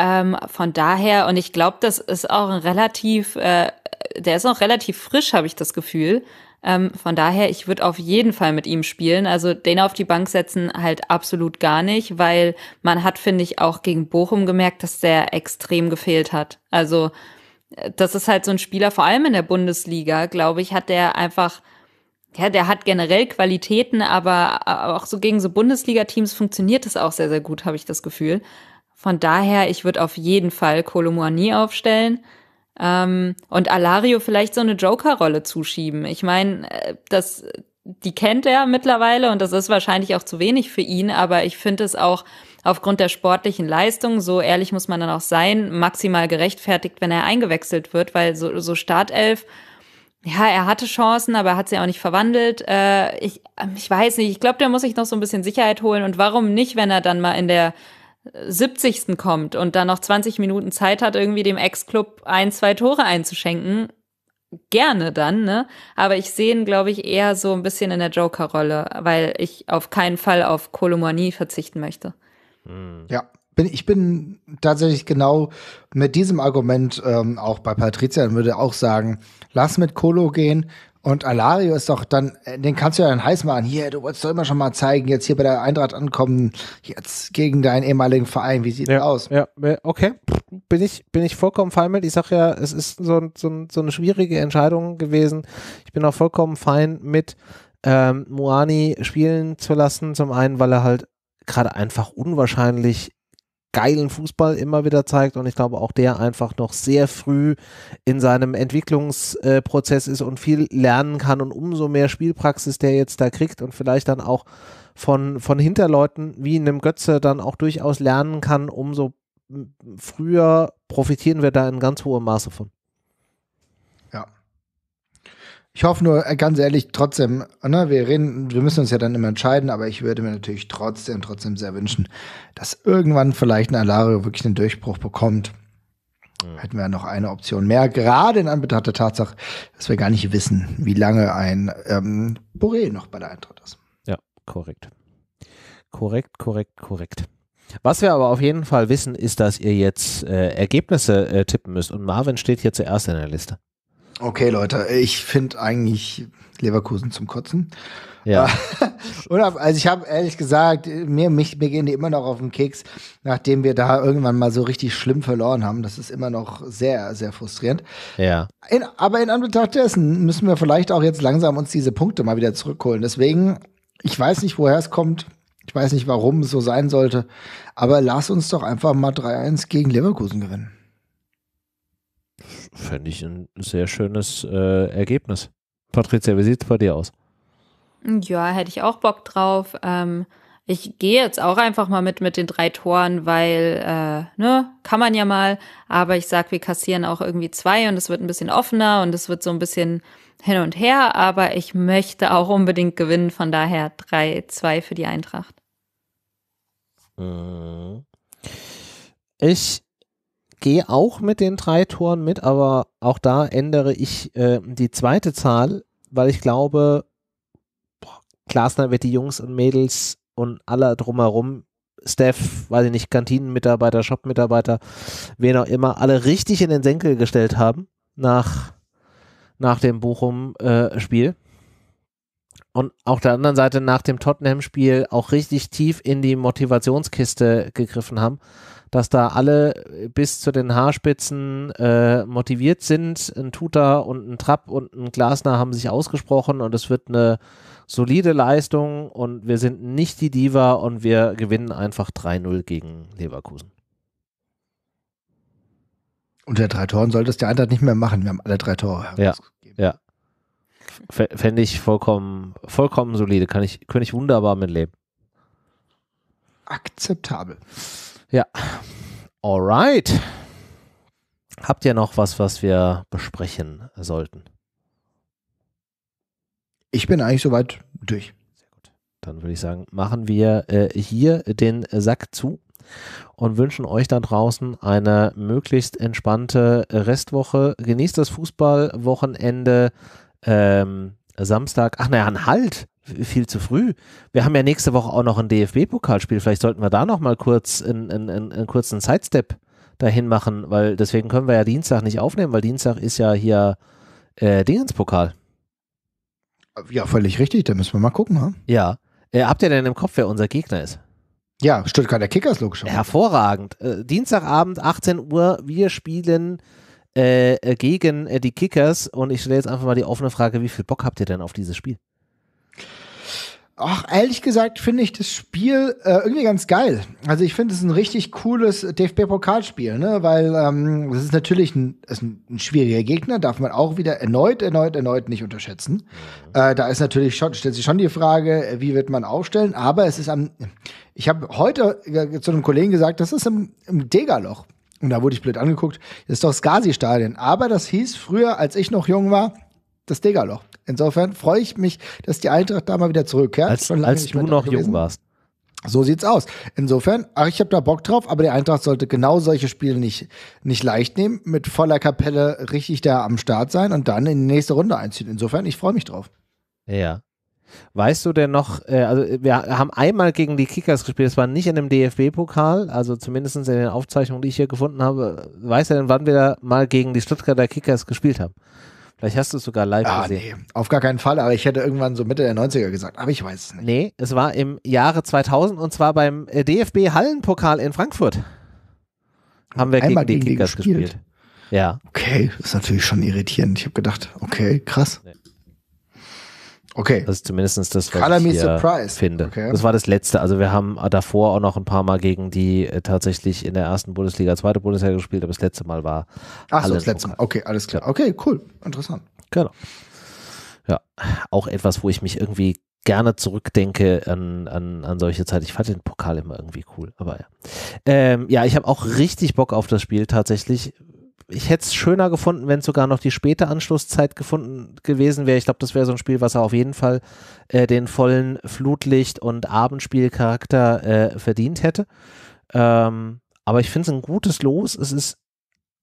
Ähm, von daher, und ich glaube, das ist auch ein relativ, äh, der ist auch relativ frisch, habe ich das Gefühl. Ähm, von daher, ich würde auf jeden Fall mit ihm spielen. Also den auf die Bank setzen halt absolut gar nicht, weil man hat, finde ich, auch gegen Bochum gemerkt, dass der extrem gefehlt hat. Also äh, das ist halt so ein Spieler, vor allem in der Bundesliga, glaube ich, hat der einfach, ja, der hat generell Qualitäten, aber, äh, auch so gegen so Bundesliga-Teams funktioniert das auch sehr, sehr gut, habe ich das Gefühl. Von daher, ich würde auf jeden Fall Kolomoani aufstellen. Ähm, und Alario vielleicht so eine Joker-Rolle zuschieben. Ich meine, äh, das, die kennt er mittlerweile und das ist wahrscheinlich auch zu wenig für ihn, aber ich finde es auch aufgrund der sportlichen Leistung, so ehrlich muss man dann auch sein, maximal gerechtfertigt, wenn er eingewechselt wird, weil so, so Startelf, ja, er hatte Chancen, aber hat sie auch nicht verwandelt. Äh, ich, ähm, ich weiß nicht, ich glaube, der muss sich noch so ein bisschen Sicherheit holen und warum nicht, wenn er dann mal in der 70. kommt und dann noch 20 Minuten Zeit hat, irgendwie dem Ex-Club ein, zwei Tore einzuschenken, gerne dann, ne? Aber ich sehe ihn, glaube ich, eher so ein bisschen in der Joker-Rolle, weil ich auf keinen Fall auf Kolomani verzichten möchte. Hm. Ja, bin, ich bin tatsächlich genau mit diesem Argument ähm, auch bei Patricia und würde auch sagen, lass mit Kolo gehen, und Alario ist doch dann, äh, den kannst du ja dann heiß machen. Hier, du wolltest doch immer schon mal zeigen, jetzt hier bei der Eintracht ankommen, jetzt gegen deinen ehemaligen Verein. Wie sieht ja, das aus? Ja, okay. Bin ich, bin ich vollkommen fein mit. Ich sag ja, es ist so, so, so eine schwierige Entscheidung gewesen. Ich bin auch vollkommen fein mit, ähm, Moani spielen zu lassen. Zum einen, weil er halt gerade einfach unwahrscheinlich geilen Fußball immer wieder zeigt und ich glaube auch der einfach noch sehr früh in seinem Entwicklungsprozess ist und viel lernen kann und umso mehr Spielpraxis der jetzt da kriegt und vielleicht dann auch von, von Hinterleuten wie einem Götze dann auch durchaus lernen kann, umso früher profitieren wir da in ganz hohem Maße von. Ich hoffe nur äh, ganz ehrlich trotzdem, ne, wir reden, wir müssen uns ja dann immer entscheiden, aber ich würde mir natürlich trotzdem, trotzdem sehr wünschen, dass irgendwann vielleicht ein Alario wirklich einen Durchbruch bekommt. Ja. Hätten wir ja noch eine Option mehr, gerade in Anbetracht der Tatsache, dass wir gar nicht wissen, wie lange ein ähm, Boré noch bei der Eintracht ist. Ja, korrekt. Korrekt, korrekt, korrekt. Was wir aber auf jeden Fall wissen, ist, dass ihr jetzt äh, Ergebnisse äh, tippen müsst und Marvin steht hier zuerst in der Liste. Okay, Leute, ich finde eigentlich Leverkusen zum Kotzen. Ja. Oder, [laughs] also ich habe ehrlich gesagt, mir, mich, mir gehen die immer noch auf den Keks, nachdem wir da irgendwann mal so richtig schlimm verloren haben. Das ist immer noch sehr, sehr frustrierend. Ja. In, aber in Anbetracht dessen müssen wir vielleicht auch jetzt langsam uns diese Punkte mal wieder zurückholen. Deswegen, ich weiß nicht, woher es kommt. Ich weiß nicht, warum es so sein sollte. Aber lass uns doch einfach mal 3-1 gegen Leverkusen gewinnen fände ich ein sehr schönes äh, Ergebnis. Patricia, wie sieht es bei dir aus? Ja, hätte ich auch Bock drauf. Ähm, ich gehe jetzt auch einfach mal mit mit den drei Toren, weil äh, ne kann man ja mal. Aber ich sag, wir kassieren auch irgendwie zwei und es wird ein bisschen offener und es wird so ein bisschen hin und her. Aber ich möchte auch unbedingt gewinnen. Von daher 3-2 für die Eintracht. Äh, ich gehe auch mit den drei Toren mit, aber auch da ändere ich äh, die zweite Zahl, weil ich glaube, boah, Klasner wird die Jungs und Mädels und alle drumherum, Steph, weiß ich nicht, Kantinenmitarbeiter, Shopmitarbeiter, wen auch immer, alle richtig in den Senkel gestellt haben nach, nach dem Bochum-Spiel. Äh, und auf der anderen Seite nach dem Tottenham-Spiel auch richtig tief in die Motivationskiste gegriffen haben dass da alle bis zu den Haarspitzen äh, motiviert sind. Ein Tutor und ein Trapp und ein Glasner haben sich ausgesprochen und es wird eine solide Leistung und wir sind nicht die Diva und wir gewinnen einfach 3-0 gegen Leverkusen. Unter drei Toren solltest der Eintracht nicht mehr machen. Wir haben alle drei Tore. Ja, ja. Fände ich vollkommen, vollkommen solide. Kann ich, könnte ich wunderbar mitleben. Akzeptabel. Ja, alright. Habt ihr noch was, was wir besprechen sollten? Ich bin eigentlich soweit durch. Sehr gut. Dann würde ich sagen, machen wir äh, hier den Sack zu und wünschen euch da draußen eine möglichst entspannte Restwoche. Genießt das Fußballwochenende. Ähm, Samstag, ach naja, ein Halt viel zu früh. Wir haben ja nächste Woche auch noch ein DFB-Pokalspiel. Vielleicht sollten wir da noch mal kurz in, in, in, einen kurzen Sidestep dahin machen, weil deswegen können wir ja Dienstag nicht aufnehmen, weil Dienstag ist ja hier äh, Dingenspokal. Ja, völlig richtig. Da müssen wir mal gucken. Ne? Ja. Äh, habt ihr denn im Kopf, wer unser Gegner ist? Ja, Stuttgart der Kickers logischerweise. Hervorragend. Äh, Dienstagabend, 18 Uhr. Wir spielen äh, äh gegen äh, die Kickers und ich stelle jetzt einfach mal die offene Frage: Wie viel Bock habt ihr denn auf dieses Spiel? Ach, ehrlich gesagt finde ich das Spiel äh, irgendwie ganz geil. Also ich finde es ein richtig cooles DFB-Pokalspiel, ne? Weil ähm, das ist natürlich ein, ist ein, schwieriger Gegner, darf man auch wieder erneut, erneut, erneut nicht unterschätzen. Äh, da ist natürlich schon, stellt sich schon die Frage, äh, wie wird man aufstellen? Aber es ist am, ich habe heute äh, zu einem Kollegen gesagt, das ist im, im Dega-Loch. Und da wurde ich blöd angeguckt. Das ist doch das stadion Aber das hieß früher, als ich noch jung war, das Degerloch. Insofern freue ich mich, dass die Eintracht da mal wieder zurückkehrt. Als, als du noch gewesen. jung warst. So sieht's aus. Insofern, ach, ich habe da Bock drauf, aber die Eintracht sollte genau solche Spiele nicht, nicht leicht nehmen, mit voller Kapelle richtig da am Start sein und dann in die nächste Runde einziehen. Insofern, ich freue mich drauf. Ja. Weißt du denn noch, äh, also wir haben einmal gegen die Kickers gespielt, das war nicht in dem DFB-Pokal, also zumindest in den Aufzeichnungen, die ich hier gefunden habe. Weißt du denn, wann wir da mal gegen die Stuttgarter Kickers gespielt haben? Vielleicht hast du es sogar live ah, gesehen. Nee, auf gar keinen Fall, aber ich hätte irgendwann so Mitte der 90er gesagt, aber ich weiß es nicht. Nee, es war im Jahre 2000 und zwar beim äh, DFB Hallenpokal in Frankfurt. Haben wir Einmal gegen, gegen die Kickers gespielt. gespielt. Ja. Okay, das ist natürlich schon irritierend. Ich habe gedacht, okay, krass. Nee. Okay. Das ist zumindest das, was Color ich hier finde. Okay. Das war das letzte. Also wir haben äh, davor auch noch ein paar Mal gegen die äh, tatsächlich in der ersten Bundesliga, zweite Bundesliga gespielt, aber das letzte Mal war. Ach so, das letzte Mal. Okay, alles klar. Okay, cool. Interessant. Genau. Ja, auch etwas, wo ich mich irgendwie gerne zurückdenke an, an, an solche Zeit. Ich fand den Pokal immer irgendwie cool, aber ja. Ähm, ja, ich habe auch richtig Bock auf das Spiel tatsächlich ich hätte es schöner gefunden, wenn es sogar noch die späte Anschlusszeit gefunden gewesen wäre. Ich glaube, das wäre so ein Spiel, was er auf jeden Fall äh, den vollen Flutlicht- und Abendspielcharakter äh, verdient hätte. Ähm, aber ich finde es ein gutes Los. Es ist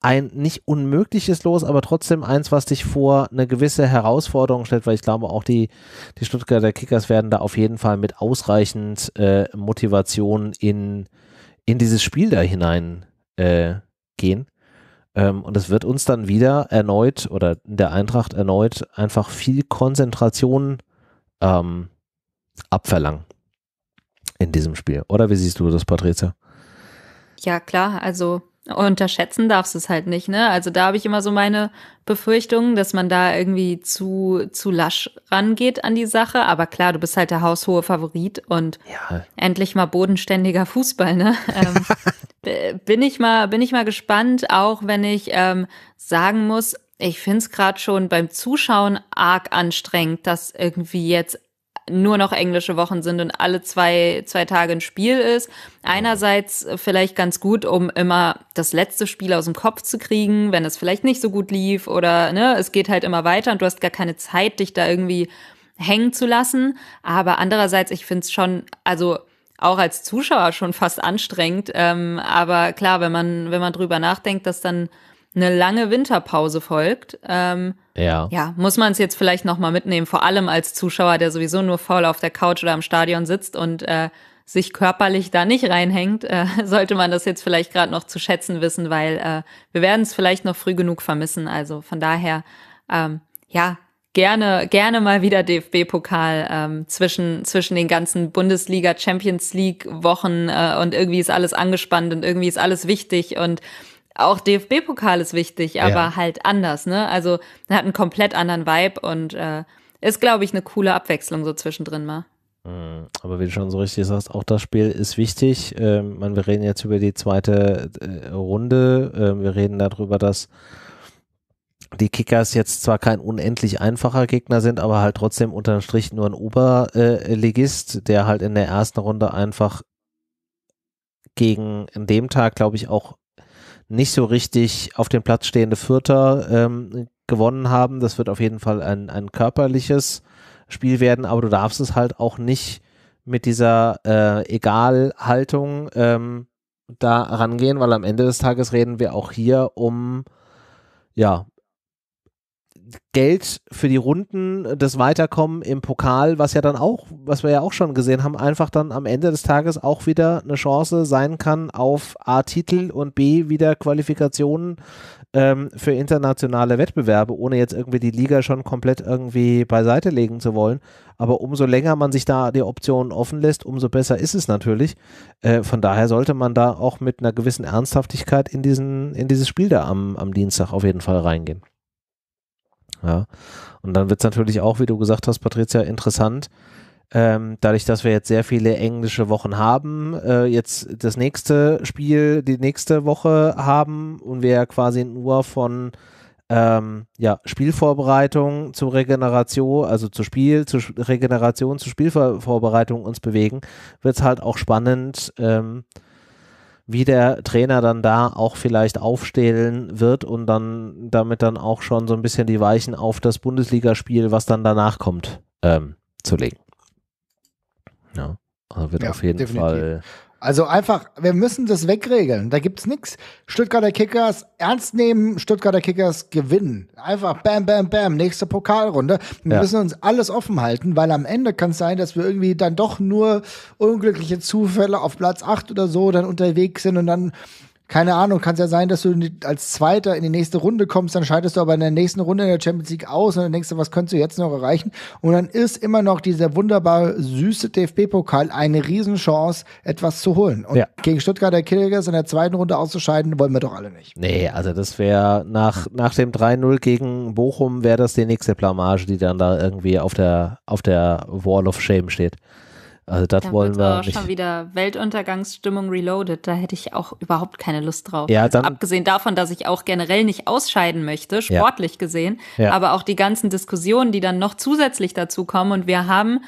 ein nicht unmögliches Los, aber trotzdem eins, was dich vor eine gewisse Herausforderung stellt, weil ich glaube, auch die, die Stuttgarter Kickers werden da auf jeden Fall mit ausreichend äh, Motivation in, in dieses Spiel da hinein äh, gehen. Ähm, und es wird uns dann wieder erneut oder der Eintracht erneut einfach viel Konzentration ähm, abverlangen in diesem Spiel. Oder wie siehst du das, Patrizia? Ja, klar. Also unterschätzen darfst du es halt nicht, ne? Also da habe ich immer so meine Befürchtungen, dass man da irgendwie zu, zu lasch rangeht an die Sache. Aber klar, du bist halt der haushohe Favorit und ja. endlich mal bodenständiger Fußball, ne? [laughs] Ähm, bin ich mal, bin ich mal gespannt, auch wenn ich ähm, sagen muss, ich find's es gerade schon beim Zuschauen arg anstrengend, dass irgendwie jetzt nur noch englische Wochen sind und alle zwei, zwei Tage ein Spiel ist. Einerseits äh, vielleicht ganz gut, um immer das letzte Spiel aus dem Kopf zu kriegen, wenn es vielleicht nicht so gut lief oder ne, es geht halt immer weiter und du hast gar keine Zeit, dich da irgendwie hängen zu lassen. Aber andererseits, ich finde es schon, also auch als Zuschauer schon fast anstrengend. Ähm, aber klar, wenn man, wenn man drüber nachdenkt, dass dann eine lange Winterpause folgt. Ähm, ja. ja, muss man es jetzt vielleicht nochmal mitnehmen, vor allem als Zuschauer, der sowieso nur faul auf der Couch oder am Stadion sitzt und äh, sich körperlich da nicht reinhängt, äh, [laughs] sollte man das jetzt vielleicht gerade noch zu schätzen wissen, weil äh, wir werden es vielleicht noch früh genug vermissen. Also von daher, ähm, ja, gerne, gerne mal wieder DFB-Pokal ähm, zwischen, zwischen den ganzen Bundesliga, Champions League-Wochen äh, und irgendwie ist alles angespannt und irgendwie ist alles wichtig und auch DFB-Pokal ist wichtig, aber ja. halt anders, ne? Also hat einen komplett anderen Vibe und äh, ist, glaube ich, eine coole Abwechslung so zwischendrin mal. Mhm. Aber wie du schon so richtig sagst, auch das Spiel ist wichtig. Ähm, man, wir reden jetzt über die zweite äh, Runde. Ähm, wir reden darüber, dass die Kickers jetzt zwar kein unendlich einfacher Gegner sind, aber halt trotzdem unterm Strich nur ein Oberligist, äh, der halt in der ersten Runde einfach gegen, in dem Tag, glaube ich, auch nicht so richtig auf dem Platz stehende Vierter ähm, gewonnen haben. Das wird auf jeden Fall ein, ein körperliches Spiel werden, aber du darfst es halt auch nicht mit dieser äh, Egal-Haltung ähm, da rangehen, weil am Ende des Tages reden wir auch hier um ja, Geld für die Runden, das Weiterkommen im Pokal, was ja dann auch, was wir ja auch schon gesehen haben, einfach dann am Ende des Tages auch wieder eine Chance sein kann auf A Titel und B wieder Qualifikationen ähm, für internationale Wettbewerbe, ohne jetzt irgendwie die Liga schon komplett irgendwie beiseite legen zu wollen. Aber umso länger man sich da die Optionen offen lässt, umso besser ist es natürlich. Äh, von daher sollte man da auch mit einer gewissen Ernsthaftigkeit in diesen, in dieses Spiel da am, am Dienstag auf jeden Fall reingehen. Ja. Und dann wird es natürlich auch, wie du gesagt hast, Patricia, interessant. Ähm, dadurch, dass wir jetzt sehr viele englische Wochen haben, äh, jetzt das nächste Spiel die nächste Woche haben und wir quasi nur von ähm, ja, Spielvorbereitung zu Regeneration, also zu Spiel, zu Regeneration, zu Spielvorbereitung uns bewegen, wird es halt auch spannend, ähm, wie der Trainer dann da auch vielleicht aufstehlen wird und dann damit dann auch schon so ein bisschen die Weichen auf das Bundesligaspiel, was dann danach kommt, ähm, zu legen. Ja, also wird ja, auf jeden definitiv. Fall also einfach, wir müssen das wegregeln. Da gibt's nix. Stuttgarter Kickers ernst nehmen, Stuttgarter Kickers gewinnen. Einfach bam, bam, bam, nächste Pokalrunde. Wir ja. müssen uns alles offen halten, weil am Ende kann es sein, dass wir irgendwie dann doch nur unglückliche Zufälle auf Platz 8 oder so dann unterwegs sind und dann keine Ahnung, kann es ja sein, dass du als Zweiter in die nächste Runde kommst, dann scheidest du aber in der nächsten Runde in der Champions League aus und dann denkst du, was könntest du jetzt noch erreichen? Und dann ist immer noch dieser wunderbare, süße DFB-Pokal eine Riesenchance, etwas zu holen. Und ja. gegen Stuttgarter Kickers in der zweiten Runde auszuscheiden, wollen wir doch alle nicht. Nee, also das wäre nach, nach dem 3-0 gegen Bochum wäre das die nächste Blamage, die dann da irgendwie auf der, auf der Wall of Shame steht. Also das da wollen wir auch nicht. schon wieder Weltuntergangsstimmung reloaded. Da hätte ich auch überhaupt keine Lust drauf. Ja, dann, abgesehen davon, dass ich auch generell nicht ausscheiden möchte, sportlich ja. gesehen, ja. aber auch die ganzen Diskussionen, die dann noch zusätzlich dazu kommen und wir haben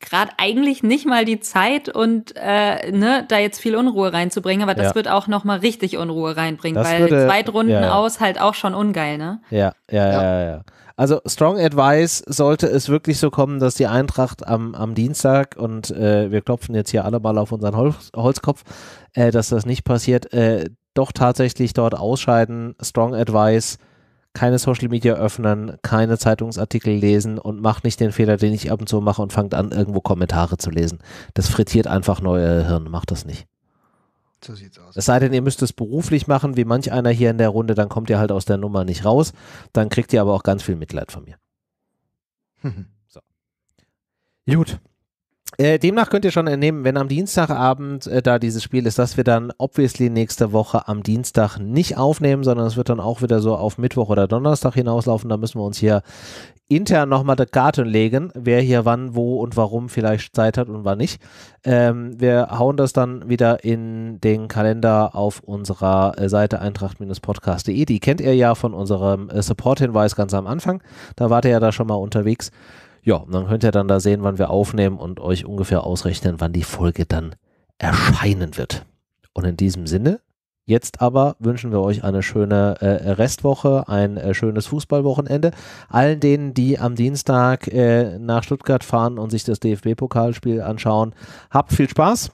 gerade eigentlich nicht mal die Zeit und äh, ne, da jetzt viel Unruhe reinzubringen, aber das ja. wird auch noch mal richtig Unruhe reinbringen, das weil würde, zwei Runden aus halt auch schon ungeil, ne? ja, ja, ja. ja. ja also Strong Advice sollte es wirklich so kommen, dass die Eintracht am, am Dienstag und äh, wir klopfen jetzt hier alle mal auf unseren Holz, Holzkopf, äh, dass das nicht passiert, äh, doch tatsächlich dort ausscheiden. Strong Advice, keine Social Media öffnen, keine Zeitungsartikel lesen und macht nicht den Fehler, den ich ab und zu mache und fangt an, irgendwo Kommentare zu lesen. Das frittiert einfach neue Hirn, macht das nicht. So sieht's aus. Es sei denn, ihr müsst es beruflich machen, wie manch einer hier in der Runde, dann kommt ihr halt aus der Nummer nicht raus. Dann kriegt ihr aber auch ganz viel Mitleid von mir. [laughs] so. Gut. Äh, demnach könnt ihr schon entnehmen, wenn am Dienstagabend äh, da dieses Spiel ist, dass wir dann obviously nächste Woche am Dienstag nicht aufnehmen, sondern es wird dann auch wieder so auf Mittwoch oder Donnerstag hinauslaufen. Da müssen wir uns hier intern nochmal das Garten legen, wer hier wann, wo und warum vielleicht Zeit hat und wann nicht. Ähm, wir hauen das dann wieder in den Kalender auf unserer äh, Seite eintracht-podcast.de. Die kennt ihr ja von unserem äh, Support-Hinweis ganz am Anfang. Da wart ihr ja da schon mal unterwegs. Ja, und dann könnt ihr dann da sehen, wann wir aufnehmen und euch ungefähr ausrechnen, wann die Folge dann erscheinen wird. Und in diesem Sinne, jetzt aber wünschen wir euch eine schöne äh, Restwoche, ein äh, schönes Fußballwochenende. Allen denen, die am Dienstag äh, nach Stuttgart fahren und sich das DFB-Pokalspiel anschauen, habt viel Spaß.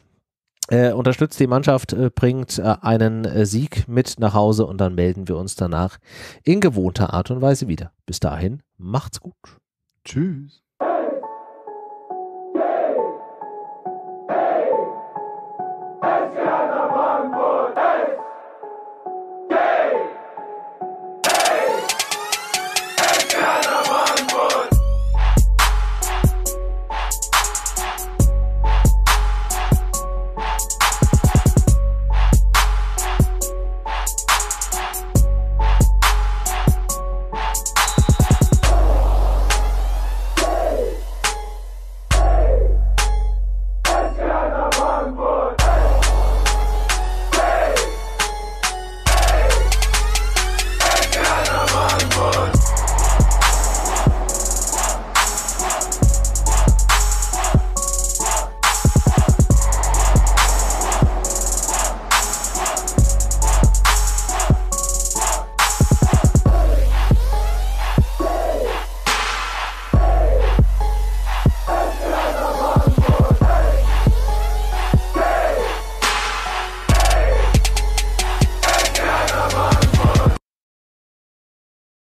Äh, unterstützt die Mannschaft, äh, bringt äh, einen Sieg mit nach Hause und dann melden wir uns danach in gewohnter Art und Weise wieder. Bis dahin, macht's gut. Tschüss.